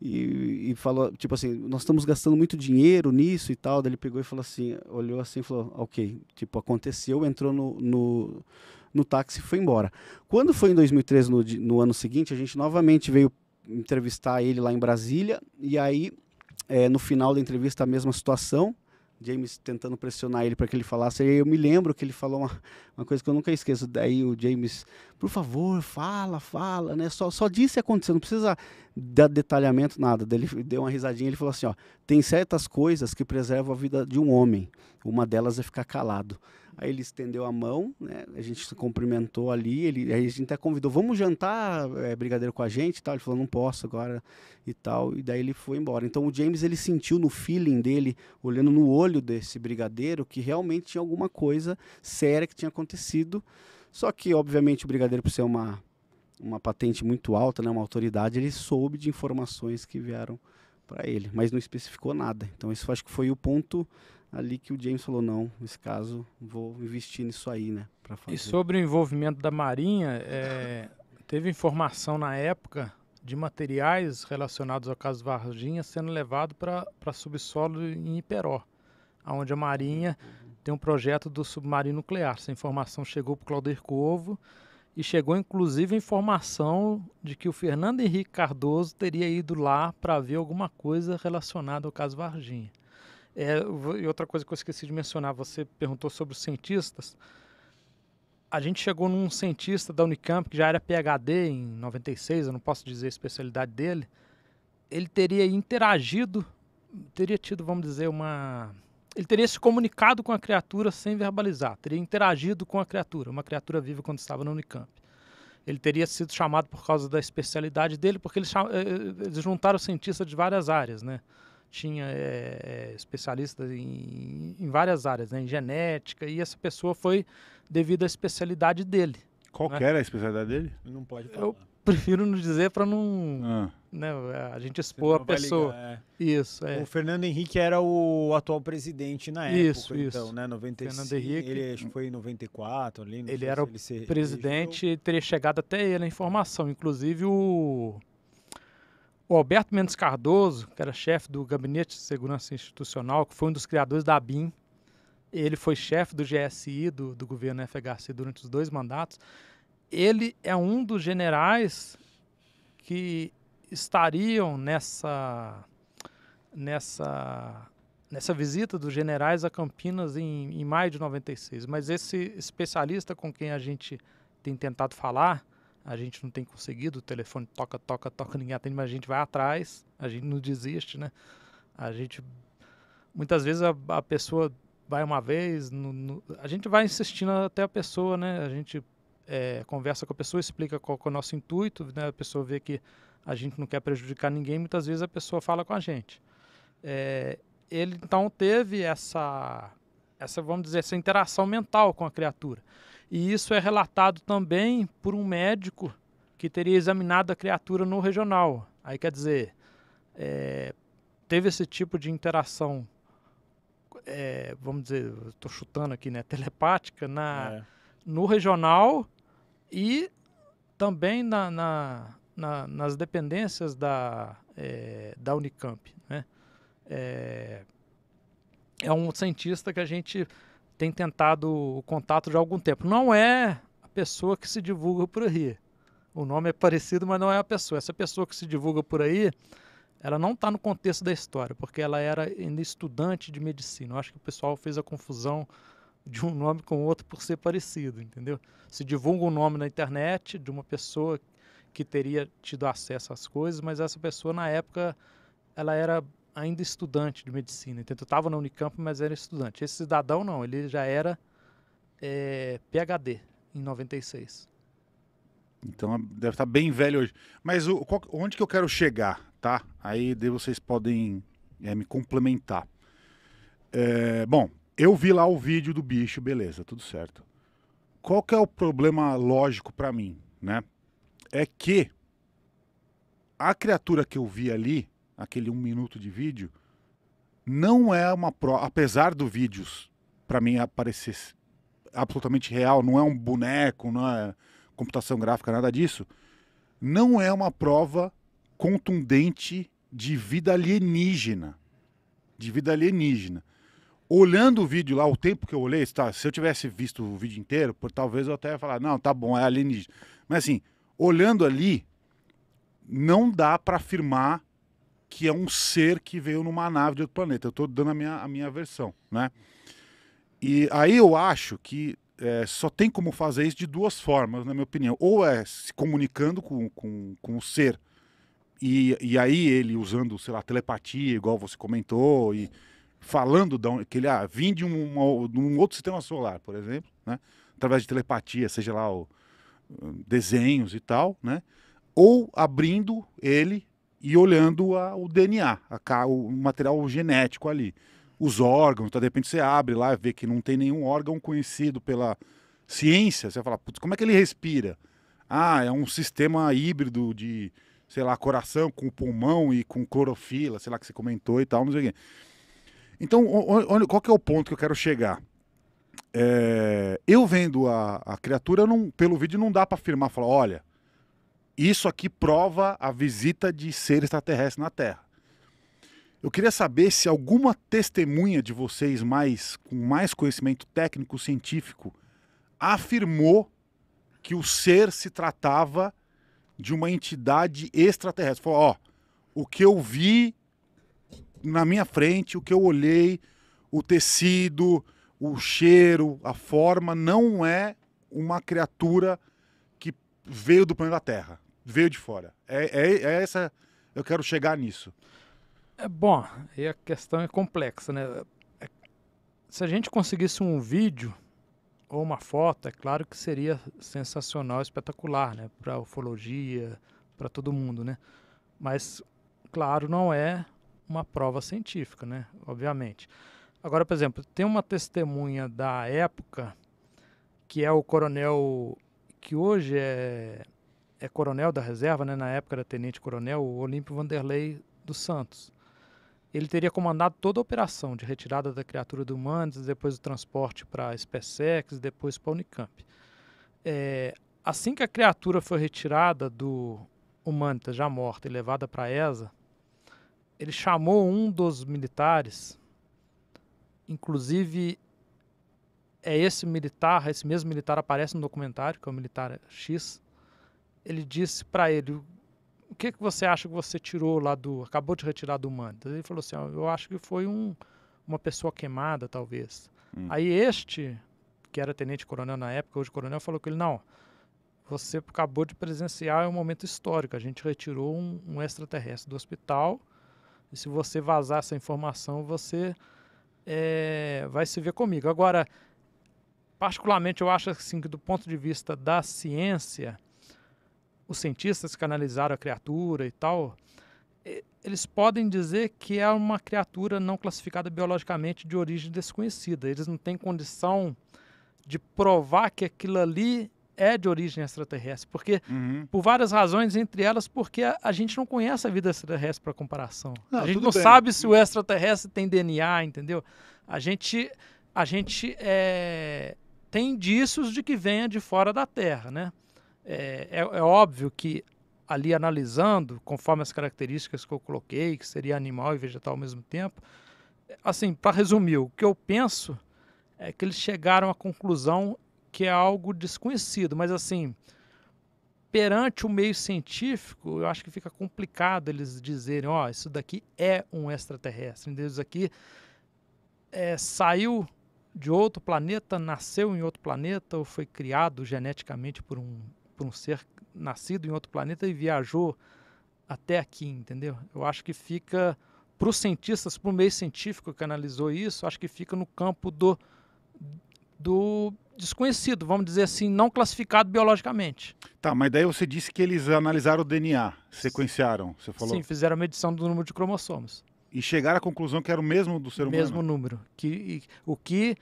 e, e falou, tipo assim, nós estamos gastando muito dinheiro nisso e tal. Daí ele pegou e falou assim, olhou assim e falou, ok, tipo, aconteceu, entrou no, no no táxi e foi embora. Quando foi em 2013, no, no ano seguinte, a gente novamente veio entrevistar ele lá em Brasília, e aí, é, no final da entrevista, a mesma situação, James tentando pressionar ele para que ele falasse. E eu me lembro que ele falou uma, uma, coisa que eu nunca esqueço. Daí o James, por favor, fala, fala, né? Só, só disse aconteceu, não precisa dar detalhamento, nada. Daí ele deu uma risadinha ele falou assim: ó, tem certas coisas que preservam a vida de um homem. Uma delas é ficar calado. Aí ele estendeu a mão, né? A gente se cumprimentou ali. Ele, aí a gente até convidou, vamos jantar é, brigadeiro com a gente e tal. Ele falou, não posso agora e tal. E daí ele foi embora. Então o James, ele sentiu no feeling dele, olhando no olho desse brigadeiro, que realmente tinha alguma coisa séria que tinha acontecido. Só que, obviamente, o brigadeiro, por ser uma, uma patente muito alta, né? Uma autoridade, ele soube de informações que vieram para ele, mas não especificou nada. Então isso acho que foi o ponto ali que o James falou, não, nesse caso, vou investir nisso aí, né? fazer. E sobre o envolvimento da Marinha, é, teve informação na época de materiais relacionados ao caso Varginha sendo levado para subsolo em Iperó, onde a Marinha tem um projeto do submarino nuclear. Essa informação chegou para o Claudir Covo e chegou inclusive a informação de que o Fernando Henrique Cardoso teria ido lá para ver alguma coisa relacionada ao caso Varginha. É, e outra coisa que eu esqueci de mencionar, você perguntou sobre os cientistas. A gente chegou num cientista da Unicamp, que já era PhD em 96, eu não posso dizer a especialidade dele. Ele teria interagido, teria tido, vamos dizer, uma. Ele teria se comunicado com a criatura sem verbalizar, teria interagido com a criatura, uma criatura viva quando estava na Unicamp ele teria sido chamado por causa da especialidade dele, porque eles, eh, eh, eles juntaram cientistas de várias áreas, né? tinha é, eh, eh, especialistas em, em, várias áreas, né, em genética, e essa pessoa foi devido à especialidade dele. Qual né? era a especialidade dele? Não pode falar. Eu prefiro não dizer para não ah. né, a gente expor a pessoa. Ligar, é. Isso. É. O Fernando Henrique era o atual presidente na época, isso, então, isso. né? 95, Fernando Henrique. Ele acho que foi em 94 ali. ele era o presidente, e teria chegado até ele a informação. Inclusive o o Alberto Mendes Cardoso, que era chefe do Gabinete de Segurança Institucional, que foi um dos criadores da BIM, ele foi chefe do GSI, do, do governo FHC, durante os dois mandatos. Ele é um dos generais que estariam nessa, nessa, nessa visita dos generais a Campinas em, em maio de 96. Mas esse especialista com quem a gente tem tentado falar, a gente não tem conseguido, o telefone toca, toca, toca, ninguém atende, mas a gente vai atrás, a gente não desiste, né? A gente. Muitas vezes a, a pessoa vai uma vez, no, no, a gente vai insistindo até a pessoa, né? A gente é, conversa com a pessoa, explica qual, é o nosso intuito, né? A pessoa vê que a gente não quer prejudicar ninguém, muitas vezes a pessoa fala com a gente. É, ele então teve essa, essa, vamos dizer, essa interação mental com a criatura. E isso é relatado também por um médico que teria examinado a criatura no regional. Aí quer dizer, é, teve esse tipo de interação, é, vamos dizer, estou chutando aqui, né, telepática na, é. no regional e também na, na, na nas dependências da, é, da Unicamp. Né? É, é um cientista que a gente tem tentado o contato já há algum tempo. Não é a pessoa que se divulga por aí. O nome é parecido, mas não é a pessoa. Essa pessoa que se divulga por aí, ela não está no contexto da história, porque ela era ainda estudante de medicina. Eu acho que o pessoal fez a confusão de um nome com o outro por ser parecido, entendeu? Se divulga um nome na internet de uma pessoa que teria tido acesso às coisas, mas essa pessoa na época ela era ainda estudante de medicina. Então, eu estava na Unicamp, mas era estudante. Esse cidadão não, ele já era é, PhD em 96. Então deve estar tá bem velho hoje. Mas o, qual, onde que eu quero chegar, tá? Aí vocês podem é, me complementar. É, bom, eu vi lá o vídeo do bicho, beleza, tudo certo. Qual que é o problema lógico para mim, né? É que a criatura que eu vi ali aquele um minuto de vídeo, não é uma prova, apesar do vídeos para mim aparecer absolutamente real, não é um boneco, não é computação gráfica, nada disso, não é uma prova contundente de vida alienígena, de vida alienígena. Olhando o vídeo lá, o tempo que eu olhei, tá, se eu tivesse visto o vídeo inteiro, por, talvez eu até ia falar, não, tá bom, é alienígena. Mas assim, olhando ali, não dá para afirmar que é um ser que veio numa nave de outro planeta. Eu estou dando a minha, a minha versão, né? E aí eu acho que é, só tem como fazer isso de duas formas, na minha opinião. Ou é se comunicando com, com, com o ser, e, e aí ele usando, sei lá, telepatia, igual você comentou, e falando da, que ele ah, vim de, uma, de um outro sistema solar, por exemplo, né? através de telepatia, seja lá o, hum, desenhos e tal, né? ou abrindo ele e olhando a, o DNA, a, o material genético ali. Os órgãos, tá? de repente você abre lá e vê que não tem nenhum órgão conhecido pela ciência. Você fala, putz, como é que ele respira? Ah, é um sistema híbrido de, sei lá, coração com pulmão e com clorofila, sei lá que você comentou e tal, não sei o quê. Então, olha, qual que é o ponto que eu quero chegar? É, eu vendo a, a criatura, não, pelo vídeo não dá para afirmar, falar, olha, isso aqui prova a visita de ser extraterrestre na Terra. Eu queria saber se alguma testemunha de vocês mais com mais conhecimento técnico científico afirmou que o ser se tratava de uma entidade extraterrestre. Falou, ó, o que eu vi na minha frente, o que eu olhei, o tecido, o cheiro, a forma não é uma criatura que veio do planeta Terra veio de fora. É, é, é essa. Eu quero chegar nisso. É bom, e a questão é complexa, né? É, se a gente conseguisse um vídeo ou uma foto, é claro que seria sensacional, espetacular, né? Para ufologia, para todo mundo, né? Mas, claro, não é uma prova científica, né? Obviamente. Agora, por exemplo, tem uma testemunha da época que é o coronel que hoje é é coronel da reserva, né, na época era tenente-coronel, o Olímpio Vanderlei dos Santos. Ele teria comandado toda a operação de retirada da criatura do Mandes, depois o transporte para a SpaceX, depois para a Unicamp. É, assim que a criatura foi retirada do Humanitas, já morta, e levada para a ESA, ele chamou um dos militares, inclusive é esse militar, esse mesmo militar aparece no documentário, que é o militar X, ele disse para ele: O que, que você acha que você tirou lá do. acabou de retirar do manto? Ele falou assim: Eu acho que foi um, uma pessoa queimada, talvez. Hum. Aí este, que era tenente-coronel na época, hoje coronel, falou com ele: Não, você acabou de presenciar é um momento histórico. A gente retirou um, um extraterrestre do hospital. E se você vazar essa informação, você é, vai se ver comigo. Agora, particularmente, eu acho assim, que do ponto de vista da ciência, os cientistas que analisaram a criatura e tal, eles podem dizer que é uma criatura não classificada biologicamente de origem desconhecida. Eles não têm condição de provar que aquilo ali é de origem extraterrestre, porque uhum. por várias razões, entre elas porque a, a gente não conhece a vida extraterrestre para comparação. Não, a gente não bem. sabe se o extraterrestre tem DNA, entendeu? A gente a gente é, tem indícios de que venha de fora da Terra, né? é, é, é óbvio que ali analisando, conforme as características que eu coloquei, que seria animal e vegetal ao mesmo tempo, assim, para resumir, o que eu penso é que eles chegaram à conclusão que é algo desconhecido, mas assim, perante o meio científico, eu acho que fica complicado eles dizerem, ó, oh, isso daqui é um extraterrestre, entendeu? Isso aqui é, saiu de outro planeta, nasceu em outro planeta ou foi criado geneticamente por um por um ser nascido em outro planeta e viajou até aqui, entendeu? Eu acho que fica para os cientistas, para o meio científico que analisou isso, acho que fica no campo do, do desconhecido, vamos dizer assim, não classificado biologicamente. Tá, mas daí você disse que eles analisaram o DNA, sequenciaram, você falou? Sim, fizeram a medição do número de cromossomos. E chegaram à conclusão que era o mesmo do ser humano? Mesmo número. Que, e, o que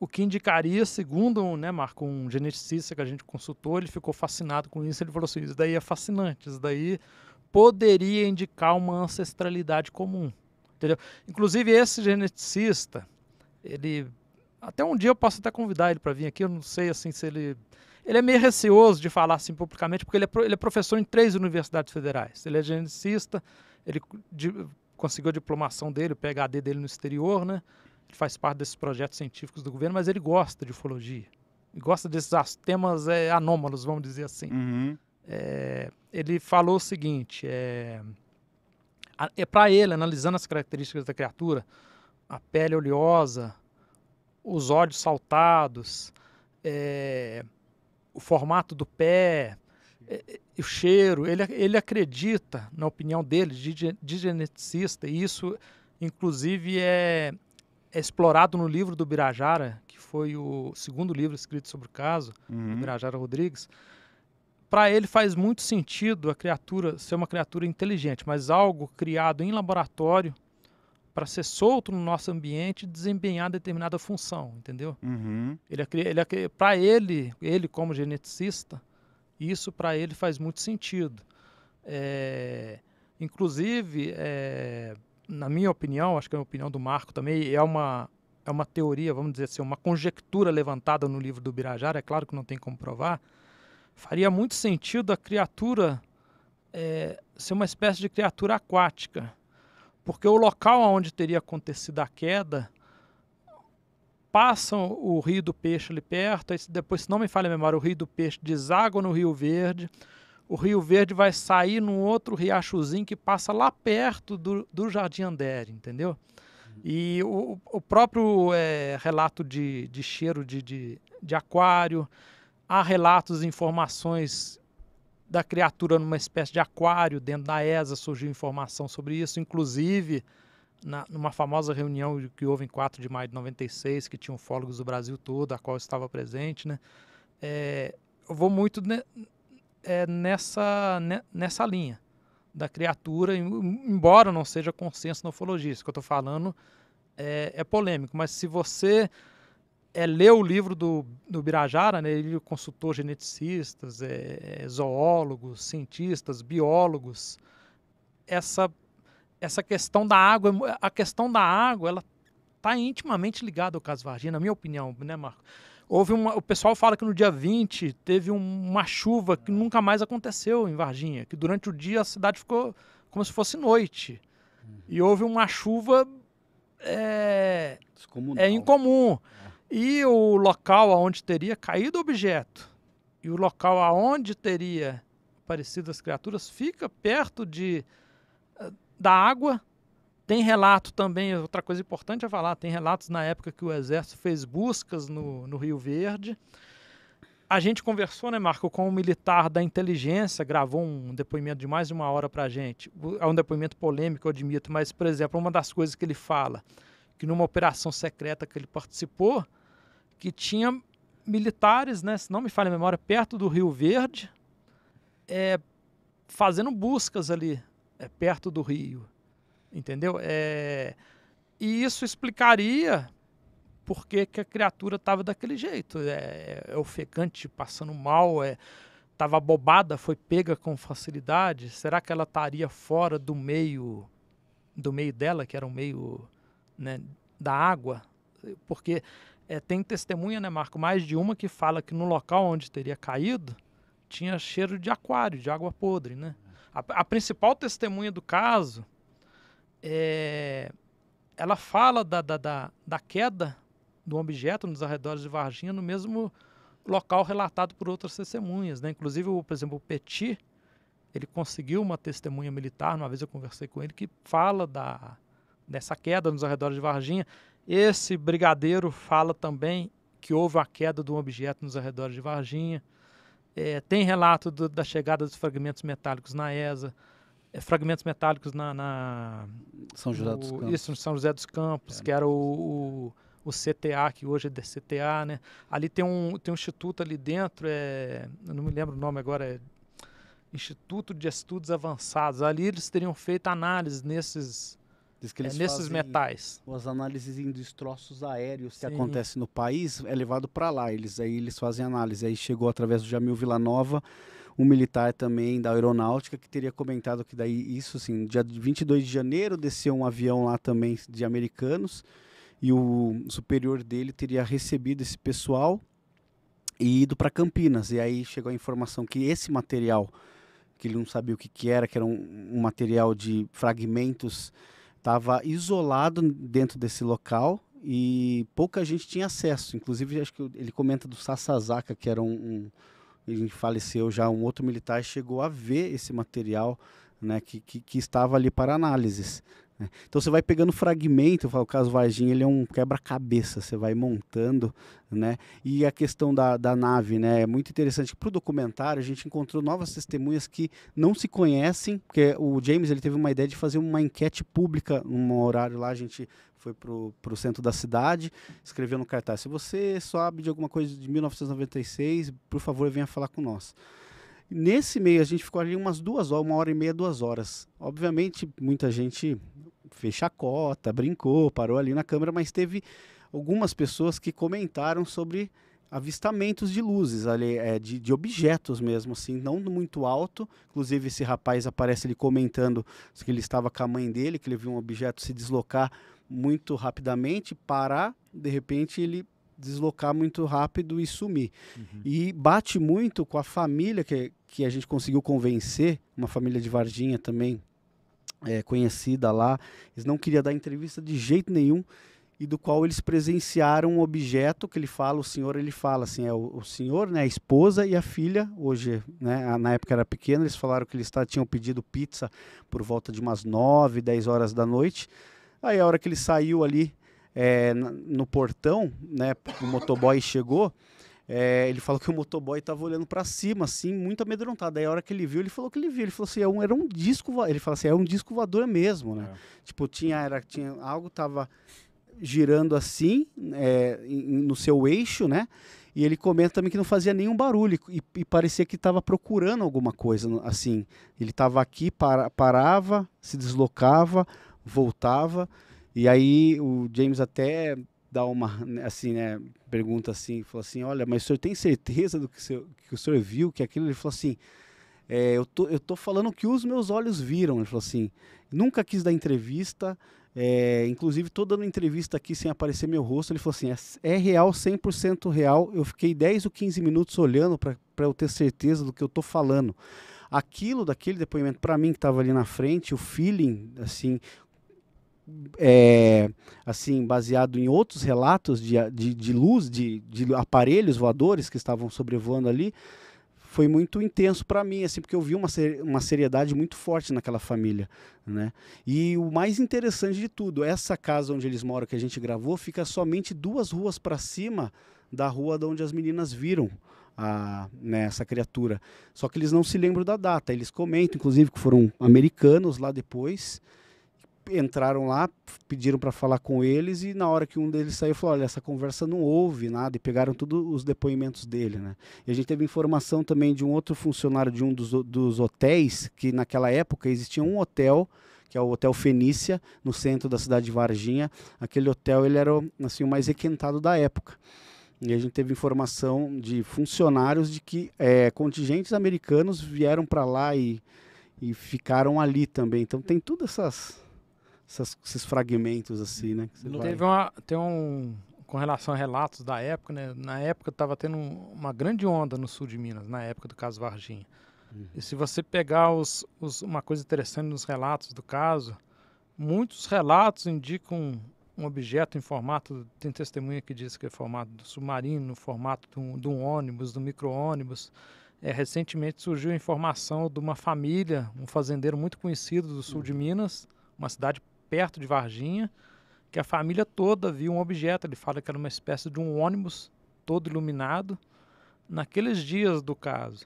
o que indicaria, segundo né, Marco, um geneticista que a gente consultou, ele ficou fascinado com isso, ele falou assim, isso daí é fascinante, isso daí poderia indicar uma ancestralidade comum. Entendeu? Inclusive esse geneticista, ele até um dia eu posso até convidar ele para vir aqui, eu não sei assim se ele ele é meio receoso de falar assim publicamente, porque ele é, ele é professor em três universidades federais. Ele é geneticista, ele de, conseguiu a diplomação dele, o PhD dele no exterior, né? que faz parte desses projetos científicos do governo, mas ele gosta de ufologia. Ele gosta desses temas é, anômalos, vamos dizer assim. Uhum. É, ele falou o seguinte: é, é para ele, analisando as características da criatura, a pele oleosa, os olhos saltados, é, o formato do pé, é, é, o cheiro. Ele, ele acredita, na opinião dele, de, de geneticista, e isso, inclusive, é, explorado no livro do Birajara, que foi o segundo livro escrito sobre o caso, uhum. do Birajara Rodrigues, para ele faz muito sentido a criatura ser uma criatura inteligente, mas algo criado em laboratório para ser solto no nosso ambiente e desempenhar determinada função, entendeu? Uhum. Ele, é ele é para ele, ele como geneticista, isso para ele faz muito sentido. É, inclusive, é, na minha opinião, acho que é a opinião do Marco também, é uma, é uma teoria, vamos dizer assim, uma conjectura levantada no livro do Birajara, é claro que não tem como provar, faria muito sentido a criatura é, ser uma espécie de criatura aquática, porque o local onde teria acontecido a queda passam o rio do peixe ali perto, depois, se não me falha a memória, o rio do peixe deságua no Rio Verde, o Rio Verde vai sair num outro riachozinho que passa lá perto do, do Jardim Andere, entendeu? E o, o próprio é, relato de, de cheiro de, de, de, aquário, há relatos e informações da criatura numa espécie de aquário, dentro da ESA surgiu informação sobre isso, inclusive na, numa famosa reunião que houve em 4 de maio de 96, que tinha ufólogos do Brasil todo, a qual eu estava presente, né? É, eu vou muito ne, é nessa, né, nessa linha da criatura, embora não seja consenso na ufologia. Isso que eu estou falando é, é, polêmico, mas se você é, lê o livro do, do Birajara, né, ele é consultou geneticistas, é, é, zoólogos, cientistas, biólogos, essa, essa questão da água, a questão da água, ela está intimamente ligada ao caso Varginha, na minha opinião, né, Marco? Houve uma, o pessoal fala que no dia 20 teve uma chuva que nunca mais aconteceu em Varginha, que durante o dia a cidade ficou como se fosse noite. E houve uma chuva é, é incomum. É. E o local aonde teria caído o objeto e o local aonde teria aparecido as criaturas fica perto de eh, da água tem relato também, outra coisa importante a falar, tem relatos na época que o Exército fez buscas no, no Rio Verde. A gente conversou, né, Marco, com um militar da inteligência, gravou um depoimento de mais de uma hora para a gente. É um depoimento polêmico, eu admito, mas, por exemplo, uma das coisas que ele fala, que numa operação secreta que ele participou, que tinha militares, né, se não me falha a memória, perto do Rio Verde, é, fazendo buscas ali, é, perto do rio. Entendeu? É... E isso explicaria por que, que a criatura estava daquele jeito. É, é ofegante, passando mal, é estava bobada, foi pega com facilidade. Será que ela estaria fora do meio do meio dela, que era o meio né, da água? Porque é, tem testemunha, né, Marco, mais de uma que fala que no local onde teria caído tinha cheiro de aquário, de água podre, né? A, a principal testemunha do caso é, ela fala da, da, da, da queda do objeto nos arredores de Varginha no mesmo local relatado por outras testemunhas. Né? Inclusive, por exemplo, o Petit, ele conseguiu uma testemunha militar, uma vez eu conversei com ele, que fala da, dessa queda nos arredores de Varginha. Esse brigadeiro fala também que houve a queda de um objeto nos arredores de Varginha. É, tem relato do, da chegada dos fragmentos metálicos na ESA. É, fragmentos metálicos na, na São José dos Campos. Isso, São José dos Campos, é. que era o, o, o, CTA, que hoje é DCTA, né? Ali tem um, tem um instituto ali dentro, é, eu não me lembro o nome agora, é Instituto de Estudos Avançados. Ali eles teriam feito análise nesses, é, nesses metais. As análises em destroços aéreos que Sim. acontecem no país é levado para lá. Eles aí eles fazem análise. Aí chegou através do Jamil Villanova. Nova um militar também da aeronáutica que teria comentado que daí isso, assim, dia 22 de janeiro desceu um avião lá também de americanos e o superior dele teria recebido esse pessoal e ido para Campinas. E aí chegou a informação que esse material, que ele não sabia o que, que era, que era um, um material de fragmentos, estava isolado dentro desse local e pouca gente tinha acesso. Inclusive, acho que ele comenta do Sasazaka, que era um, um gente faleceu já, um outro militar chegou a ver esse material né, que, que, que estava ali para análises. Então você vai pegando fragmento, o caso Varginha ele é um quebra-cabeça, você vai montando, né? E a questão da, da nave, né? É muito interessante. Para o documentário a gente encontrou novas testemunhas que não se conhecem, porque o James ele teve uma ideia de fazer uma enquete pública num horário lá, a gente foi pro, pro centro da cidade, escreveu no cartaz, se você sabe de alguma coisa de 1996, por favor venha falar com nós. Nesse meio, a gente ficou ali umas duas horas, uma hora e meia, duas horas. Obviamente, muita gente a cota, brincou, parou ali na câmera, mas teve algumas pessoas que comentaram sobre avistamentos de luzes, ali, é, de, de, objetos mesmo, assim, não muito alto. Inclusive, esse rapaz aparece ele comentando que ele estava com a mãe dele, que ele viu um objeto se deslocar muito rapidamente, parar, de repente ele deslocar muito rápido e sumir. Uhum. E bate muito com a família que, que a gente conseguiu convencer, uma família de Varginha também, é, conhecida lá. Eles não queriam dar entrevista de jeito nenhum e do qual eles presenciaram um objeto que ele fala, o senhor, ele fala assim, é o, o senhor, né, a esposa e a filha, hoje, né, a, na época era pequena, eles falaram que eles tá, tinham pedido pizza por volta de umas 9, 10 horas da noite. Aí a hora que ele saiu ali é, no portão, né, o motoboy chegou, é, ele falou que o motoboy estava olhando para cima, assim, muito amedrontado. Aí a hora que ele viu, ele falou que ele viu. Ele falou assim, é um, era um disco, ele falou assim, era é um disco voador mesmo, né? É. Tipo, tinha, era, tinha algo tava girando assim, é, no seu eixo, né? E ele comenta também que não fazia nenhum barulho e, e parecia que estava procurando alguma coisa, assim. Ele estava aqui, para, parava, se deslocava, voltava. E aí o James até dá uma, né, assim, né, pergunta assim, falou assim, olha, mas o senhor tem certeza do que o senhor, que o senhor viu, que aquilo? Ele falou assim, é, eu, tô, eu tô falando que os meus olhos viram. Ele falou assim, nunca quis dar entrevista, é, inclusive toda dando entrevista aqui sem aparecer meu rosto. Ele falou assim, é, é real, 100% real. Eu fiquei 10 ou 15 minutos olhando para eu ter certeza do que eu tô falando aquilo daquele depoimento para mim que estava ali na frente, o feeling, assim, é, assim baseado em outros relatos de, de, de luz, de, de aparelhos voadores que estavam sobrevoando ali, foi muito intenso para mim, assim, porque eu vi uma, uma seriedade muito forte naquela família, né? E o mais interessante de tudo, essa casa onde eles moram que a gente gravou fica somente duas ruas para cima da rua de onde as meninas viram a, né, essa criatura. Só que eles não se lembram da data. Eles comentam, inclusive, que foram americanos lá depois entraram lá, pediram para falar com eles e na hora que um deles saiu falou, olha, essa conversa não houve nada e pegaram todos os depoimentos dele, né? E a gente teve informação também de um outro funcionário de um dos, dos hotéis que naquela época existia um hotel que é o Hotel Fenícia, no centro da cidade de Varginha. Aquele hotel ele era assim o mais requentado da época. E a gente teve informação de funcionários de que é, contingentes americanos vieram para lá e, e ficaram ali também. Então tem todas essas essas, esses fragmentos assim, né? Teve vai... uma, tem um, com relação a relatos da época, né? Na época estava tendo uma grande onda no sul de Minas, na época do caso Varginha. Uhum. E se você pegar os, os, uma coisa interessante nos relatos do caso, muitos relatos indicam um objeto em formato, tem testemunha que diz que é formato do submarino, no formato de um, de um ônibus, do micro-ônibus. É, recentemente surgiu a informação de uma família, um fazendeiro muito conhecido do sul uhum. de Minas, uma cidade perto de Varginha, que a família toda viu um objeto. Ele fala que era uma espécie de um ônibus todo iluminado naqueles dias do caso.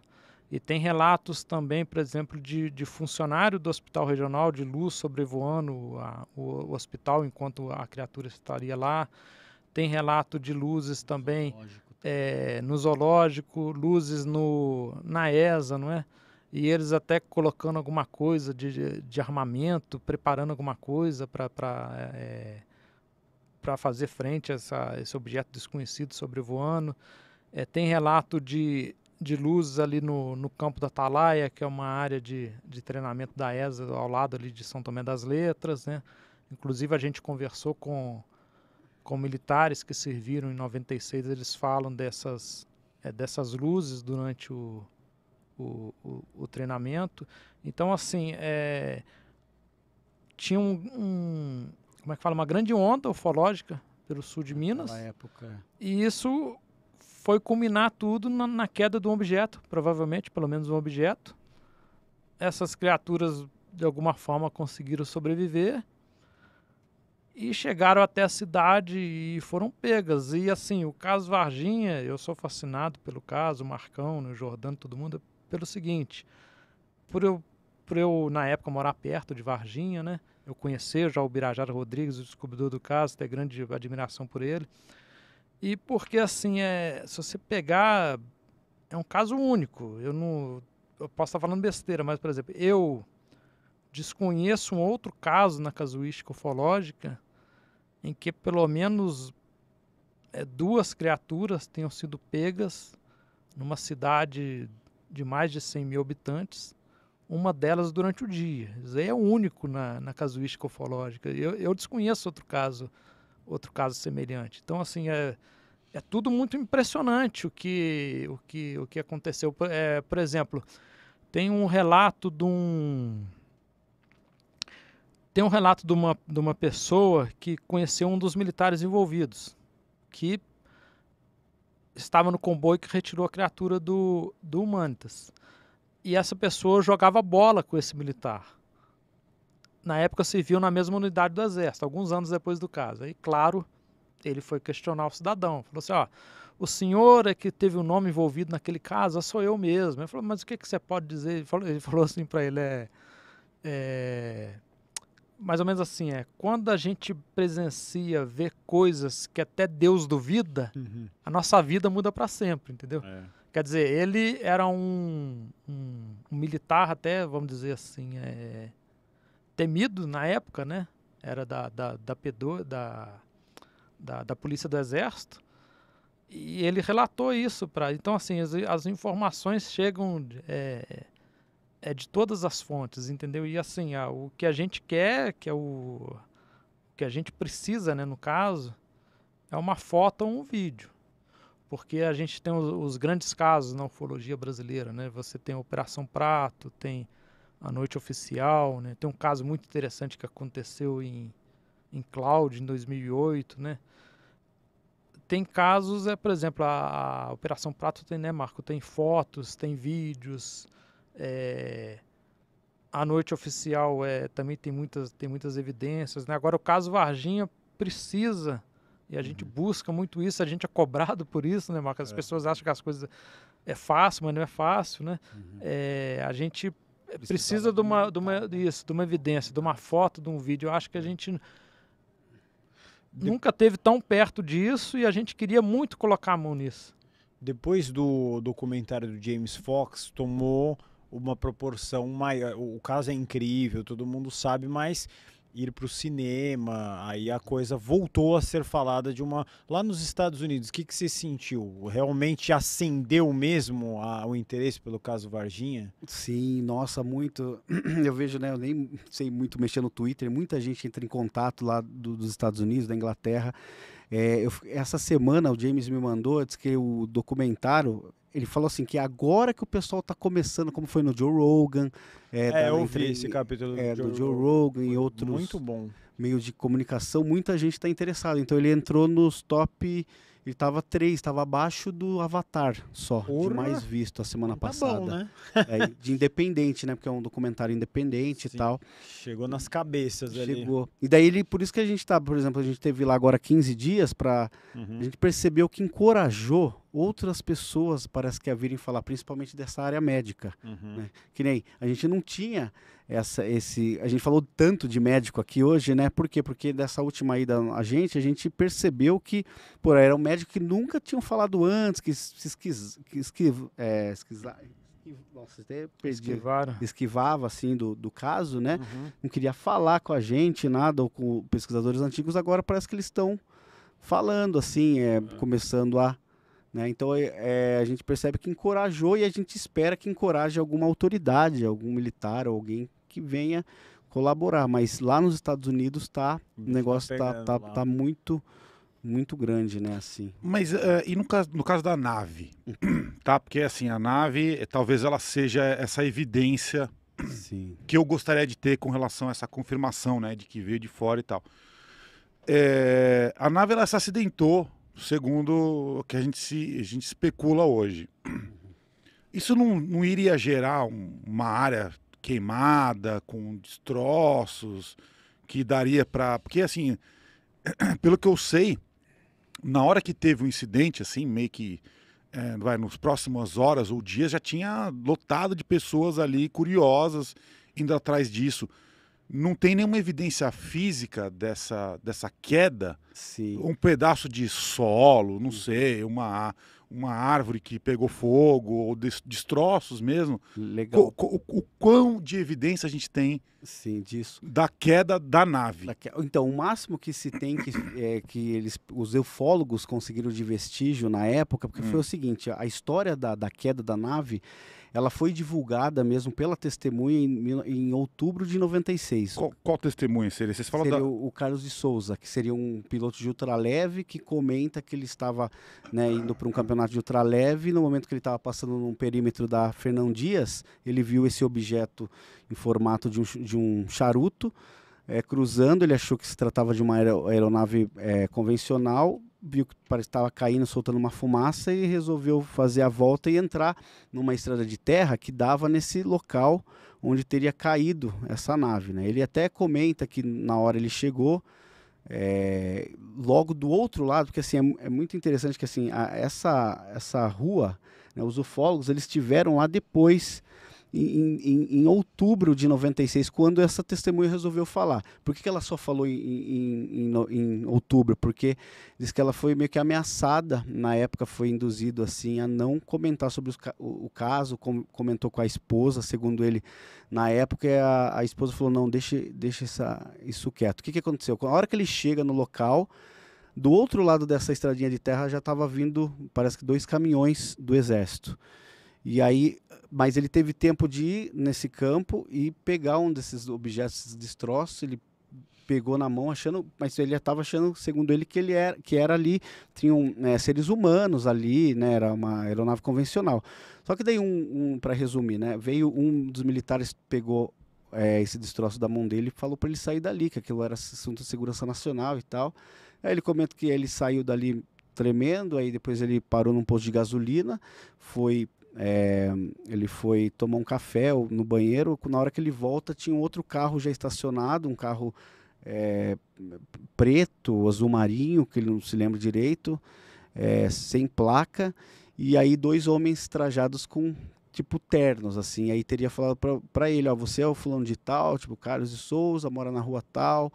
E tem relatos também, por exemplo, de, de funcionário do hospital regional de luz sobrevoando a, o, o, hospital enquanto a criatura estaria lá. Tem relato de luzes também zoológico. É, no zoológico, luzes no, na ESA, não é? e eles até colocando alguma coisa de, de armamento, preparando alguma coisa para é, é fazer frente a essa, esse objeto desconhecido sobrevoando. É, tem relato de, de luzes ali no, no campo da Atalaia, que é uma área de, de treinamento da ESA ao lado ali de São Tomé das Letras. Né? Inclusive a gente conversou com, com militares que serviram em 96, eles falam dessas, é, dessas luzes durante o o, o, o treinamento. Então, assim, é, tinha um, um, como é que fala, uma grande onda ufológica pelo sul de Minas. Na época. E isso foi culminar tudo na, na queda de um objeto, provavelmente, pelo menos um objeto. Essas criaturas, de alguma forma, conseguiram sobreviver e chegaram até a cidade e foram pegas. E assim, o caso Varginha, eu sou fascinado pelo caso, o Marcão, o Jordano, todo mundo é pelo seguinte, por eu, por eu na época morar perto de Varginha, né? Eu conhecer já o Birajara Rodrigues, o descobridor do caso, ter grande admiração por ele. E porque assim, é, se você pegar é um caso único. Eu não eu posso estar falando besteira, mas por exemplo, eu desconheço um outro caso na casuística ufológica em que pelo menos é, duas criaturas tenham sido pegas numa cidade de mais de 100 mil habitantes, uma delas durante o dia. Isso aí é único na, na casuística ufológica. Eu, eu desconheço outro caso, outro caso semelhante. Então, assim, é, é tudo muito impressionante o que, o que, o que aconteceu. É, por exemplo, tem um relato de um. Tem um relato de uma, de uma pessoa que conheceu um dos militares envolvidos, que estava no comboio que retirou a criatura do, do Mantas. E essa pessoa jogava bola com esse militar. Na época civil, na mesma unidade do exército, alguns anos depois do caso. Aí, claro, ele foi questionar o cidadão. Falou assim, ó, o senhor é que teve o um nome envolvido naquele caso, sou eu mesmo. Ele falou, mas o que, que você pode dizer? Ele falou, ele falou assim para ele, é, é mais ou menos assim, é quando a gente presencia, vê coisas que até Deus duvida, uhum. a nossa vida muda para sempre, entendeu? É. Quer dizer, ele era um, um, um, militar até, vamos dizer assim, é, temido na época, né? Era da, da, da, da, da, da polícia do exército. E ele relatou isso para. Então, assim, as, as informações chegam é, é de todas as fontes, entendeu? E assim, ah, o que a gente quer, que é o, o que a gente precisa, né, no caso, é uma foto ou um vídeo. Porque a gente tem os, os grandes casos na ufologia brasileira, né? Você tem a Operação Prato, tem a Noite Oficial, né? Tem um caso muito interessante que aconteceu em, em Cloud, em 2008, né? tem casos, é, por exemplo, a, a, Operação Prato tem, né, Marco? Tem fotos, tem vídeos, é, a noite oficial é, também tem muitas, tem muitas evidências. Né? Agora, o caso Varginha precisa, e a uhum. gente busca muito isso, a gente é cobrado por isso, né, Marcos? As é. pessoas acham que as coisas é fácil, mas não é fácil, né? Uhum. É, a gente é, precisa, precisa de uma, de uma de uma evidência, de uma foto, de um vídeo. Eu acho que a é. gente nunca teve tão perto disso e a gente queria muito colocar a mão nisso. Depois do documentário do James Fox, tomou uma proporção maior. O caso é incrível, todo mundo sabe, mas ir para o cinema, aí a coisa voltou a ser falada de uma. Lá nos Estados Unidos, o que, que você sentiu? Realmente acendeu mesmo a, o interesse pelo caso Varginha? Sim, nossa, muito. Eu vejo, né? Eu nem sei muito mexer no Twitter, muita gente entra em contato lá do, dos Estados Unidos, da Inglaterra. É, eu, essa semana o James me mandou, disse que o documentário ele falou assim que agora que o pessoal está começando, como foi no Joe Rogan. É, é eu entre, vi esse capítulo é, do, Joe, do Joe Rogan e outros meios de comunicação, muita gente está interessada. Então ele entrou nos top ele tava 3, tava abaixo do Avatar só, Porra. de mais visto a semana tá passada. Bom, né? é, de independente, né? Porque é um documentário independente Sim. e tal. Chegou nas cabeças Chegou. ali. Chegou. E daí ele, por isso que a gente tá, por exemplo, a gente teve lá agora 15 dias para uhum. a gente percebeu que encorajou outras pessoas, parece que a virem falar, principalmente dessa área médica, uhum. né? Que nem a gente não tinha essa, esse. A gente falou tanto de médico aqui hoje, né? Por quê? Porque dessa última ida a gente, a gente percebeu que, pô, era um médico que nunca tinham falado antes, que se esquiz, que esquiv, é, nossa, até perdi, esquivava assim do, do caso, né? Uhum. Não queria falar com a gente, nada, ou com pesquisadores antigos, agora parece que eles estão falando, assim, é, uhum. começando a né? Então é, é, a gente percebe que encorajou e a gente espera que encoraje alguma autoridade, algum militar ou alguém que venha colaborar. Mas lá nos Estados Unidos tá, hum, o negócio tá, tá, tá, muito muito grande, né, assim. Mas uh, e no caso, no caso da nave, uhum. tá? Porque assim, a nave, eh, talvez ela seja essa evidência Sim. que eu gostaria de ter com relação a essa confirmação, né, de que veio de fora e tal. É, a nave ela se acidentou, segundo o que a gente, se, a gente especula hoje. Uhum. Isso não, não iria gerar um, uma área queimada, com destroços, que daria para. Porque, assim, pelo que eu sei, na hora que teve o um incidente, assim, meio que. É, vai, nos próximas horas ou dias já tinha lotado de pessoas ali curiosas indo atrás disso. Não tem nenhuma evidência física dessa, dessa queda. Sim. Um pedaço de solo, não uhum. sei, uma uma árvore que pegou fogo, ou destroços mesmo. Legal. O, o, o, quão de evidência a gente tem Sim, disso. da queda da nave. Da que... Então, o máximo que se tem que, é, que eles, os eufólogos conseguiram de vestígio na época, porque hum. foi o seguinte: a história da, da queda da nave ela foi divulgada mesmo pela testemunha em, em outubro de 96. Qual, qual testemunha seria? Vocês falam seria da... o, o Carlos de Souza, que seria um piloto de ultraleve que comenta que ele estava né, indo para um campeonato de ultraleve. No momento que ele estava passando num perímetro da Fernão Dias, ele viu esse objeto em formato de um, de um charuto. É, cruzando, ele achou que se tratava de uma aeronave é, convencional, viu que estava caindo, soltando uma fumaça e resolveu fazer a volta e entrar numa estrada de terra que dava nesse local onde teria caído essa nave. Né? Ele até comenta que na hora ele chegou é, logo do outro lado, porque assim é, é muito interessante que assim a, essa essa rua, né, os ufólogos eles tiveram lá depois em, em, em, outubro de 96, quando essa testemunha resolveu falar. Por que, que ela só falou em, em, outubro? Porque diz que ela foi meio que ameaçada, na época foi induzido assim a não comentar sobre os, o, o, caso, com, comentou com a esposa, segundo ele, na época a, a esposa falou, não, deixe, deixa essa, isso quieto. O que, que aconteceu? A hora que ele chega no local, do outro lado dessa estradinha de terra já estava vindo, parece que dois caminhões do exército. E aí mas ele teve tempo de ir nesse campo e pegar um desses objetos, destroços, ele pegou na mão achando, mas ele estava achando, segundo ele, que ele era, que era ali, tinham né, seres humanos ali, né, era uma aeronave convencional. Só que daí um, um para resumir, né, veio um dos militares pegou é, esse destroço da mão dele e falou para ele sair dali, que aquilo era assunto de segurança nacional e tal. Aí ele comenta que ele saiu dali tremendo, aí depois ele parou num posto de gasolina, foi é, ele foi tomar um café no banheiro. Na hora que ele volta, tinha um outro carro já estacionado, um carro é, preto, azul marinho, que ele não se lembra direito, é, sem placa. E aí dois homens trajados com tipo ternos, assim. Aí teria falado para ele, ó, você é o fulano de tal, tipo Carlos de Souza, mora na rua tal.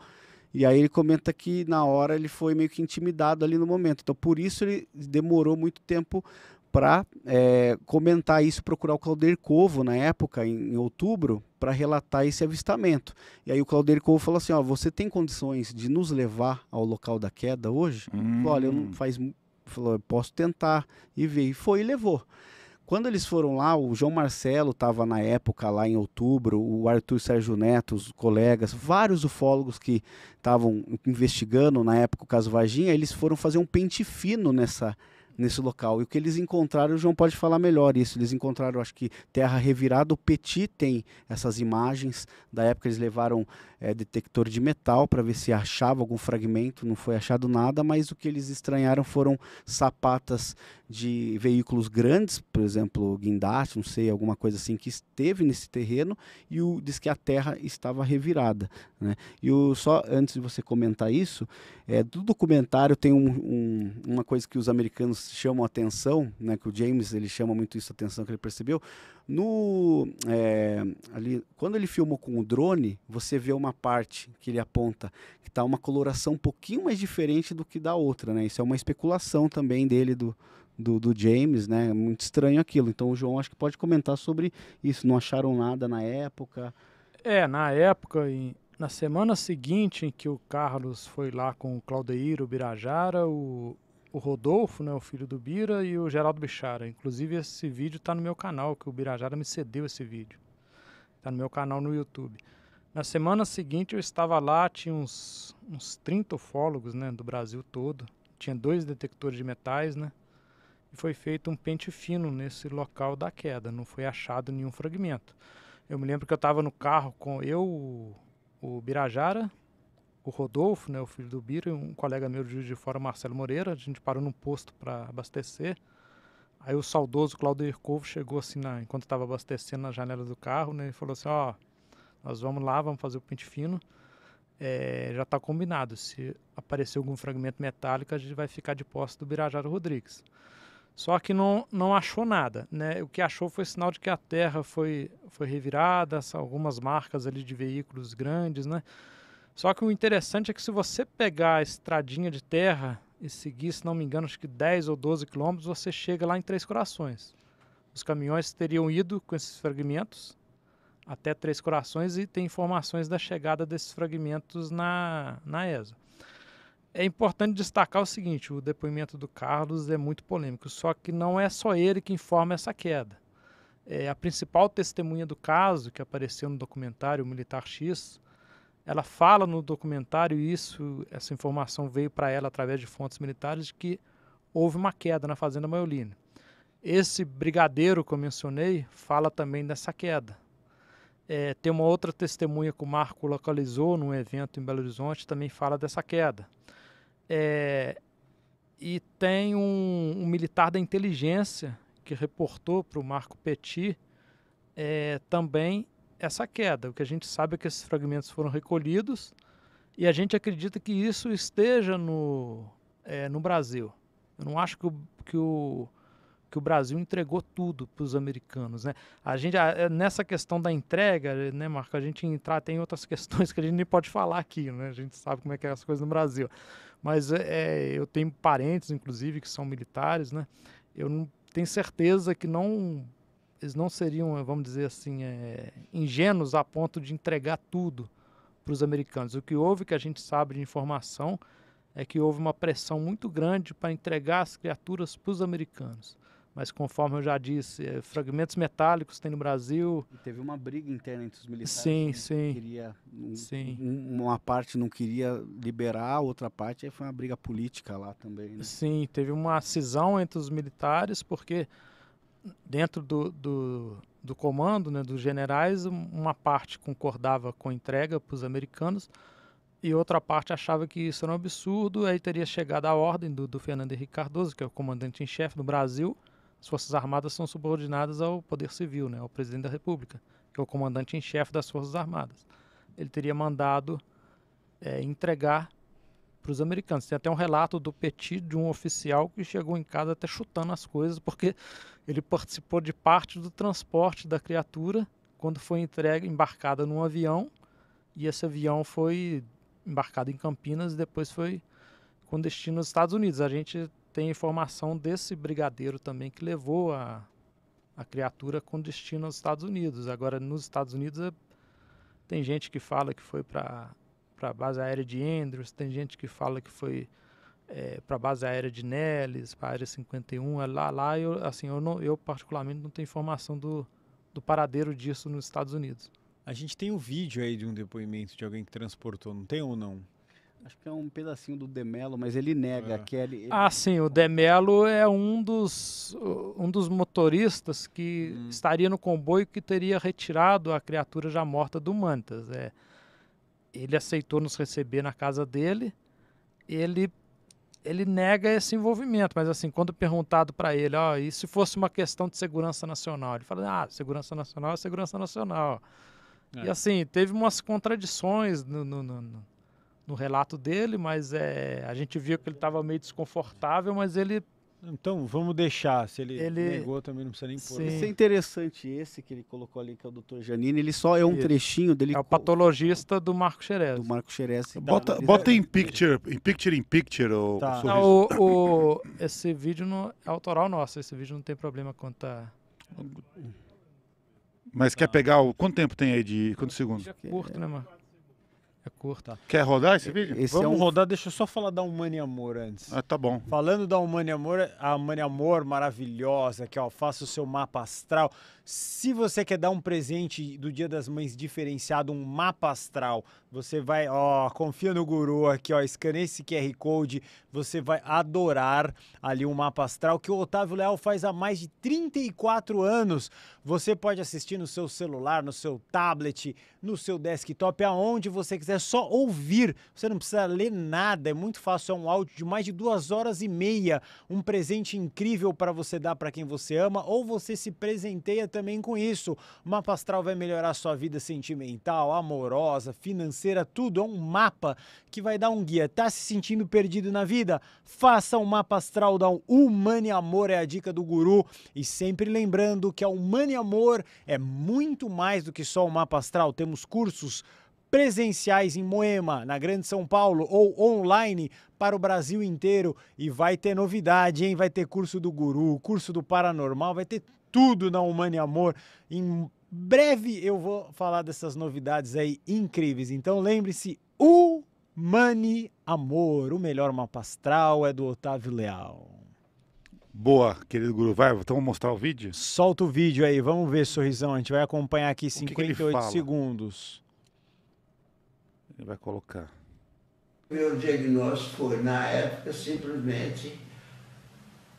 E aí ele comenta que na hora ele foi meio que intimidado ali no momento. Então por isso ele demorou muito tempo para é, comentar isso, procurar o Claudir Covo na época, em, em outubro, para relatar esse avistamento. E aí o Claudir Covo falou assim: ó, você tem condições de nos levar ao local da queda hoje? Hum. Falou, Olha, eu não hum. faz, falou, eu posso tentar e ver. E foi e levou. Quando eles foram lá, o João Marcelo estava na época lá em outubro, o Arthur Sérgio Neto, os colegas, vários ufólogos que estavam investigando na época o caso Varginha, eles foram fazer um pente fino nessa nesse local. E o que eles encontraram, o João pode falar melhor isso. Eles encontraram, acho que terra revirada. O Petit tem essas imagens da época, eles levaram é, detector de metal para ver se achava algum fragmento, não foi achado nada, mas o que eles estranharam foram sapatas de veículos grandes, por exemplo, guindaste, não sei, alguma coisa assim que esteve nesse terreno e o, diz que a terra estava revirada. Né? E o, só antes de você comentar isso, é, do documentário tem um, um, uma coisa que os americanos chamam atenção, né, que o James ele chama muito isso atenção que ele percebeu, no, é, ali, quando ele filmou com o drone, você vê uma parte que ele aponta que está uma coloração um pouquinho mais diferente do que da outra, né? Isso é uma especulação também dele do, do, do James, né? É muito estranho aquilo. Então o João acho que pode comentar sobre isso. Não acharam nada na época? É, na época em, na semana seguinte em que o Carlos foi lá com o Claudeiro Birajara, o o Rodolfo, né, o filho do Bira, e o Geraldo Bichara. Inclusive, esse vídeo está no meu canal, que o Birajara me cedeu esse vídeo. Está no meu canal no YouTube. Na semana seguinte, eu estava lá, tinha uns, uns 30 ufólogos né, do Brasil todo. Tinha dois detectores de metais, né? E foi feito um pente fino nesse local da queda. Não foi achado nenhum fragmento. Eu me lembro que eu estava no carro com eu, o Birajara, o Rodolfo, né, o filho do Biro, e um colega meu de Juiz de Fora, Marcelo Moreira. A gente parou num posto para abastecer. Aí o saudoso Claudio Ercovo chegou assim, na, enquanto estava abastecendo na janela do carro, né, e falou assim, ó, nós vamos lá, vamos fazer o pente fino. É, já está combinado, se aparecer algum fragmento metálico, a gente vai ficar de posse do Birajara Rodrigues. Só que não, não achou nada, né? O que achou foi sinal de que a terra foi, foi revirada, algumas marcas ali de veículos grandes, né? Só que o interessante é que se você pegar a estradinha de terra e seguir, se não me engano, acho que 10 ou 12 quilômetros, você chega lá em Três Corações. Os caminhões teriam ido com esses fragmentos até Três Corações e tem informações da chegada desses fragmentos na, na ESA. É importante destacar o seguinte: o depoimento do Carlos é muito polêmico, só que não é só ele que informa essa queda. É, a principal testemunha do caso, que apareceu no documentário Militar X, ela fala no documentário isso, essa informação veio para ela através de fontes militares de que houve uma queda na fazenda Maiolina. Esse brigadeiro que eu mencionei fala também dessa queda. É, tem uma outra testemunha que o Marco localizou num evento em Belo Horizonte, também fala dessa queda. É, e tem um, um, militar da inteligência que reportou para o Marco Petit é, também essa queda. O que a gente sabe é que esses fragmentos foram recolhidos e a gente acredita que isso esteja no, é, no Brasil. Eu não acho que o, que o, que o Brasil entregou tudo para os americanos. Né? A gente, é, nessa questão da entrega, né, Marco, a gente entrar tem outras questões que a gente nem pode falar aqui, né? a gente sabe como é que é as coisas no Brasil. Mas é, é eu tenho parentes, inclusive, que são militares, né? eu não tenho certeza que não eles não seriam, vamos dizer assim, é, ingênuos a ponto de entregar tudo para os americanos. O que houve, que a gente sabe de informação, é que houve uma pressão muito grande para entregar as criaturas para os americanos. Mas conforme eu já disse, é, fragmentos metálicos tem no Brasil. E teve uma briga interna entre os militares. Sim, né? que sim. Queria, um, sim. Um, uma parte não queria liberar, outra parte aí foi uma briga política lá também. Né? Sim, teve uma cisão entre os militares, porque dentro do, do, do comando, né, dos generais, uma parte concordava com entrega para os americanos e outra parte achava que isso era um absurdo. Aí teria chegado a ordem do, do Fernando Henrique Cardoso, que é o comandante em chefe do Brasil. As Forças Armadas são subordinadas ao Poder Civil, né, ao Presidente da República, que é o comandante em chefe das Forças Armadas. Ele teria mandado é, entregar para os americanos. Tem até um relato do Petit de um oficial que chegou em casa até chutando as coisas, porque ele participou de parte do transporte da criatura quando foi entregue, embarcada num avião, e esse avião foi embarcado em Campinas e depois foi com destino aos Estados Unidos. A gente tem informação desse brigadeiro também que levou a, a criatura com destino aos Estados Unidos. Agora, nos Estados Unidos, é, tem gente que fala que foi para para a base aérea de Andrews, tem gente que fala que foi é, para a base aérea de Nellis, para a área 51, é lá, lá, eu, assim, eu, não, eu particularmente não tenho informação do, do paradeiro disso nos Estados Unidos. A gente tem um vídeo aí de um depoimento de alguém que transportou, não tem ou não? Acho que é um pedacinho do Demelo, mas ele nega é. que ele, ele... Ah, sim, o Demelo é um dos, um dos motoristas que hum. estaria no comboio que teria retirado a criatura já morta do Mantas. É ele aceitou nos receber na casa dele. Ele ele nega esse envolvimento, mas assim, quando perguntado para ele, ó, oh, e se fosse uma questão de segurança nacional? Ele fala, ah, segurança nacional é segurança nacional. É. E assim, teve umas contradições no, no, no, no relato dele, mas é, a gente viu que ele estava meio desconfortável, mas ele então, vamos deixar. Se ele, ele... negou, também não precisa nem pôr. Isso é interessante esse que ele colocou ali, que é o Dr. Janine. Ele só é um trechinho dele. É o patologista do Marco Xerez. Do Marco Xerez. Bota, tá, bota em picture, em picture in picture. O, tá. não, o, o, esse vídeo não, é autoral nosso. Esse vídeo não tem problema quanto a... Mas quer pegar o... Quanto tempo tem aí de... Quantos segundos? É curto, né, mano? música curta. Quer rodar esse vídeo? Esse Vamos é um... rodar, deixa eu só falar da Humane Amor antes. Ah, tá bom. Falando da Humane Amor, a Humane Amor maravilhosa, que ó, faça o seu mapa astral. Se você quer dar um presente do Dia das Mães diferenciado, um mapa astral você vai, ó, confia no guru aqui, ó, escaneia esse QR Code, você vai adorar ali um mapa astral que o Otávio Leal faz há mais de 34 anos. Você pode assistir no seu celular, no seu tablet, no seu desktop, aonde você quiser, só ouvir. Você não precisa ler nada, é muito fácil, é um áudio de mais de duas horas e meia, um presente incrível para você dar para quem você ama ou você se presenteia também com isso. O mapa astral vai melhorar sua vida sentimental, amorosa, financeira, financeira, tudo. É um mapa que vai dar um guia. Tá se sentindo perdido na vida? Faça um mapa astral da Humane Amor, é a dica do guru. E sempre lembrando que a Humane Amor é muito mais do que só o um mapa astral. Temos cursos presenciais em Moema, na Grande São Paulo, ou online para o Brasil inteiro. E vai ter novidade, hein? Vai ter curso do Guru, curso do Paranormal, vai ter tudo na Humane Amor em breve eu vou falar dessas novidades aí incríveis. Então lembre-se, o Mani Amor, o melhor mapa astral é do Otávio Leal. Boa, querido Guru. Vai, então vamos mostrar o vídeo? Solta o vídeo aí, vamos ver, sorrisão. A gente vai acompanhar aqui 58 que que ele segundos. Ele vai colocar. Meu diagnóstico foi, na época, simplesmente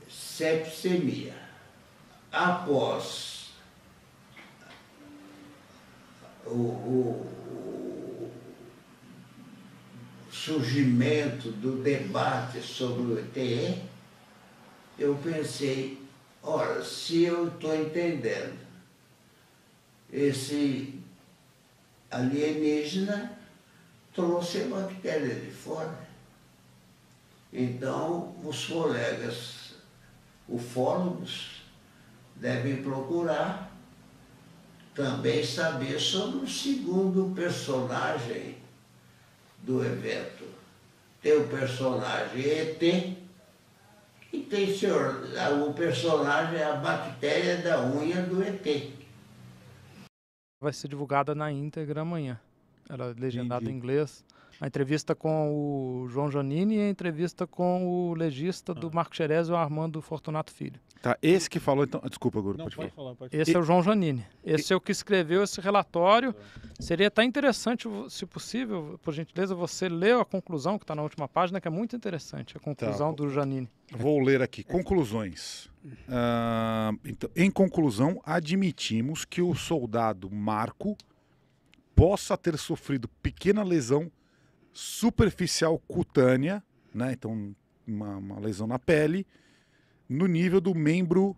sepsemia. Após o, o, o surgimento do debate sobre o ETE, eu pensei, ora, se eu estou entendendo esse alienígena trouxe a bactéria de fora. Então, os colegas ufólogos devem procurar também saber sobre o segundo personagem do evento. Tem o personagem ET e tem senhor, o personagem a bactéria da unha do ET. Vai ser divulgada na íntegra amanhã. Ela é legendada Entendi. em inglês a entrevista com o João Janini e a entrevista com o legista do ah. Marco Xerez, o Armando Fortunato Filho. Tá, esse que falou, então. Desculpa, Guru, Não, pode, pode falar. falar pode. Esse é o João Janini. Esse e... é o que escreveu esse relatório. Tá. Seria até interessante, se possível, por gentileza, você ler a conclusão que está na última página, que é muito interessante, a conclusão tá, do Janini. Vou ler aqui. Conclusões. Uh, então, em conclusão, admitimos que o soldado Marco possa ter sofrido pequena lesão superficial cutânea, né? Então, uma, uma lesão na pele, no nível do membro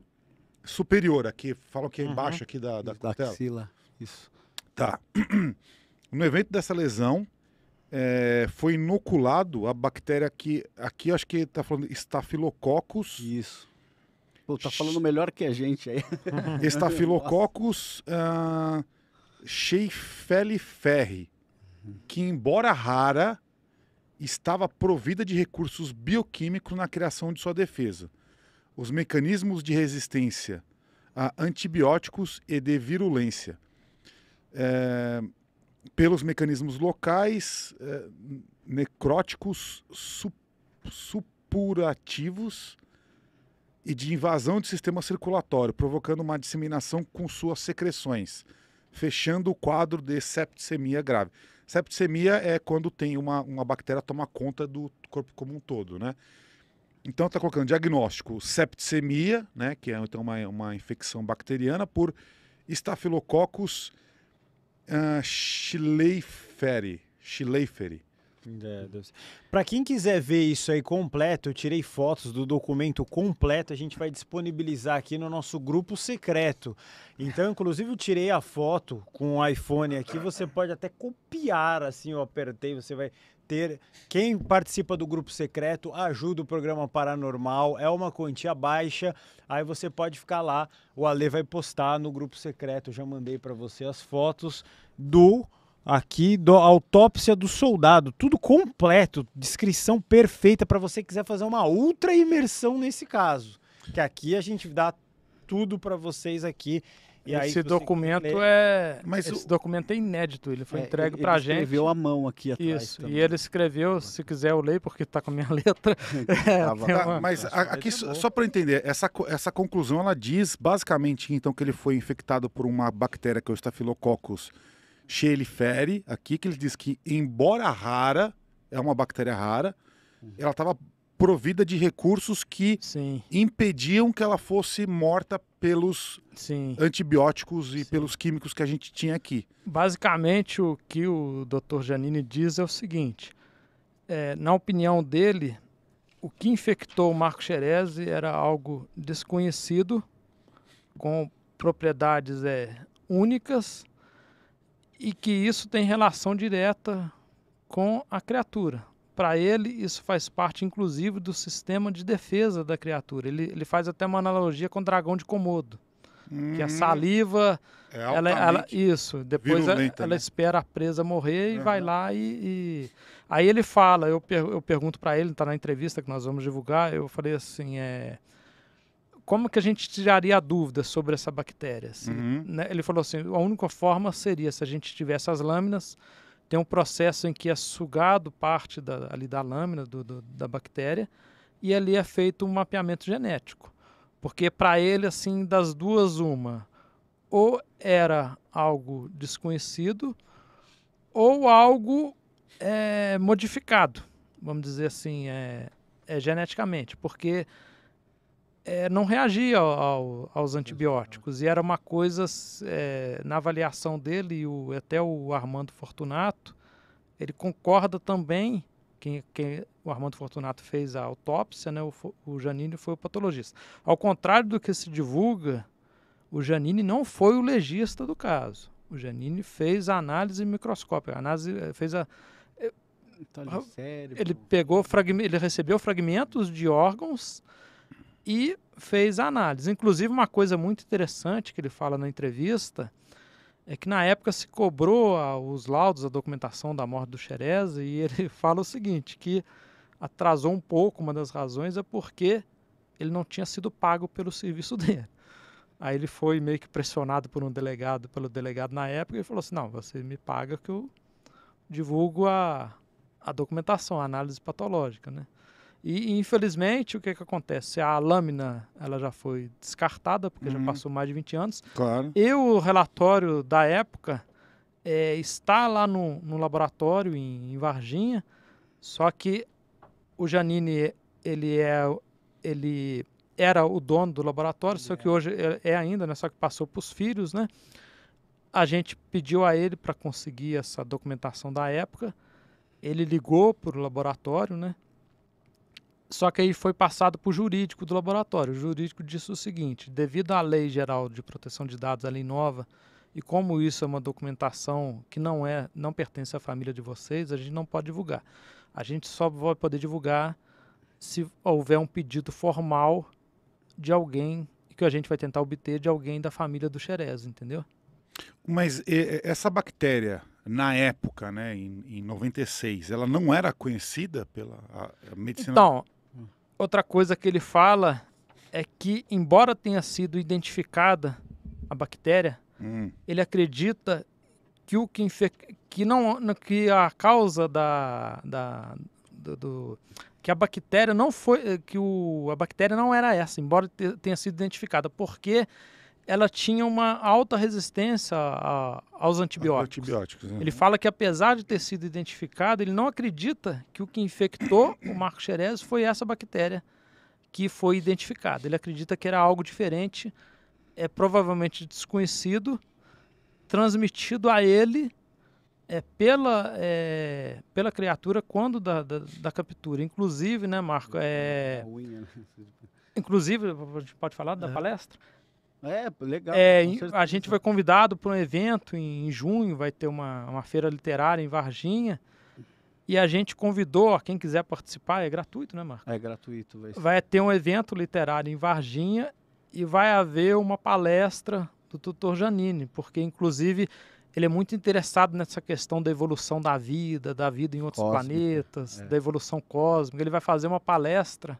superior, aqui, falam que é uhum. embaixo uhum. aqui da, da, da axila. Isso. Tá. No evento dessa lesão, é, foi inoculado a bactéria que aqui acho que está falando Staphylococcus. Isso. Pô, tá falando melhor que a gente aí. Estafilococcus uh, ah, Ferre que, embora rara, estava provida de recursos bioquímicos na criação de sua defesa. Os mecanismos de resistência a antibióticos e de virulência. É, pelos mecanismos locais, é, necróticos su, supurativos e de invasão do sistema circulatório, provocando uma disseminação com suas secreções, fechando o quadro de septicemia grave. Septicemia é quando tem uma, uma bactéria toma conta do corpo como um todo, né? Então está colocando diagnóstico septicemia, né, que é então uma, uma infecção bacteriana por Staphylococcus uh, ah, schleiferi, schleiferi, é, Para quem quiser ver isso aí completo, eu tirei fotos do documento completo, a gente vai disponibilizar aqui no nosso grupo secreto. Então, inclusive, eu tirei a foto com o iPhone aqui, você pode até copiar, assim, eu apertei, você vai ter. Quem participa do grupo secreto ajuda o programa paranormal, é uma quantia baixa, aí você pode ficar lá, o Ale vai postar no grupo secreto, eu já mandei para você as fotos do aqui do autópsia do soldado, tudo completo, descrição perfeita para você que quiser fazer uma ultra imersão nesse caso, que aqui a gente dá tudo para vocês aqui. E esse aí, documento é, mas esse o... documento é inédito, ele foi é, entregue para gente. Ele escreveu mão aqui atrás. Isso. Também. E ele escreveu, se quiser eu leio porque está com a minha letra. é, ah, tá, uma... Mas a, aqui é só, só para entender, essa essa conclusão ela diz basicamente então que ele foi infectado por uma bactéria que é o Staphylococcus Cheilifere, aqui, que ele diz que, embora rara, é uma bactéria rara, uhum. ela estava provida de recursos que Sim. impediam que ela fosse morta pelos Sim. antibióticos e Sim. pelos químicos que a gente tinha aqui. Basicamente, o que o Dr. Janine diz é o seguinte: é, na opinião dele, o que infectou o Marco Xerese era algo desconhecido, com propriedades é, únicas e que isso tem relação direta com a criatura. Para ele, isso faz parte, inclusive, do sistema de defesa da criatura. Ele, ele faz até uma analogia com o dragão de Komodo. É hum, que a saliva, é ela, é, ela, isso, depois ela, ela né? espera a presa morrer e uhum. vai lá e, e, Aí ele fala, eu, per, eu pergunto para ele, está na entrevista que nós vamos divulgar, eu falei assim, é como que a gente tiraria a dúvida sobre essa bactéria? Se, assim, uhum. né, ele falou assim, a única forma seria se a gente tivesse as lâminas, tem um processo em que é sugado parte da, ali da lâmina do, do, da bactéria e ali é feito um mapeamento genético. Porque para ele, assim, das duas, uma, ou era algo desconhecido ou algo é, modificado, vamos dizer assim, é, é geneticamente. Porque é, não reagia ao, ao, aos antibióticos. E era uma coisa, é, na avaliação dele, o, até o Armando Fortunato, ele concorda também, quem, quem o Armando Fortunato fez a autópsia, né, o, o Janine foi o patologista. Ao contrário do que se divulga, o Janine não foi o legista do caso. O Janine fez a análise microscópica, a análise é, fez a, é, ele pegou ele recebeu fragmentos de órgãos e fez a análise. Inclusive, uma coisa muito interessante que ele fala na entrevista é que na época se cobrou a, os laudos, a documentação da morte do Xerez, e ele fala o seguinte, que atrasou um pouco, uma das razões é porque ele não tinha sido pago pelo serviço dele. Aí ele foi meio que pressionado por um delegado, pelo delegado na época, e falou assim, não, você me paga que eu divulgo a, a documentação, a análise patológica, né? E, infelizmente, o que, é que acontece? A lâmina ela já foi descartada, porque uhum. já passou mais de 20 anos. Claro. E o relatório da época é, está lá no, no laboratório em, em, Varginha, só que o Janine ele é ele era o dono do laboratório, ele só é. que hoje é, é ainda, né? Só que passou para os filhos, né? A gente pediu a ele para conseguir essa documentação da época. Ele ligou para o laboratório, né? Só que aí foi passado para o jurídico do laboratório. O jurídico disse o seguinte: devido à Lei Geral de Proteção de Dados, a Lei Nova, e como isso é uma documentação que não é, não pertence à família de vocês, a gente não pode divulgar. A gente só vai poder divulgar se houver um pedido formal de alguém que a gente vai tentar obter de alguém da família do Xerez, entendeu? Mas essa bactéria, na época, né, em, em 96, ela não era conhecida pela medicina? Então, Outra coisa que ele fala é que, embora tenha sido identificada a bactéria, hum. ele acredita que o que, infec... que não que a causa da, da do, do, que a bactéria não foi que o, a bactéria não era essa, embora tenha sido identificada, porque ela tinha uma alta resistência a, aos antibióticos. antibióticos né? Ele fala que apesar de ter sido identificado, ele não acredita que o que infectou o Marco Xerez foi essa bactéria que foi identificada. Ele acredita que era algo diferente, é provavelmente desconhecido, transmitido a ele é, pela, é, pela criatura quando da, da, da, captura. Inclusive, né, Marco? É, né? inclusive, a gente pode falar da é. palestra? É, legal. É, a gente foi convidado para um evento em, junho, vai ter uma, uma feira literária em Varginha. E a gente convidou, quem quiser participar, é gratuito, né, Marco? É gratuito. Vai, vai ter um evento literário em Varginha e vai haver uma palestra do tutor Janine, porque inclusive ele é muito interessado nessa questão da evolução da vida, da vida em outros planetas, é. da evolução cósmica. Ele vai fazer uma palestra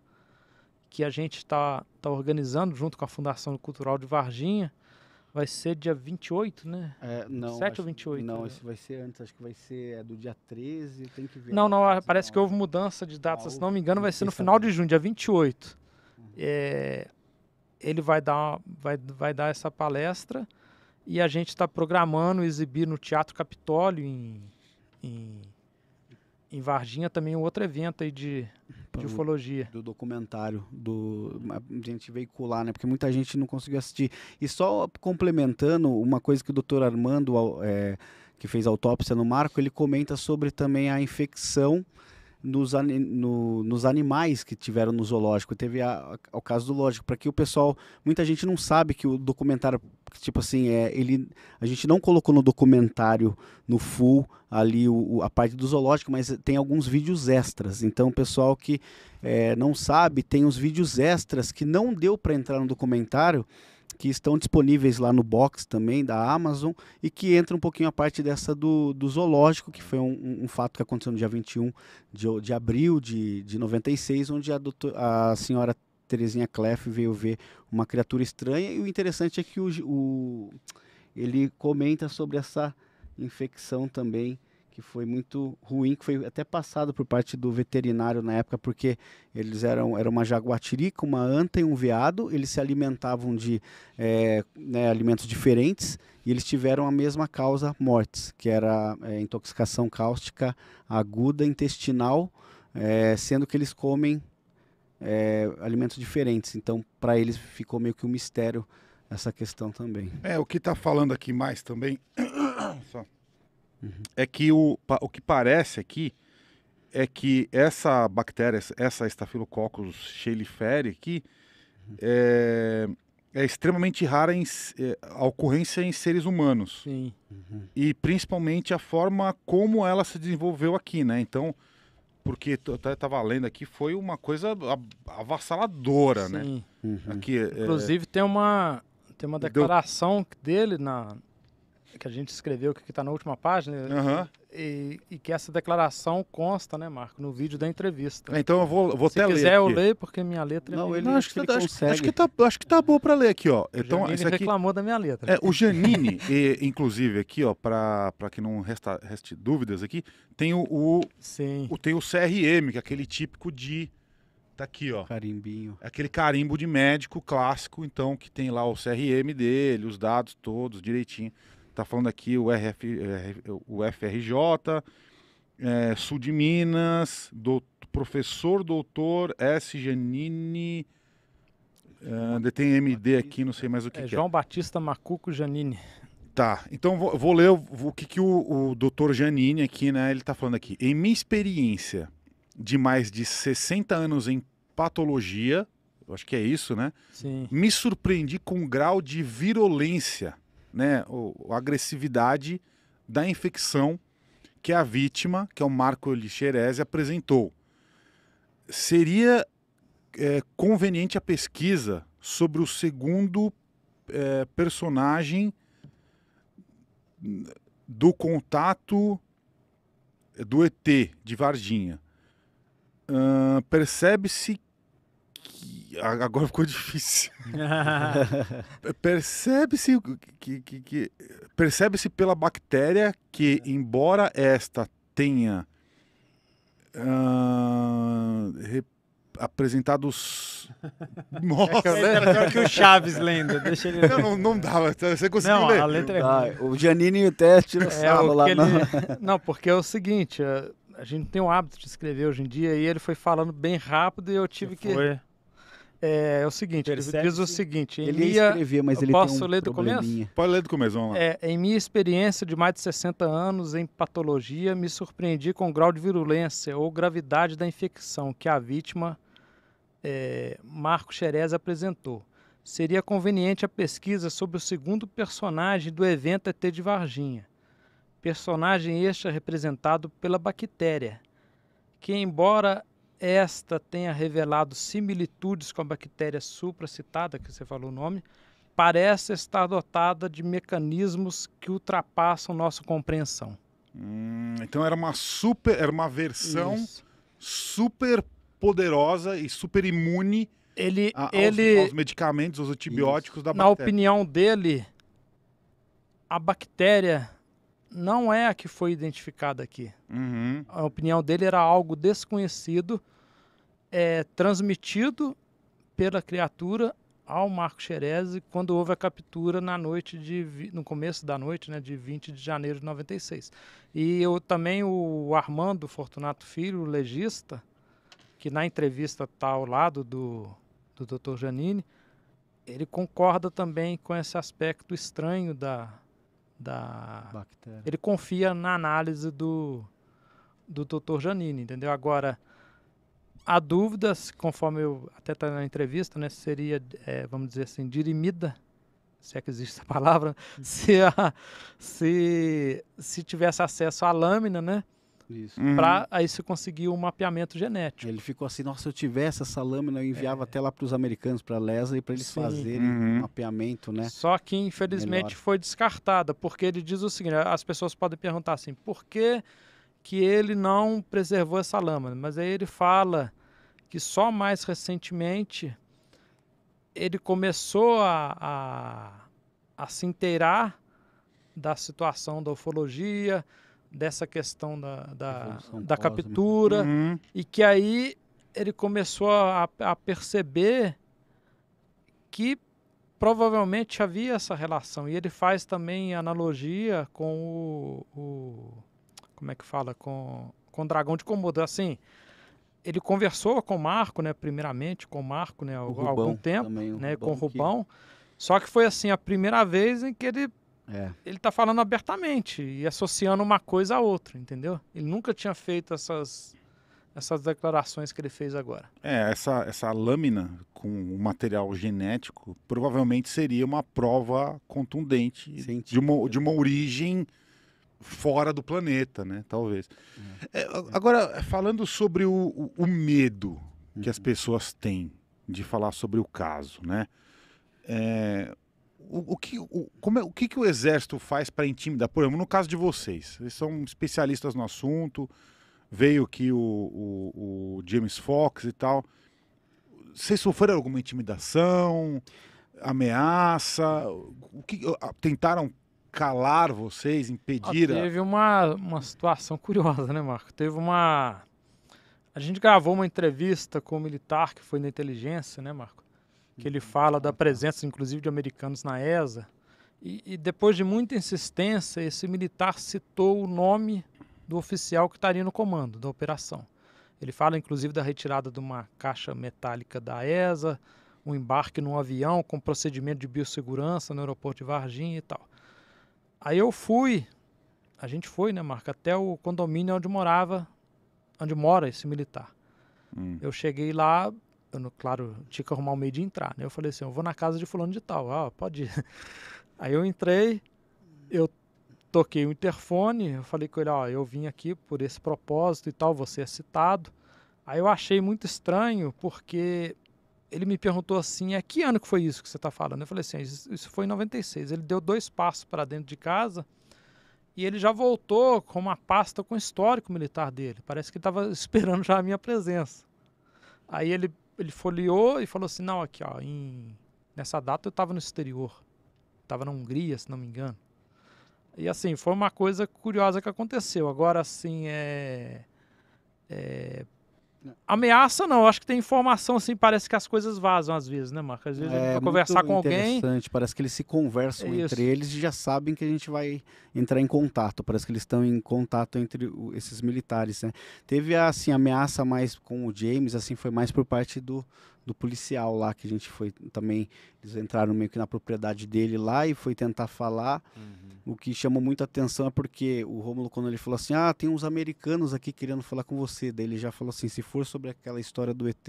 que a gente está tá organizando junto com a Fundação Cultural de Varginha. Vai ser dia 28, né? É, não. 7 acho, ou 28? Não, né? isso vai ser antes, acho que vai ser é, do dia 13, tem que ver. Não, não, parece que houve mudança de data, ah, se não me engano, vai ser no final de junho, dia 28. Uhum. É, ele vai dar, vai, vai dar essa palestra e a gente está programando exibir no Teatro Capitólio em, em, em Varginha também um outro evento aí de de ufologia. Do documentário, do, a gente veicular, né? Porque muita gente não conseguiu assistir. E só complementando uma coisa que o doutor Armando, é, que fez autópsia no Marco, ele comenta sobre também a infecção nos, no, nos animais que tiveram no zoológico. Teve a, a, o caso do lógico, para que o pessoal. Muita gente não sabe que o documentário, tipo assim, é, ele, a gente não colocou no documentário, no full, ali o, o, a parte do zoológico, mas tem alguns vídeos extras. Então, o pessoal que é, não sabe, tem os vídeos extras que não deu para entrar no documentário que estão disponíveis lá no box também da Amazon e que entra um pouquinho a parte dessa do, do zoológico, que foi um, um fato que aconteceu no dia 21 de, de abril de, de 96, onde a, doutor, a senhora Terezinha Clef veio ver uma criatura estranha e o interessante é que o, o ele comenta sobre essa infecção também que foi muito ruim, que foi até passado por parte do veterinário na época, porque eles eram era uma jaguatirica, uma anta e um veado, eles se alimentavam de é, né, alimentos diferentes e eles tiveram a mesma causa mortes, que era é, intoxicação cáustica aguda intestinal, é, sendo que eles comem alimentos diferentes. Então, para eles ficou meio que um mistério essa questão também. É, o que está falando aqui mais também... Só Uhum. É que o, o que parece aqui é que essa bactéria, essa Staphylococcus cheilifere aqui, uhum. é, é, extremamente rara em, é, a ocorrência em seres humanos. Sim. Uhum. E principalmente a forma como ela se desenvolveu aqui, né? Então, porque eu estava lendo aqui, foi uma coisa avassaladora, né? Sim. né? Uhum. Aqui, é, Inclusive é... tem uma tem uma declaração deu... dele na que a gente escreveu, que está na última página, uhum. e, e, que essa declaração consta, né, Marco, no vídeo da entrevista. Então eu vou, vou até ler. Se quiser, eu leio, porque minha letra é não, é ele, não, acho, que, ele tá, acho, consegue. acho que tá, acho que tá bom para ler aqui, ó. Então, o Janine aqui, reclamou da minha letra. É, o Janine, e, inclusive, aqui, ó, para que não resta, reste dúvidas aqui, tem o, o, Sim. o, tem o CRM, que é aquele típico de. Tá aqui, ó. Carimbinho. É aquele carimbo de médico clássico, então, que tem lá o CRM dele, os dados todos direitinho. Está falando aqui o, RF, o FRJ, é, Sul de Minas, do, professor doutor S. Janine. É, uh, tem MD aqui, não sei mais o que é. Que é. João é. Batista Macuco Janine. Tá, então vou, vou ler o, o, que, que o, o doutor Janine aqui, né, ele está falando aqui. Em minha experiência de mais de 60 anos em patologia, eu acho que é isso, né? Sim. Me surpreendi com o grau de virulência né, a agressividade da infecção que a vítima, que é o Marco Lixerese, apresentou. Seria é, conveniente a pesquisa sobre o segundo é, personagem do contato do ET de Varginha. Uh, Percebe-se agora ficou difícil. percebe-se que, que, que percebe-se pela bactéria que, é. embora esta tenha uh, apresentado os nossa, é pior que o Chaves lendo. Deixa ele não, não, não dava, você conseguiu não, ler. A letra é ah, o Janine e o teste não é, lá. Ele... Não. não, porque é o seguinte, eh, a gente tem o hábito de escrever hoje em dia e ele foi falando bem rápido e eu tive que, que foi é, é o seguinte, Ele diz o seguinte. Ele minha, ia escrever, mas ele posso tem um ler do começo? Pode ler do começo, vamos lá. É, em minha experiência de mais de 60 anos em patologia, me surpreendi com o grau de virulência ou gravidade da infecção que a vítima, é, Marco Xerez, apresentou. Seria conveniente a pesquisa sobre o segundo personagem do evento ET de Varginha. Personagem este é representado pela bactéria, que, embora esta tenha revelado similitudes com a bactéria supracitada, que você falou o nome, parece estar dotada de mecanismos que ultrapassam nossa compreensão. Hum, então era uma super, era uma versão Isso. super poderosa e super imune ele, a, aos, ele, aos, medicamentos, aos antibióticos Isso. da bactéria. Na opinião dele, a bactéria não é a que foi identificada aqui. Uhum. A opinião dele era algo desconhecido, é, transmitido pela criatura ao Marco Xerese quando houve a captura na noite de no começo da noite, né, de 20 de janeiro de 96. E eu também o Armando Fortunato Filho, o legista, que na entrevista está ao lado do do Dr. Janine, ele concorda também com esse aspecto estranho da da Bactéria. Ele confia na análise do, do Dr. Janine, entendeu? Agora, a dúvidas, conforme eu até está na entrevista, né, seria, é, vamos dizer assim, dirimida, se é que existe essa palavra, hum. se, a, se, se tivesse acesso à lâmina, né? Isso. Uhum. Para aí você conseguir um mapeamento genético. Ele ficou assim, nossa, se eu tivesse essa lâmina, eu enviava é. até lá para os americanos, para a LESA, e para eles Sim. fazerem uhum. um mapeamento, né? Só que, infelizmente, Melhor. foi descartada, porque ele diz o seguinte, as pessoas podem perguntar assim, por que, que ele não preservou essa lâmina? Mas aí ele fala que só mais recentemente ele começou a, a, a se inteirar da situação da ufologia, dessa questão da, da, da captura uhum. e que aí ele começou a, a perceber que provavelmente havia essa relação e ele faz também analogia com o, o como é que fala com com o dragão de Komodo assim ele conversou com o Marco né primeiramente com o Marco né há algum tempo também, né Rubão com o Rubão que... só que foi assim a primeira vez em que ele é. Ele está falando abertamente e associando uma coisa a outra, entendeu? Ele nunca tinha feito essas, essas declarações que ele fez agora. É, essa, essa lâmina com o material genético provavelmente seria uma prova contundente de uma, de uma origem fora do planeta, né? Talvez. É. É, agora, falando sobre o, o, o medo que uhum. as pessoas têm de falar sobre o caso, né? É, o, o, que, o, como é, o que, que o Exército faz para intimidar? Por exemplo, no caso de vocês, vocês são especialistas no assunto, veio que o, o, o, James Fox e tal. Vocês sofreram alguma intimidação, ameaça? O que, tentaram calar vocês, impedir? Ah, teve a... uma, uma situação curiosa, né, Marco? Teve uma. A gente gravou uma entrevista com um militar que foi na inteligência, né, Marco? que ele fala da presença, inclusive, de americanos na ESA. E, e depois de muita insistência, esse militar citou o nome do oficial que estaria tá no comando da operação. Ele fala, inclusive, da retirada de uma caixa metálica da ESA, um embarque num avião com procedimento de biossegurança no aeroporto de Varginha e tal. Aí eu fui, a gente foi, né, Marco, até o condomínio onde morava, onde mora esse militar. Hum. Eu cheguei lá, eu, claro, tinha que arrumar um meio de entrar, né? Eu falei assim, eu vou na casa de fulano de tal, ah, pode ir. Aí eu entrei, eu toquei o interfone, eu falei com ele, ó, eu vim aqui por esse propósito e tal, você é citado. Aí eu achei muito estranho, porque ele me perguntou assim, é que ano que foi isso que você está falando? Eu falei assim, ah, isso foi em 96. Ele deu dois passos para dentro de casa e ele já voltou com uma pasta com o histórico militar dele. Parece que estava esperando já a minha presença. Aí ele ele folheou e falou assim: não, aqui, ó, em, nessa data eu estava no exterior. Estava na Hungria, se não me engano. E assim, foi uma coisa curiosa que aconteceu. Agora, assim, é. é Ameaça não, acho que tem informação assim, parece que as coisas vazam às vezes, né, Marco? Às vezes é, conversar com alguém. interessante, parece que eles se conversam é entre eles e já sabem que a gente vai entrar em contato, parece que eles estão em contato entre esses militares, né? Teve assim ameaça mais com o James, assim foi mais por parte do, do policial lá que a gente foi também eles entraram meio que na propriedade dele lá e foi tentar falar. Uhum. O que chamou muita atenção é porque o Rômulo, quando ele falou assim: Ah, tem uns americanos aqui querendo falar com você. Daí ele já falou assim: Se for sobre aquela história do ET,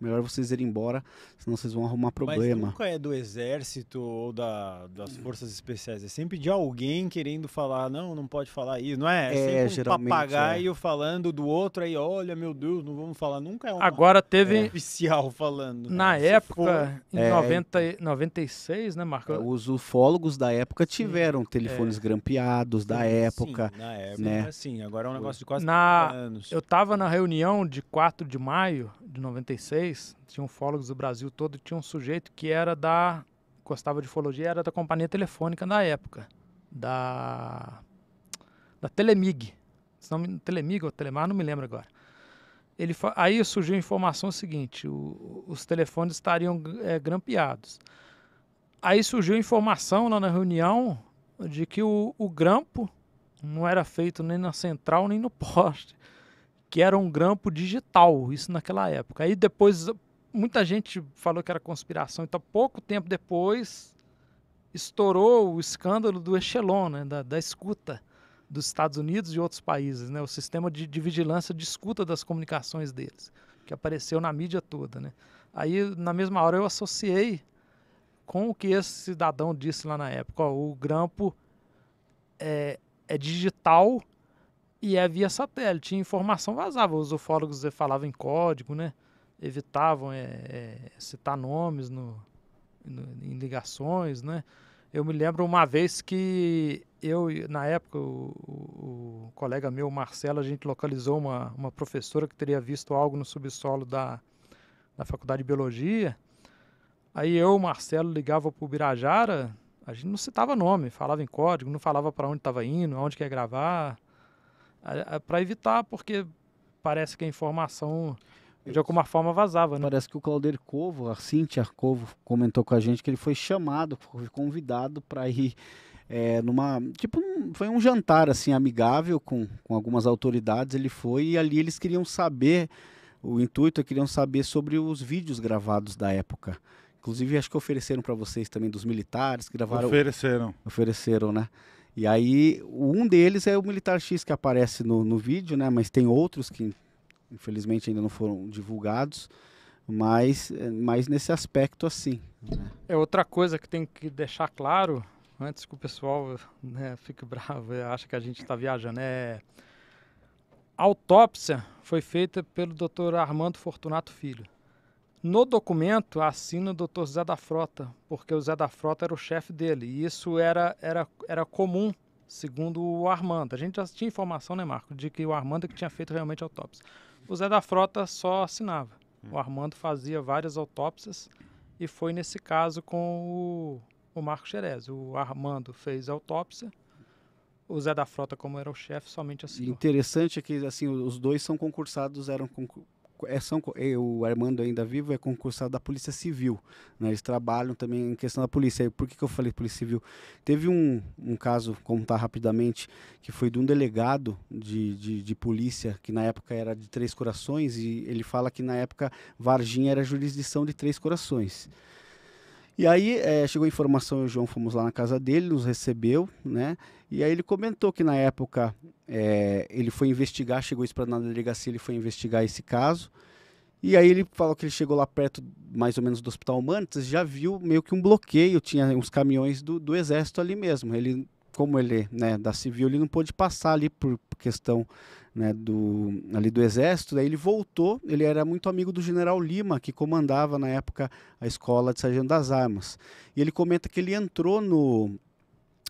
melhor vocês irem embora, senão vocês vão arrumar problema. Mas nunca é do exército ou da, das hum. forças especiais. É sempre de alguém querendo falar: Não, não pode falar isso. Não é? É, é sempre um papagaio é. falando do outro aí: Olha, meu Deus, não vamos falar. Nunca é um Agora teve. É. Oficial falando. Na né? época, for... em é, 90. 96, né, Marco? É, os ufólogos da época tiveram sim, telefones é. grampeados da época. Sim, na época, né? sim. Agora é um negócio de quase na, anos. Eu estava na reunião de 4 de maio de 96, tinha ufólogos do Brasil todo, tinha um sujeito que era da, gostava de ufologia, era da companhia telefônica na época, da, da Telemig. Se não, Telemig ou Telemar, não me lembro agora ele aí surgiu a informação seguinte: o, os telefones estariam é, grampeados. Aí surgiu a informação lá na reunião de que o, o, grampo não era feito nem na central nem no poste, que era um grampo digital, isso naquela época. Aí depois muita gente falou que era conspiração, então pouco tempo depois estourou o escândalo do Echelon, né, da, da escuta dos Estados Unidos e outros países, né? O sistema de, de vigilância de escuta das comunicações deles, que apareceu na mídia toda, né? Aí, na mesma hora, eu associei com o que esse cidadão disse lá na época. Ó, o grampo é, é, digital e é via satélite. Tinha informação vazava. Os ufólogos falavam em código, né? Evitavam é, é, citar nomes no, no, em ligações, né? Eu me lembro uma vez que eu, na época, o, o, colega meu, Marcelo, a gente localizou uma, uma professora que teria visto algo no subsolo da, da Faculdade de Biologia. Aí eu, Marcelo, ligava para o Birajara, a gente não citava nome, falava em código, não falava para onde estava indo, aonde quer gravar, para evitar, porque parece que a informação de alguma forma vazava, né? Parece que o Claudir Covo, a Cintia Covo, comentou com a gente que ele foi chamado, foi convidado para ir é, numa tipo um, foi um jantar assim amigável com, com algumas autoridades ele foi e ali eles queriam saber o intuito é queriam saber sobre os vídeos gravados da época inclusive acho que ofereceram para vocês também dos militares que gravaram ofereceram ofereceram né e aí um deles é o militar X que aparece no, no vídeo né mas tem outros que infelizmente ainda não foram divulgados mas eh, mais nesse aspecto assim né? é outra coisa que tem que deixar claro antes que o pessoal né, fique bravo acha que a gente está viajando. É... A autópsia foi feita pelo Dr. Armando Fortunato Filho. No documento assina o Dr. Zé da Frota, porque o Zé da Frota era o chefe dele. E isso era, era, era comum, segundo o Armando. A gente já tinha informação, né, Marco, de que o Armando é que tinha feito realmente a autópsia. O Zé da Frota só assinava. O Armando fazia várias autópsias e foi nesse caso com o o Marco Xerez. O Armando fez autópsia. O Zé da Frota, como era o chefe, somente assim. Interessante é que assim, os dois são concursados, eram É, são, é, o Armando ainda vivo é concursado da Polícia Civil. Né? Eles trabalham também em questão da polícia. E por que, que eu falei Polícia Civil? Teve um, um caso, contar rapidamente, que foi de um delegado de, de, de, polícia, que na época era de Três Corações, e ele fala que na época Varginha era jurisdição de Três Corações. E aí é, chegou a informação, eu e o João fomos lá na casa dele, nos recebeu, né? E aí ele comentou que na época é, ele foi investigar, chegou isso para na delegacia, ele foi investigar esse caso. E aí ele falou que ele chegou lá perto, mais ou menos, do Hospital Mantes, já viu meio que um bloqueio, tinha uns caminhões do, do exército ali mesmo. Ele, como ele, né, da civil, ele não pôde passar ali por questão né, do, ali do exército, daí ele voltou, ele era muito amigo do general Lima, que comandava na época a escola de sargento das armas. E ele comenta que ele entrou no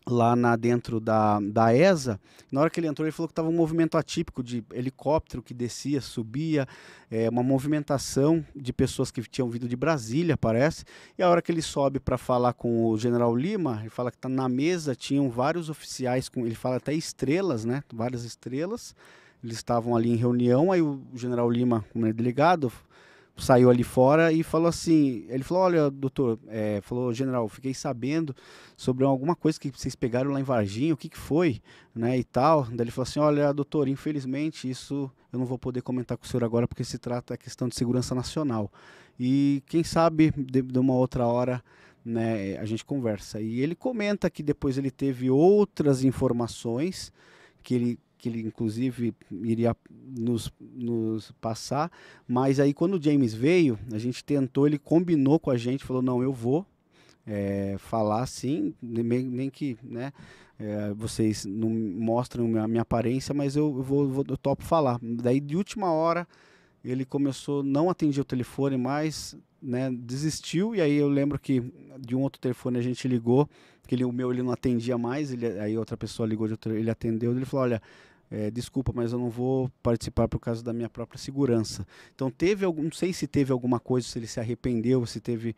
lá na dentro da, da ESA, na hora que ele entrou ele falou que estava um movimento atípico de helicóptero que descia, subia, é, uma movimentação de pessoas que tinham vindo de Brasília, parece, e a hora que ele sobe para falar com o general Lima, ele fala que tá na mesa, tinham vários oficiais, com ele fala até estrelas, né, várias estrelas, eles estavam ali em reunião, aí o general Lima, como delegado, saiu ali fora e falou assim, ele falou, olha, doutor, é, falou, general, fiquei sabendo sobre alguma coisa que vocês pegaram lá em Varginha, o que, que foi, né, e tal. Daí ele falou assim, olha, doutor, infelizmente isso eu não vou poder comentar com o senhor agora porque se trata a questão de segurança nacional. E quem sabe, de, de uma outra hora, né, a gente conversa. E ele comenta que depois ele teve outras informações que ele que ele inclusive iria nos, nos passar. Mas aí quando o James veio, a gente tentou, ele combinou com a gente, falou, não, eu vou é, falar sim, nem, nem que né, é, vocês não mostram a minha aparência, mas eu, eu vou, vou, eu topo falar. Daí de última hora ele começou, não atendia o telefone mais, né, desistiu, e aí eu lembro que de um outro telefone a gente ligou, porque ele, o meu ele não atendia mais, ele, aí outra pessoa ligou de outro, ele atendeu, ele falou, olha, é, desculpa, mas eu não vou participar por causa da minha própria segurança. Então teve algum, não sei se teve alguma coisa, se ele se arrependeu, se teve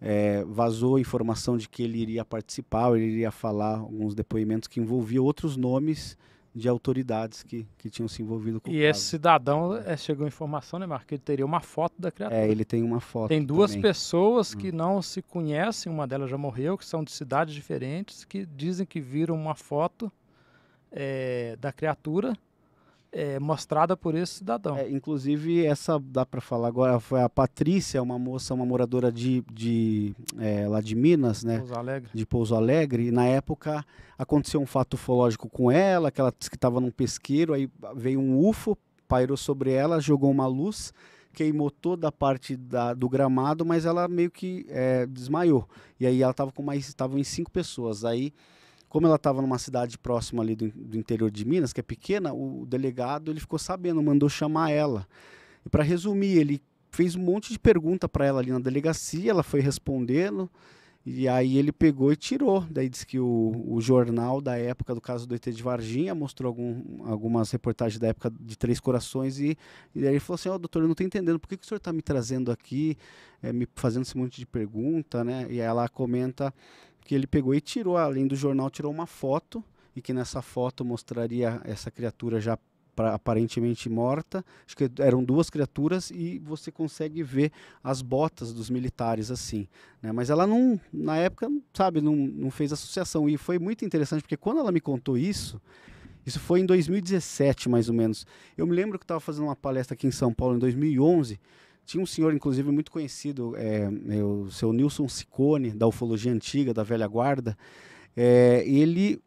é, vazou informação de que ele iria participar, ele iria falar alguns depoimentos que envolviam outros nomes de autoridades que, que tinham se envolvido com e o caso. E esse cidadão, é, chegou informação, né, Marco, que ele teria uma foto da criatura. É, ele tem uma foto Tem duas também. pessoas hum. que não se conhecem, uma delas já morreu, que são de cidades diferentes, que dizem que viram uma foto é, da criatura é, mostrada por esse cidadão. É, inclusive, essa dá para falar agora, foi a Patrícia, uma moça, uma moradora de, de é, lá de Minas, né? Pouso Alegre. De Pouso Alegre. E na época aconteceu um fato ufológico com ela, que ela disse que estava num pesqueiro, aí veio um UFO, pairou sobre ela, jogou uma luz, queimou toda a parte da, do gramado, mas ela meio que é, desmaiou. E aí ela estava com mais. estavam em cinco pessoas. Aí como ela estava numa cidade próxima ali do, do, interior de Minas, que é pequena, o delegado ele ficou sabendo, mandou chamar ela. E para resumir, ele fez um monte de pergunta para ela ali na delegacia, ela foi respondendo. E aí ele pegou e tirou. Daí disse que o, o jornal da época do caso do ET de Varginha mostrou algum, algumas reportagens da época de Três Corações e, e aí ele falou assim, ó, oh, doutor, eu não estou entendendo, por que, que o senhor está me trazendo aqui, é, me fazendo esse monte de pergunta, né? E aí ela comenta que ele pegou e tirou, além do jornal, tirou uma foto, e que nessa foto mostraria essa criatura já pra, aparentemente morta. Acho que eram duas criaturas e você consegue ver as botas dos militares assim. Né? Mas ela não, na época, sabe, não, não fez associação. E foi muito interessante, porque quando ela me contou isso, isso foi em 2017, mais ou menos. Eu me lembro que estava fazendo uma palestra aqui em São Paulo em 2011 tinha um senhor, inclusive, muito conhecido, é, o seu Nilson Sicone, da ufologia antiga, da velha guarda. É, ele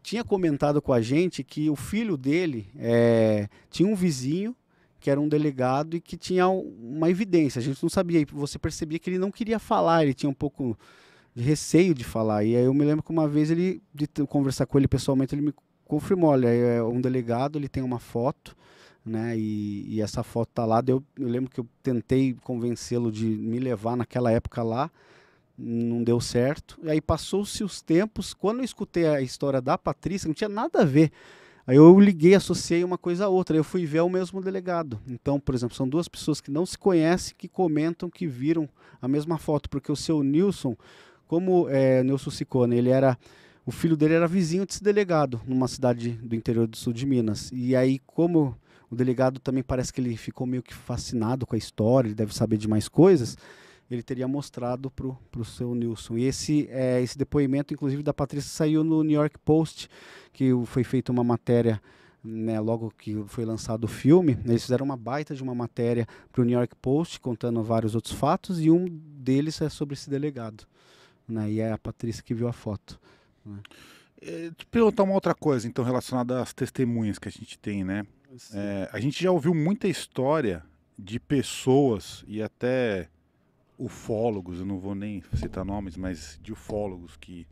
tinha comentado com a gente que o filho dele é, tinha um vizinho que era um delegado e que tinha uma evidência. A gente não sabia, e você percebia que ele não queria falar, ele tinha um pouco de receio de falar. E aí eu me lembro que uma vez ele, de conversar com ele pessoalmente, ele me confirmou: olha, é um delegado, ele tem uma foto né? E, e essa foto tá lá. eu lembro que eu tentei convencê-lo de me levar naquela época lá, não deu certo. E aí passou-se os tempos. Quando eu escutei a história da Patrícia, não tinha nada a ver. Aí eu liguei, associei uma coisa a outra. Eu fui ver o mesmo delegado. Então, por exemplo, são duas pessoas que não se conhecem que comentam que viram a mesma foto, porque o seu Nilson, como é, Nilson Sicone, ele era o filho dele era vizinho desse delegado numa cidade do interior do sul de Minas. E aí, como o delegado também parece que ele ficou meio que fascinado com a história, ele deve saber de mais coisas. Ele teria mostrado para o seu Nilson. E esse, é, esse depoimento, inclusive, da Patrícia saiu no New York Post, que foi feita uma matéria né, logo que foi lançado o filme, eles fizeram uma baita de uma matéria para o New York Post contando vários outros fatos e um deles é sobre esse delegado, né, e é a Patrícia que viu a foto. Né. É, te perguntar uma outra coisa, então, relacionada às testemunhas que a gente tem, né? É, a gente já ouviu muita história de pessoas e até ufólogos, eu não vou nem citar nomes, mas de ufólogos que,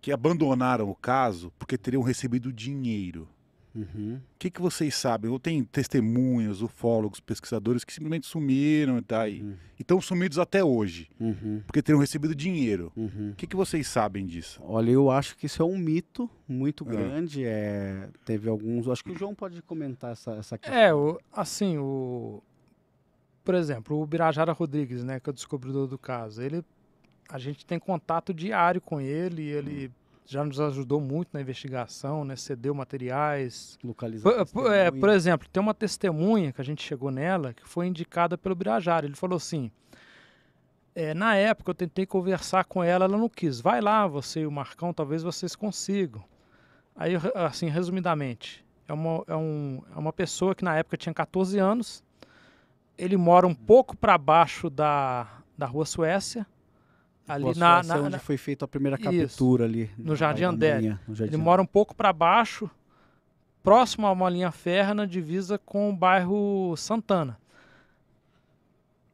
que abandonaram o caso porque teriam recebido dinheiro. Uhum. O que, que vocês sabem? Ou tem testemunhas, ufólogos, pesquisadores que simplesmente sumiram e tá aí. Uhum. E estão sumidos até hoje, uhum. porque teriam recebido dinheiro. Uhum. O que, que vocês sabem disso? Olha, eu acho que isso é um mito muito ah. grande. É, teve alguns. Acho que o João pode comentar essa, essa questão. É, o, assim, o. Por exemplo, o Birajara Rodrigues, né, que é o descobridor do caso, ele. A gente tem contato diário com ele, ele hum já nos ajudou muito na investigação, né? Cedeu materiais. Localizar. Por, é, por exemplo, tem uma testemunha que a gente chegou nela que foi indicada pelo Birajara. Ele falou assim: é, na época eu tentei conversar com ela, ela não quis. Vai lá, você e o Marcão, talvez vocês consigam. Aí, assim, resumidamente, é uma, é, um, é uma pessoa que na época tinha 14 anos. Ele mora um pouco para baixo da, da Rua Suécia, ali na, na, na onde foi feita a primeira captura isso, ali no Jardim André. Ele mora um pouco para baixo, próximo a uma linha férrea na divisa com o bairro Santana.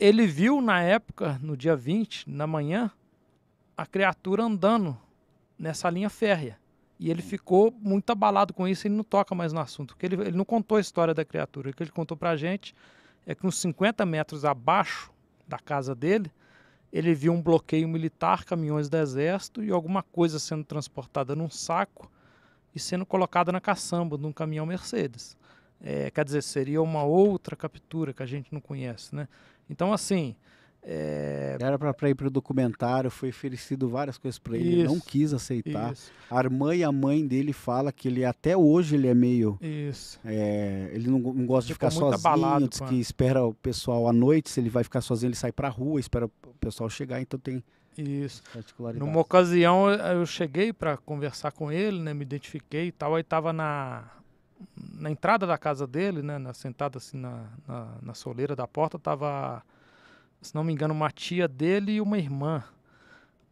Ele viu na época, no dia 20, na manhã, a criatura andando nessa linha férrea. E ele ficou muito abalado com isso, ele não toca mais no assunto. Porque ele, ele não contou a história da criatura. O que ele contou pra gente é que uns 50 metros abaixo da casa dele, ele viu um bloqueio militar, caminhões do exército e alguma coisa sendo transportada num saco e sendo colocada na caçamba de um caminhão Mercedes. É, quer dizer, seria uma outra captura que a gente não conhece, né? Então, assim... É... Era para ir para o documentário, foi oferecido várias coisas para ele, ele não quis aceitar. Isso. A irmã e a mãe dele fala que ele até hoje ele é meio... Isso. É, ele não, não gosta de ficar sozinho, diz que espera o pessoal à noite, se ele vai ficar sozinho ele sai para rua, espera pessoal chegar, então tem isso. Numa ocasião eu cheguei para conversar com ele, né, me identifiquei e tal, aí estava na na entrada da casa dele, né, na, sentada assim na, na, na soleira da porta, tava, se não me engano, uma tia dele e uma irmã.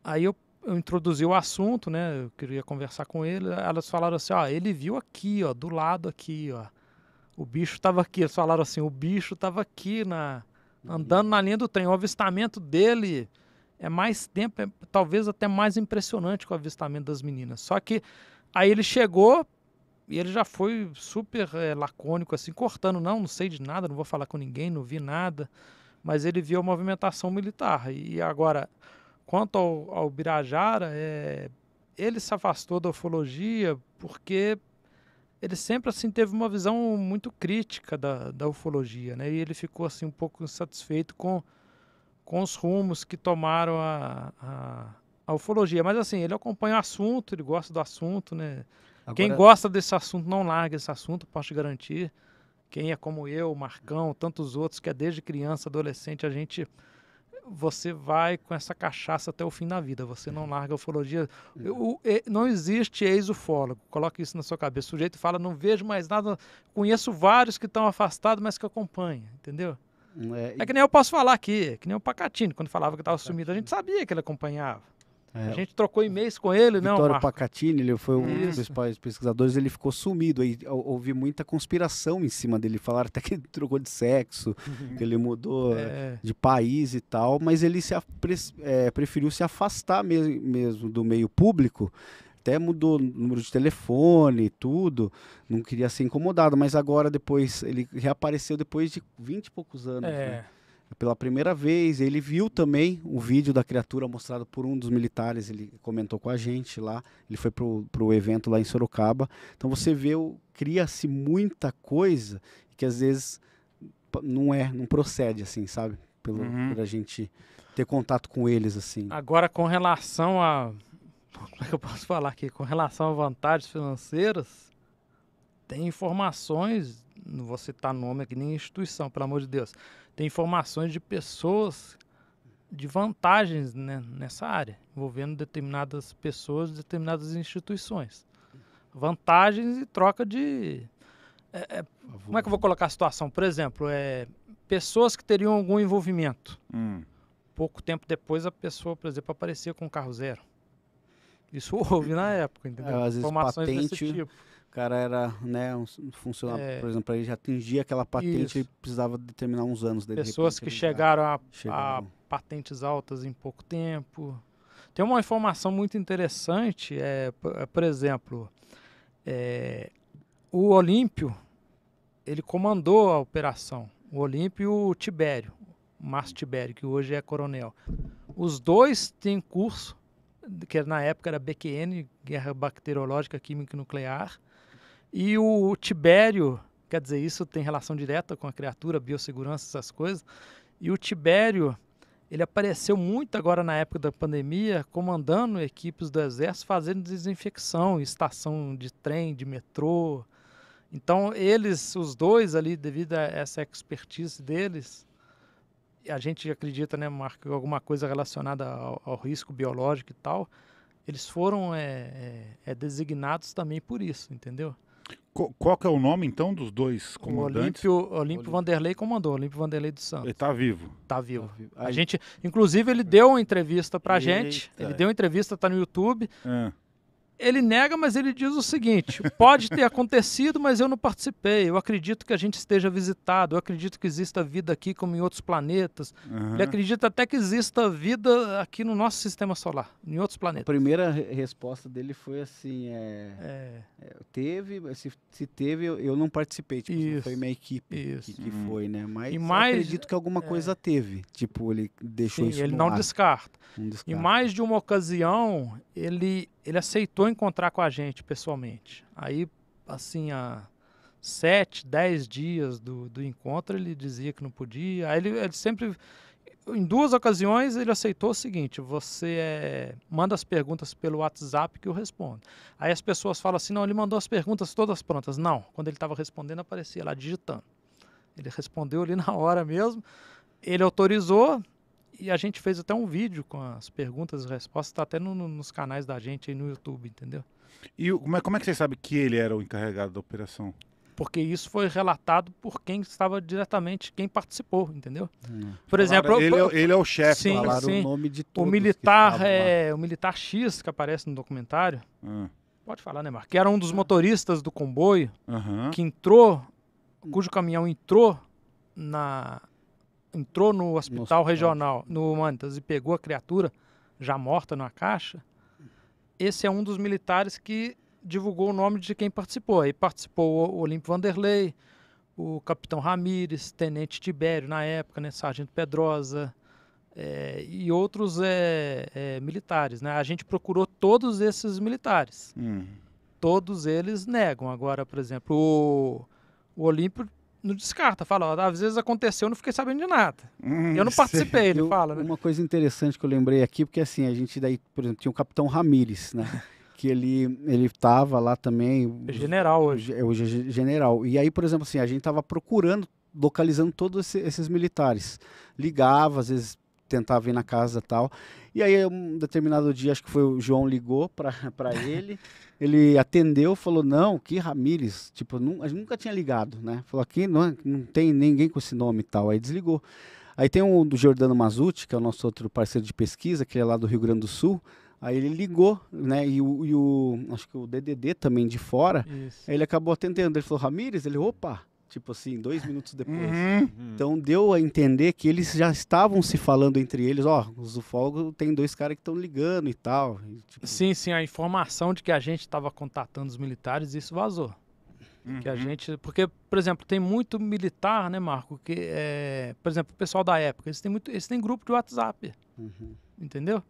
Aí eu eu introduzi o assunto, né? Eu queria conversar com ele. Elas falaram assim: ó, ele viu aqui, ó, do lado aqui, ó. O bicho tava aqui. Eles falaram assim: o bicho tava aqui na, andando na linha do trem. O avistamento dele é mais tempo, é, talvez até mais impressionante que o avistamento das meninas. Só que aí ele chegou e ele já foi super é, lacônico, assim, cortando, não, não sei de nada, não vou falar com ninguém, não vi nada. Mas ele viu a movimentação militar. E agora, quanto ao, ao Birajara, é, ele se afastou da ufologia porque ele sempre assim teve uma visão muito crítica da, da ufologia, né? E ele ficou assim um pouco insatisfeito com, com os rumos que tomaram a, a, a ufologia. Mas assim, ele acompanha o assunto, ele gosta do assunto, né? Agora... Quem gosta desse assunto não larga esse assunto, posso te garantir. Quem é como eu, Marcão, tantos outros que é desde criança, adolescente, a gente você vai com essa cachaça até o fim da vida. Você não é. larga a ufologia. É. O, não existe ex-ufólogo. Coloque isso na sua cabeça. O sujeito fala, não vejo mais nada. Conheço vários que estão afastados, mas que acompanham. Entendeu? É, é e... é, que nem eu posso falar aqui. que nem o Pacatini. Quando falava que estava sumido, a gente sabia que ele acompanhava. É. A gente trocou e-mails com ele, Vitório não? Vitório Pacatini, ele foi um Isso. dos principais pesquisadores, ele ficou sumido. Aí houve muita conspiração em cima dele. Falaram até que ele trocou de sexo, que ele mudou é. Eh, de país e tal, mas ele se é, preferiu se afastar mesmo, mesmo do meio público até mudou o número de telefone e tudo, não queria ser incomodado, mas agora depois ele reapareceu depois de 20 e poucos anos. É. Né? pela primeira vez. Ele viu também o vídeo da criatura mostrado por um dos militares, ele comentou com a gente lá. Ele foi para o evento lá em Sorocaba. Então você vê, cria-se muita coisa que às vezes não é, não procede assim, sabe? Pelo, uhum. gente ter contato com eles assim. Agora com relação a como é que eu posso falar aqui? Com relação a vantagens financeiras, tem informações, não vou citar nome aqui nem instituição, pelo amor de Deus, tem informações de pessoas de vantagens né, nessa área, envolvendo determinadas pessoas, determinadas instituições. Vantagens e troca de. É, é, como é que eu vou colocar a situação? Por exemplo, é, pessoas que teriam algum envolvimento. Hum. Pouco tempo depois, a pessoa, por exemplo, aparecia com um carro zero. Isso houve na época, entendeu? É, Informações patente, desse né? tipo cara era, né, um funcionário, é. por exemplo, ele já atingia aquela patente, Isso. precisava determinar uns anos. Daí, Pessoas de repente, que chegaram a, chegaram a, patentes altas em pouco tempo. Tem uma informação muito interessante, é, é, por exemplo, é, o Olímpio, ele comandou a operação. O Olímpio e o Tibério, o Márcio Tibério, que hoje é coronel. Os dois têm curso, que na época era BQN, Guerra Bacteriológica Química e Nuclear, e o Tibério, quer dizer, isso tem relação direta com a criatura, biossegurança, essas coisas. E o Tibério, ele apareceu muito agora na época da pandemia, comandando equipes do exército fazendo desinfecção, estação de trem, de metrô. Então, eles, os dois ali, devido a essa expertise deles, a gente acredita, né, Marco, alguma coisa relacionada ao, ao risco biológico e tal, eles foram é, é, é designados também por isso, entendeu? Qual que é o nome, então, dos dois comandantes? O Olímpio, Olímpio Vanderlei comandou, Olímpio Vanderlei dos Santos. Ele tá vivo. Tá vivo. Tá vivo. A gente, inclusive, ele deu uma entrevista para a gente. Ele deu uma entrevista, está no YouTube. É ele nega, mas ele diz o seguinte: pode ter acontecido, mas eu não participei. Eu acredito que a gente esteja visitado, eu acredito que exista vida aqui como em outros planetas. Uhum. Ele acredita até que exista vida aqui no nosso sistema solar, em outros planetas. A primeira resposta dele foi assim: é, é. É, teve, se, se, teve, eu, eu não participei. Tipo, não assim, foi minha equipe isso. que, foi, né? Mas mais, acredito que alguma é. coisa teve. Tipo, ele deixou Sim, isso. Ele não descarta. não descarta. Em mais de uma ocasião, ele, ele aceitou precisou encontrar com a gente pessoalmente. Aí, assim, a sete, dez dias do, do encontro, ele dizia que não podia. Aí ele, ele sempre, em duas ocasiões, ele aceitou o seguinte: você é, manda as perguntas pelo WhatsApp que eu respondo. Aí as pessoas falam assim: não, ele mandou as perguntas todas prontas. Não, quando ele estava respondendo, aparecia lá digitando. Ele respondeu ali na hora mesmo. Ele autorizou, e a gente fez até um vídeo com as perguntas e respostas, está até no, no, nos canais da gente aí no YouTube, entendeu? E como é, como é que você sabe que ele era o encarregado da operação? Porque isso foi relatado por quem estava diretamente, quem participou, entendeu? Hum. Por exemplo, Falaram, ele, é, ele, é o chefe. Sim, Falaram sim. o nome de todos. O militar, é, o militar X que aparece no documentário. Hum. Pode falar, né, Marco? Que era um dos motoristas do comboio uhum. que entrou, cujo caminhão entrou na, entrou no hospital regional, no Humanitas, e pegou a criatura já morta na caixa, esse é um dos militares que divulgou o nome de quem participou. Aí participou o Olímpio Vanderlei, o Capitão Ramires Tenente Tibério na época, né, Sargento Pedrosa é, e outros é, é, militares. Né? A gente procurou todos esses militares. Hum. Todos eles negam. Agora, por exemplo, o, o Olímpio não descarta, fala, ó, às vezes aconteceu, eu não fiquei sabendo de nada. Hum, eu não participei, ele eu, fala. Né? Uma coisa interessante que eu lembrei aqui, porque assim, a gente daí, por exemplo, tinha o Capitão Ramires, né? que ele ele tava lá também. É general hoje. É, hoje é general. E aí, por exemplo, assim, a gente tava procurando, localizando todos esses militares. Ligava, às vezes tentava ir na casa tal. E aí, um determinado dia, acho que foi o João ligou para ele, ele atendeu, falou, não, que Ramires, tipo, nunca tinha ligado, né? Falou, aqui não, é, não tem ninguém com esse nome e tal, aí desligou. Aí tem um do Jordano Mazuti, que é o nosso outro parceiro de pesquisa, que é lá do Rio Grande do Sul, Aí ele ligou, né? E o, e o, acho que o DDD também de fora, Isso. ele acabou atendendo. Ele falou, Ramires, ele, opa, tipo assim, dois minutos depois. Uhum. uhum. Então deu a entender que eles já estavam se falando entre eles, ó, oh, os ufólogos tem dois caras que estão ligando e tal. E, tipo... Sim, sim, a informação de que a gente estava contatando os militares, isso vazou. Uhum. Que a uhum. gente, porque, por exemplo, tem muito militar, né, Marco, que é, por exemplo, o pessoal da época, eles têm muito, eles têm grupo de WhatsApp. Uhum. Entendeu?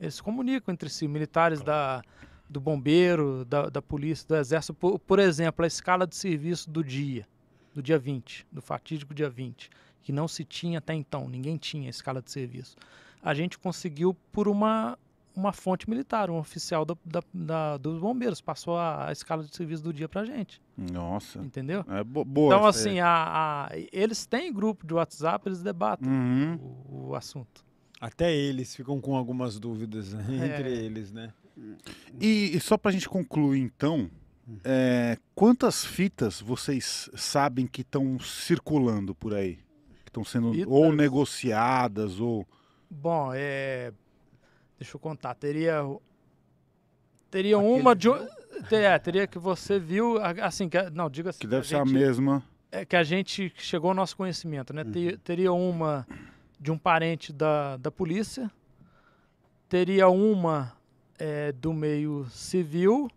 Eles comunicam entre si, militares da do bombeiro, da, da polícia, do exército, por, por exemplo, a escala de serviço do dia do dia 20, do fatídico dia 20, que não se tinha até então, ninguém tinha escala de serviço, a gente conseguiu por uma, uma fonte militar, um oficial da, da dos bombeiros, passou a, a, escala de serviço do dia para gente. Nossa. Entendeu? É bo boa. Então, assim, a, a, eles têm grupo de WhatsApp, eles debatem uhum. o, o, assunto. Até eles ficam com algumas dúvidas né? é. entre eles, né? E, e só a gente concluir, então, é, quantas fitas vocês sabem que estão circulando por aí? Que estão sendo fitas? ou negociadas ou. Bom, é. Deixa eu contar. Teria. Teria Aquele uma de. É, teria que você viu. Assim, que, não, diga assim. Que deve ser gente, a mesma. É, que a gente chegou ao nosso conhecimento, né? Uhum. Teria uma de um parente da, da polícia. Teria uma é, do meio civil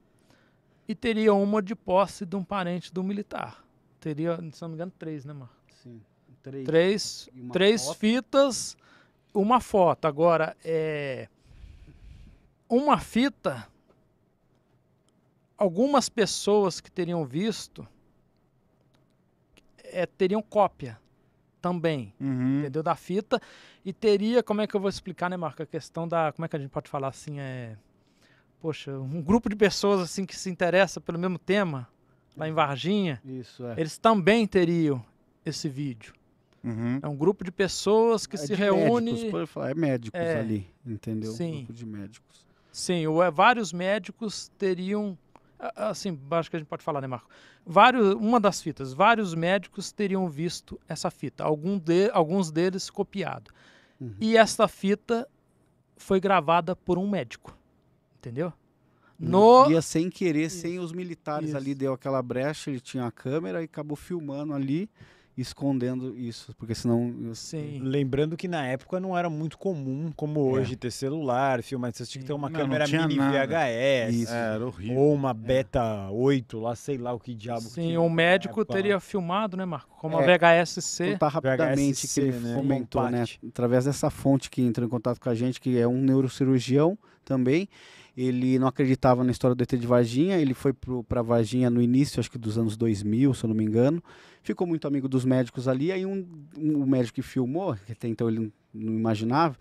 e teria uma de posse de um parente do militar. Teria, se não me engano, três, né, Marco? Sim. Três. Três, três fitas, uma foto. Agora, é. Uma fita. Algumas pessoas que teriam visto é, teriam cópia também, uhum. entendeu? Da fita. E teria, como é que eu vou explicar, né, Marco? A questão da. Como é que a gente pode falar assim? É poxa, um grupo de pessoas assim que se interessa pelo mesmo tema, lá em Varginha, Isso, é. eles também teriam esse vídeo. Uhum. É um grupo de pessoas que é se reúne. Médicos, falar, é médicos é, ali, entendeu? Sim. Um grupo de médicos. Sim, ou é, vários médicos teriam. Assim, acho que a gente pode falar, né, Marco? Vários, uma das fitas, vários médicos teriam visto essa fita, algum de, alguns deles copiado. Uhum. E essa fita foi gravada por um médico. Entendeu? No... Ia sem querer, Isso. sem os militares Isso. ali, deu aquela brecha, ele tinha a câmera e acabou filmando ali escondendo isso, porque senão. Sim. Lembrando que na época não era muito comum, como é. hoje, é. ter celular, filmar. Você tinha que ter uma não, câmera não mini nada. VHS. Isso. É, era horrível. Ou uma é. Beta é. 8, lá, sei lá o que diabo. Sim, que o médico época, teria lá. filmado, né, Marco? Como é. a VHSC. Tá rapidamente VHSC, que ele né? né? Através dessa fonte que entrou em contato com a gente, que é um neurocirurgião também. Ele não acreditava na história do ET de Varginha, ele foi para Varginha no início, acho que dos anos 2000, se eu não me engano. Ficou muito amigo dos médicos ali, aí um, um o médico que filmou, que até então ele não imaginava,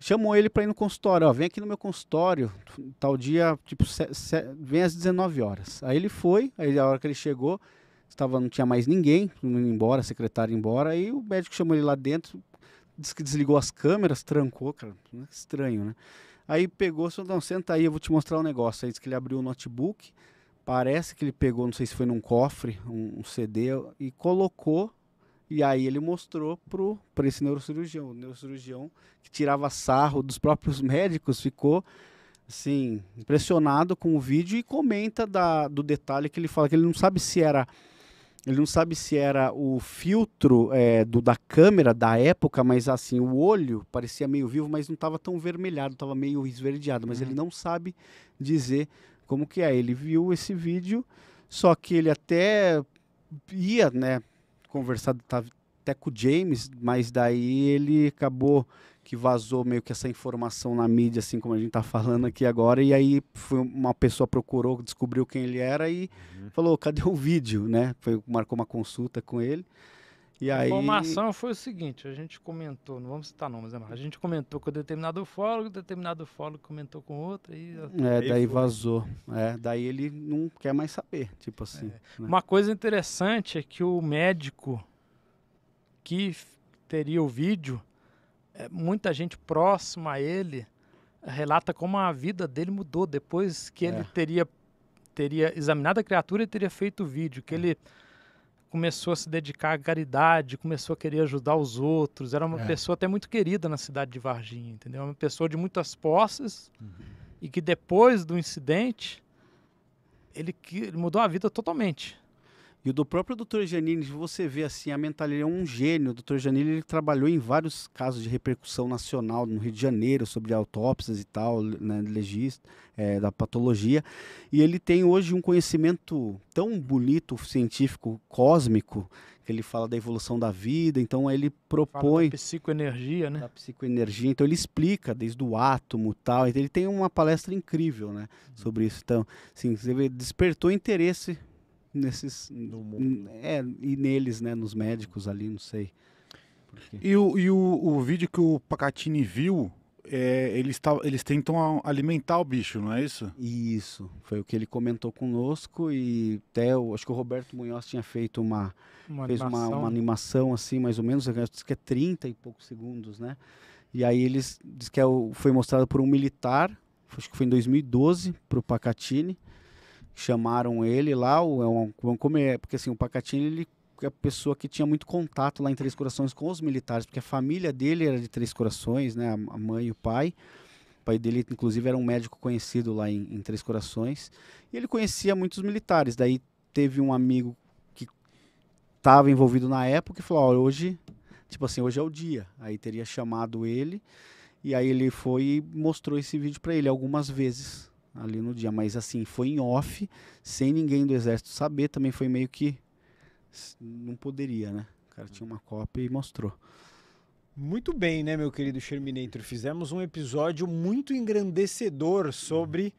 chamou ele para ir no consultório, ó, vem aqui no meu consultório, tal dia, tipo, vem às 19 horas. Aí ele foi, aí a hora que ele chegou, estava não tinha mais ninguém, embora, secretário embora, aí o médico chamou ele lá dentro, disse que desligou as câmeras, trancou, cara, né, estranho, né? Aí pegou, falou, não, senta aí, eu vou te mostrar um negócio. Aí disse que ele abriu o notebook, parece que ele pegou, não sei se foi num cofre, um, um CD, e colocou, e aí ele mostrou para esse neurocirurgião. O neurocirurgião que tirava sarro dos próprios médicos ficou assim, impressionado com o vídeo e comenta da, do detalhe que ele fala que ele não sabe se era ele não sabe se era o filtro é, do da câmera da época, mas assim, o olho parecia meio vivo, mas não estava tão vermelhado, estava meio esverdeado. Mas uhum. ele não sabe dizer como que é. Ele viu esse vídeo, só que ele até ia, né, conversar até com o James, mas daí ele acabou que vazou meio que essa informação na mídia, assim como a gente está falando aqui agora, e aí foi uma pessoa procurou, descobriu quem ele era e uhum. falou, cadê o vídeo, né? Foi, marcou uma consulta com ele. E a aí... informação foi o seguinte, a gente comentou, não vamos citar nomes, né, mas a gente comentou com determinado fórum, determinado fórum comentou com outro e... É, daí foi. vazou. É, daí ele não quer mais saber, tipo assim. É. Né? Uma coisa interessante é que o médico que teria o vídeo, é, muita gente próxima a ele relata como a vida dele mudou depois que é. ele teria teria examinado a criatura e teria feito o vídeo, que é. ele começou a se dedicar à caridade, começou a querer ajudar os outros, era uma é. pessoa até muito querida na cidade de Varginha, entendeu? Uma pessoa de muitas posses uhum. e que depois do incidente ele, ele mudou a vida totalmente. E o do próprio Dr. Janine, você vê assim, a mentalidade é um gênio. O Dr. Janine ele trabalhou em vários casos de repercussão nacional no Rio de Janeiro, sobre autópsias e tal, né, legista, é, da patologia. E ele tem hoje um conhecimento tão bonito, científico, cósmico, que ele fala da evolução da vida, então ele propõe. Fala da psicoenergia, né? Da psicoenergia. Então ele explica desde o átomo tal. Então, ele tem uma palestra incrível, né? Uhum. Sobre isso. Então, assim, despertou interesse nesses no mundo. Né? É, e neles, né, nos médicos ali, não sei. E o, e o, o vídeo que o Pacatini viu, é, eles, tá, eles tentam alimentar o bicho, não é isso? Isso, foi o que ele comentou conosco e até o, acho que o Roberto Munhoz tinha feito uma, uma fez animação. Uma, uma, animação assim, mais ou menos, acho que é 30 e poucos segundos, né? E aí eles diz que é foi mostrado por um militar, acho que foi em 2012, para o Pacatini chamaram ele lá, o, é um, um, como é, porque assim, o Pacatini, ele é a pessoa que tinha muito contato lá em Três Corações com os militares, porque a família dele era de Três Corações, né, a mãe e o pai. O pai dele, inclusive, era um médico conhecido lá em, em Três Corações. E ele conhecia muitos militares. Daí teve um amigo que estava envolvido na época e falou: oh, hoje, tipo assim, hoje é o dia. Aí teria chamado ele. E aí ele foi e mostrou esse vídeo para ele algumas vezes ali no dia, mas assim, foi em off, sem ninguém do exército saber, também foi meio que não poderia, né? O cara tinha uma cópia e mostrou. Muito bem, né, meu querido Sherminator? Fizemos um episódio muito engrandecedor sobre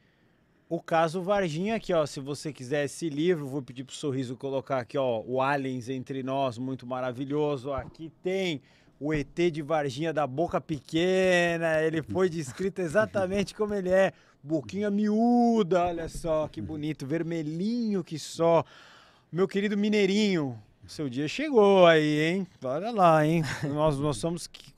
o caso Varginha aqui, ó. Se você quiser esse livro, vou pedir pro Sorriso colocar aqui, ó, o Aliens Entre Nós, muito maravilhoso. Aqui tem o ET de Varginha da boca pequena. Ele foi descrito exatamente como ele é boquinha miúda, olha só que bonito, vermelhinho que só. Meu querido Mineirinho, seu dia chegou aí, hein? Olha lá, hein? Nós, nós somos que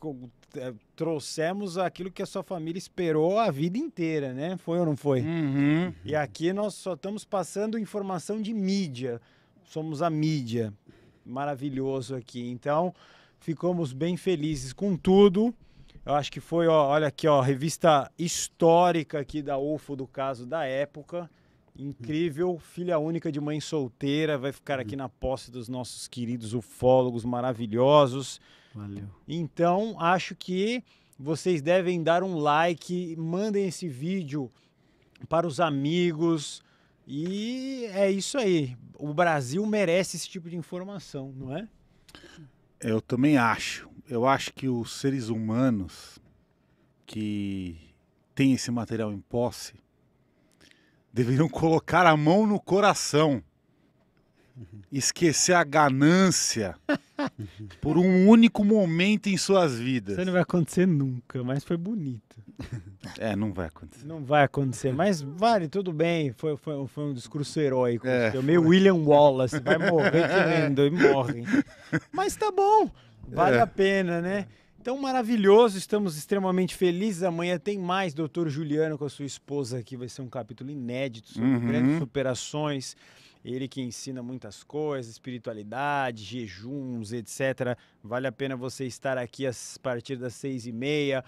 é, trouxemos aquilo que a sua família esperou a vida inteira, né? Foi ou não foi? Uhum. E aqui nós só estamos passando informação de mídia. Somos a mídia. Maravilhoso aqui. Então, ficamos bem felizes com tudo. Eu acho que foi, ó, olha aqui, ó, revista histórica aqui da UFO do caso da época. Incrível, uhum. filha única de mãe solteira, vai ficar uhum. aqui na posse dos nossos queridos ufólogos maravilhosos. Valeu. Então, acho que vocês devem dar um like, mandem esse vídeo para os amigos. E é isso aí. O Brasil merece esse tipo de informação, não é? Eu também acho eu acho que os seres humanos que têm esse material em posse deveriam colocar a mão no coração, esquecer a ganância por um único momento em suas vidas. Isso não vai acontecer nunca, mas foi bonito. É, não vai acontecer. Não vai acontecer, mas vale, tudo bem. Foi, foi, foi um discurso heróico. É, meio William Wallace, vai morrer querendo e morre. Mas tá bom. Vale é. a pena, né? É. Então, maravilhoso, estamos extremamente felizes. Amanhã tem mais Doutor Juliano com a sua esposa aqui. Vai ser um capítulo inédito sobre uhum. grandes superações. Ele que ensina muitas coisas, espiritualidade, jejuns, etc. Vale a pena você estar aqui a partir das seis e meia.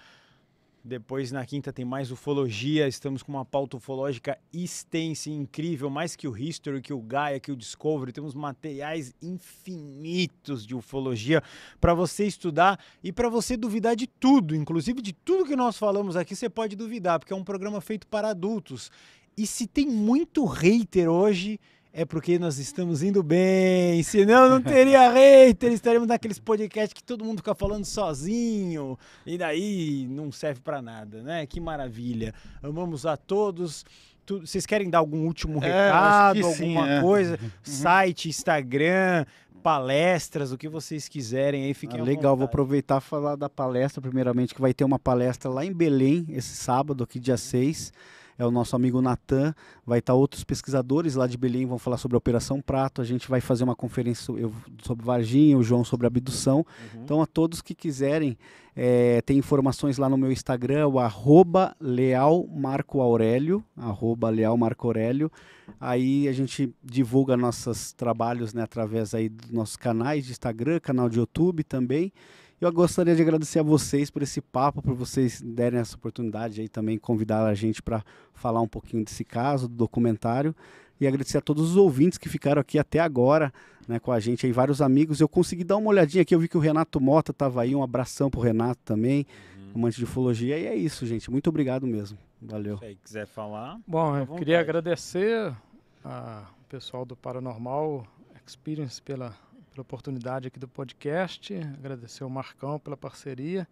Depois, na quinta, tem mais ufologia. Estamos com uma pauta ufológica extensa e incrível, mais que o History, que o Gaia, que o Discovery. Temos materiais infinitos de ufologia para você estudar e para você duvidar de tudo, inclusive de tudo que nós falamos aqui. Você pode duvidar, porque é um programa feito para adultos. E se tem muito hater hoje, é porque nós estamos indo bem. Senão não teria hater, estaremos naqueles podcasts que todo mundo fica falando sozinho e daí não serve para nada, né? Que maravilha. Amamos a todos. Vocês querem dar algum último é, recado, é, sim, alguma é. coisa? Uhum. Site, Instagram, palestras, o que vocês quiserem aí, fiquem ah, Legal, vou aproveitar e falar da palestra primeiramente, que vai ter uma palestra lá em Belém esse sábado, aqui dia 6. Uhum é o nosso amigo Natan. Vai estar tá outros pesquisadores lá de Belém, vão falar sobre a Operação Prato. A gente vai fazer uma conferência eu, sobre Varginha, o João sobre abdução. Uhum. Então, a todos que quiserem, é, eh, tem informações lá no meu Instagram, o arroba Leal Marco arroba Leal Marco Aí a gente divulga nossos trabalhos né, através aí dos nossos canais de Instagram, canal de YouTube também. Eu gostaria de agradecer a vocês por esse papo, por vocês derem essa oportunidade aí também convidar a gente para falar um pouquinho desse caso, do documentário. E agradecer a todos os ouvintes que ficaram aqui até agora, né, com a gente aí, vários amigos. Eu consegui dar uma olhadinha aqui, eu vi que o Renato Mota estava aí, um abração pro Renato também, uhum. amante de ufologia. E é isso, gente. Muito obrigado mesmo. Valeu. Se quiser falar. Bom, eu queria agradecer ao pessoal do Paranormal Experience pela pela oportunidade aqui do podcast, agradecer ao Marcão pela parceria.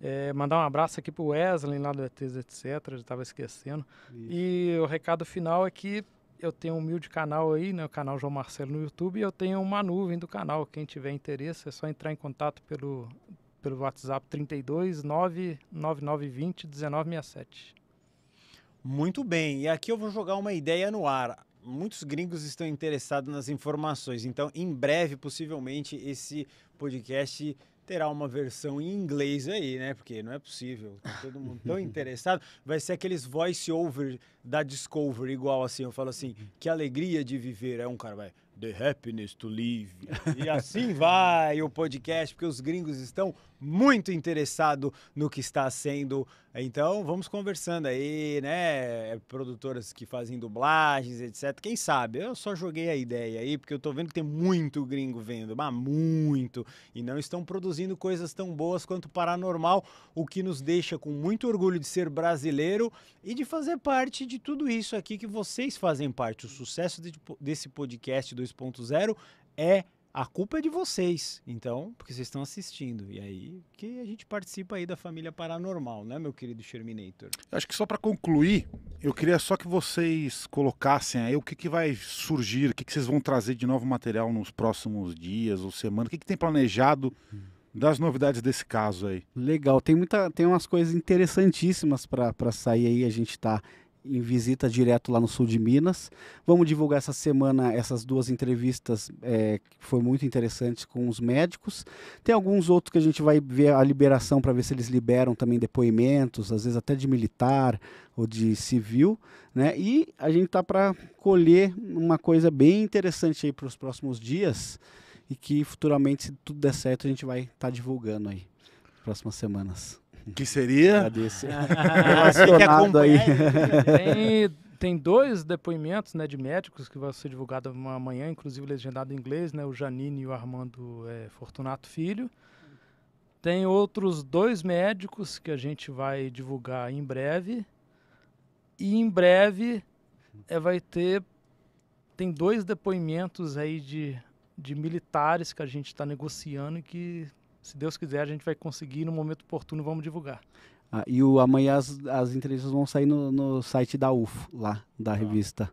É, mandar um abraço aqui para o Wesley, lá do ETs, etc. Já estava esquecendo. Isso. E o recado final é que eu tenho um humilde canal aí, né, o canal João Marcelo no YouTube, e eu tenho uma nuvem do canal. Quem tiver interesse é só entrar em contato pelo, pelo WhatsApp 32 99920 1967. Muito bem, e aqui eu vou jogar uma ideia no ar muitos gringos estão interessados nas informações. Então, em breve, possivelmente, esse podcast terá uma versão em inglês aí, né? Porque não é possível. Tá todo mundo tão interessado. Vai ser aqueles voice-over da Discovery, igual assim. Eu falo assim, que alegria de viver. É um cara, vai, the happiness to live. E assim vai o podcast, porque os gringos estão muito interessado no que está sendo. Então, vamos conversando aí, né? Produtoras que fazem dublagens, etc. Quem sabe? Eu só joguei a ideia aí, porque eu tô vendo que tem muito gringo vendo, mas muito. E não estão produzindo coisas tão boas quanto Paranormal, o que nos deixa com muito orgulho de ser brasileiro e de fazer parte de tudo isso aqui que vocês fazem parte. O sucesso de, desse podcast 2.0 é a culpa é de vocês, então, porque vocês estão assistindo. E aí que a gente participa aí da família paranormal, né, meu querido Sherminator? Eu acho que só para concluir, eu queria só que vocês colocassem aí o que, que vai surgir, o que, que vocês vão trazer de novo material nos próximos dias ou semanas, o que, que tem planejado. Das novidades desse caso aí. Legal, tem muita, tem umas coisas interessantíssimas para sair aí. A gente está em visita direto lá no sul de Minas. Vamos divulgar essa semana essas duas entrevistas é, que foram muito interessantes com os médicos. Tem alguns outros que a gente vai ver a liberação para ver se eles liberam também depoimentos, às vezes até de militar ou de civil, né? E a gente tá para colher uma coisa bem interessante aí para os próximos dias e que futuramente, se tudo der certo, a gente vai estar tá divulgando aí próximas semanas. Que seria? Relacionado aí. Tem, tem dois depoimentos né, de médicos que vão ser divulgados amanhã, inclusive legendado em inglês, né, o Janine e o Armando é, Fortunato Filho. Tem outros dois médicos que a gente vai divulgar em breve. E em breve é, vai ter. Tem dois depoimentos aí de, de militares que a gente está negociando e que se Deus quiser, a gente vai conseguir no momento oportuno, vamos divulgar. Ah, e o, amanhã as, as entrevistas vão sair no, no site da UFO, lá, da ah. revista.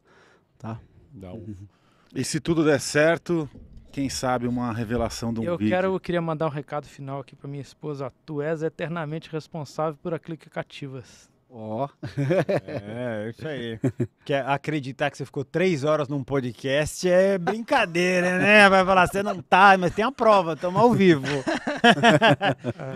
Tá? Da UFO. Uhum. E se tudo der certo, quem sabe uma revelação de um eu vídeo. Quero, eu queria mandar um recado final aqui para minha esposa. Tu és eternamente responsável por aquilo que cativas. Ó. Oh. é, isso aí. Que acreditar que você ficou três horas num podcast é brincadeira, né? Vai falar, você não tá, mas tem a prova, estamos ao vivo.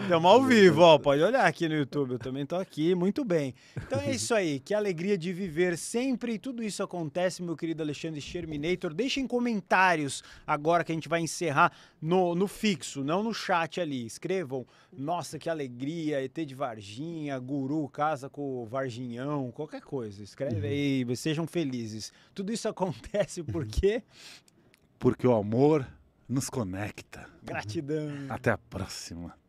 estamos ao vivo, ó. Pode olhar aqui no YouTube, eu também tô aqui, muito bem. Então é isso aí, que alegria de viver sempre. E tudo isso acontece, meu querido Alexandre Sherminator. Deixem comentários agora que a gente vai encerrar no, no fixo, não no chat ali. Escrevam, nossa, que alegria, ET de Varginha, Guru, Casa com Varginhão, qualquer coisa. Escreve uhum. aí, sejam felizes. Tudo isso acontece uhum. porque. Porque o amor nos conecta. Gratidão. Até a próxima.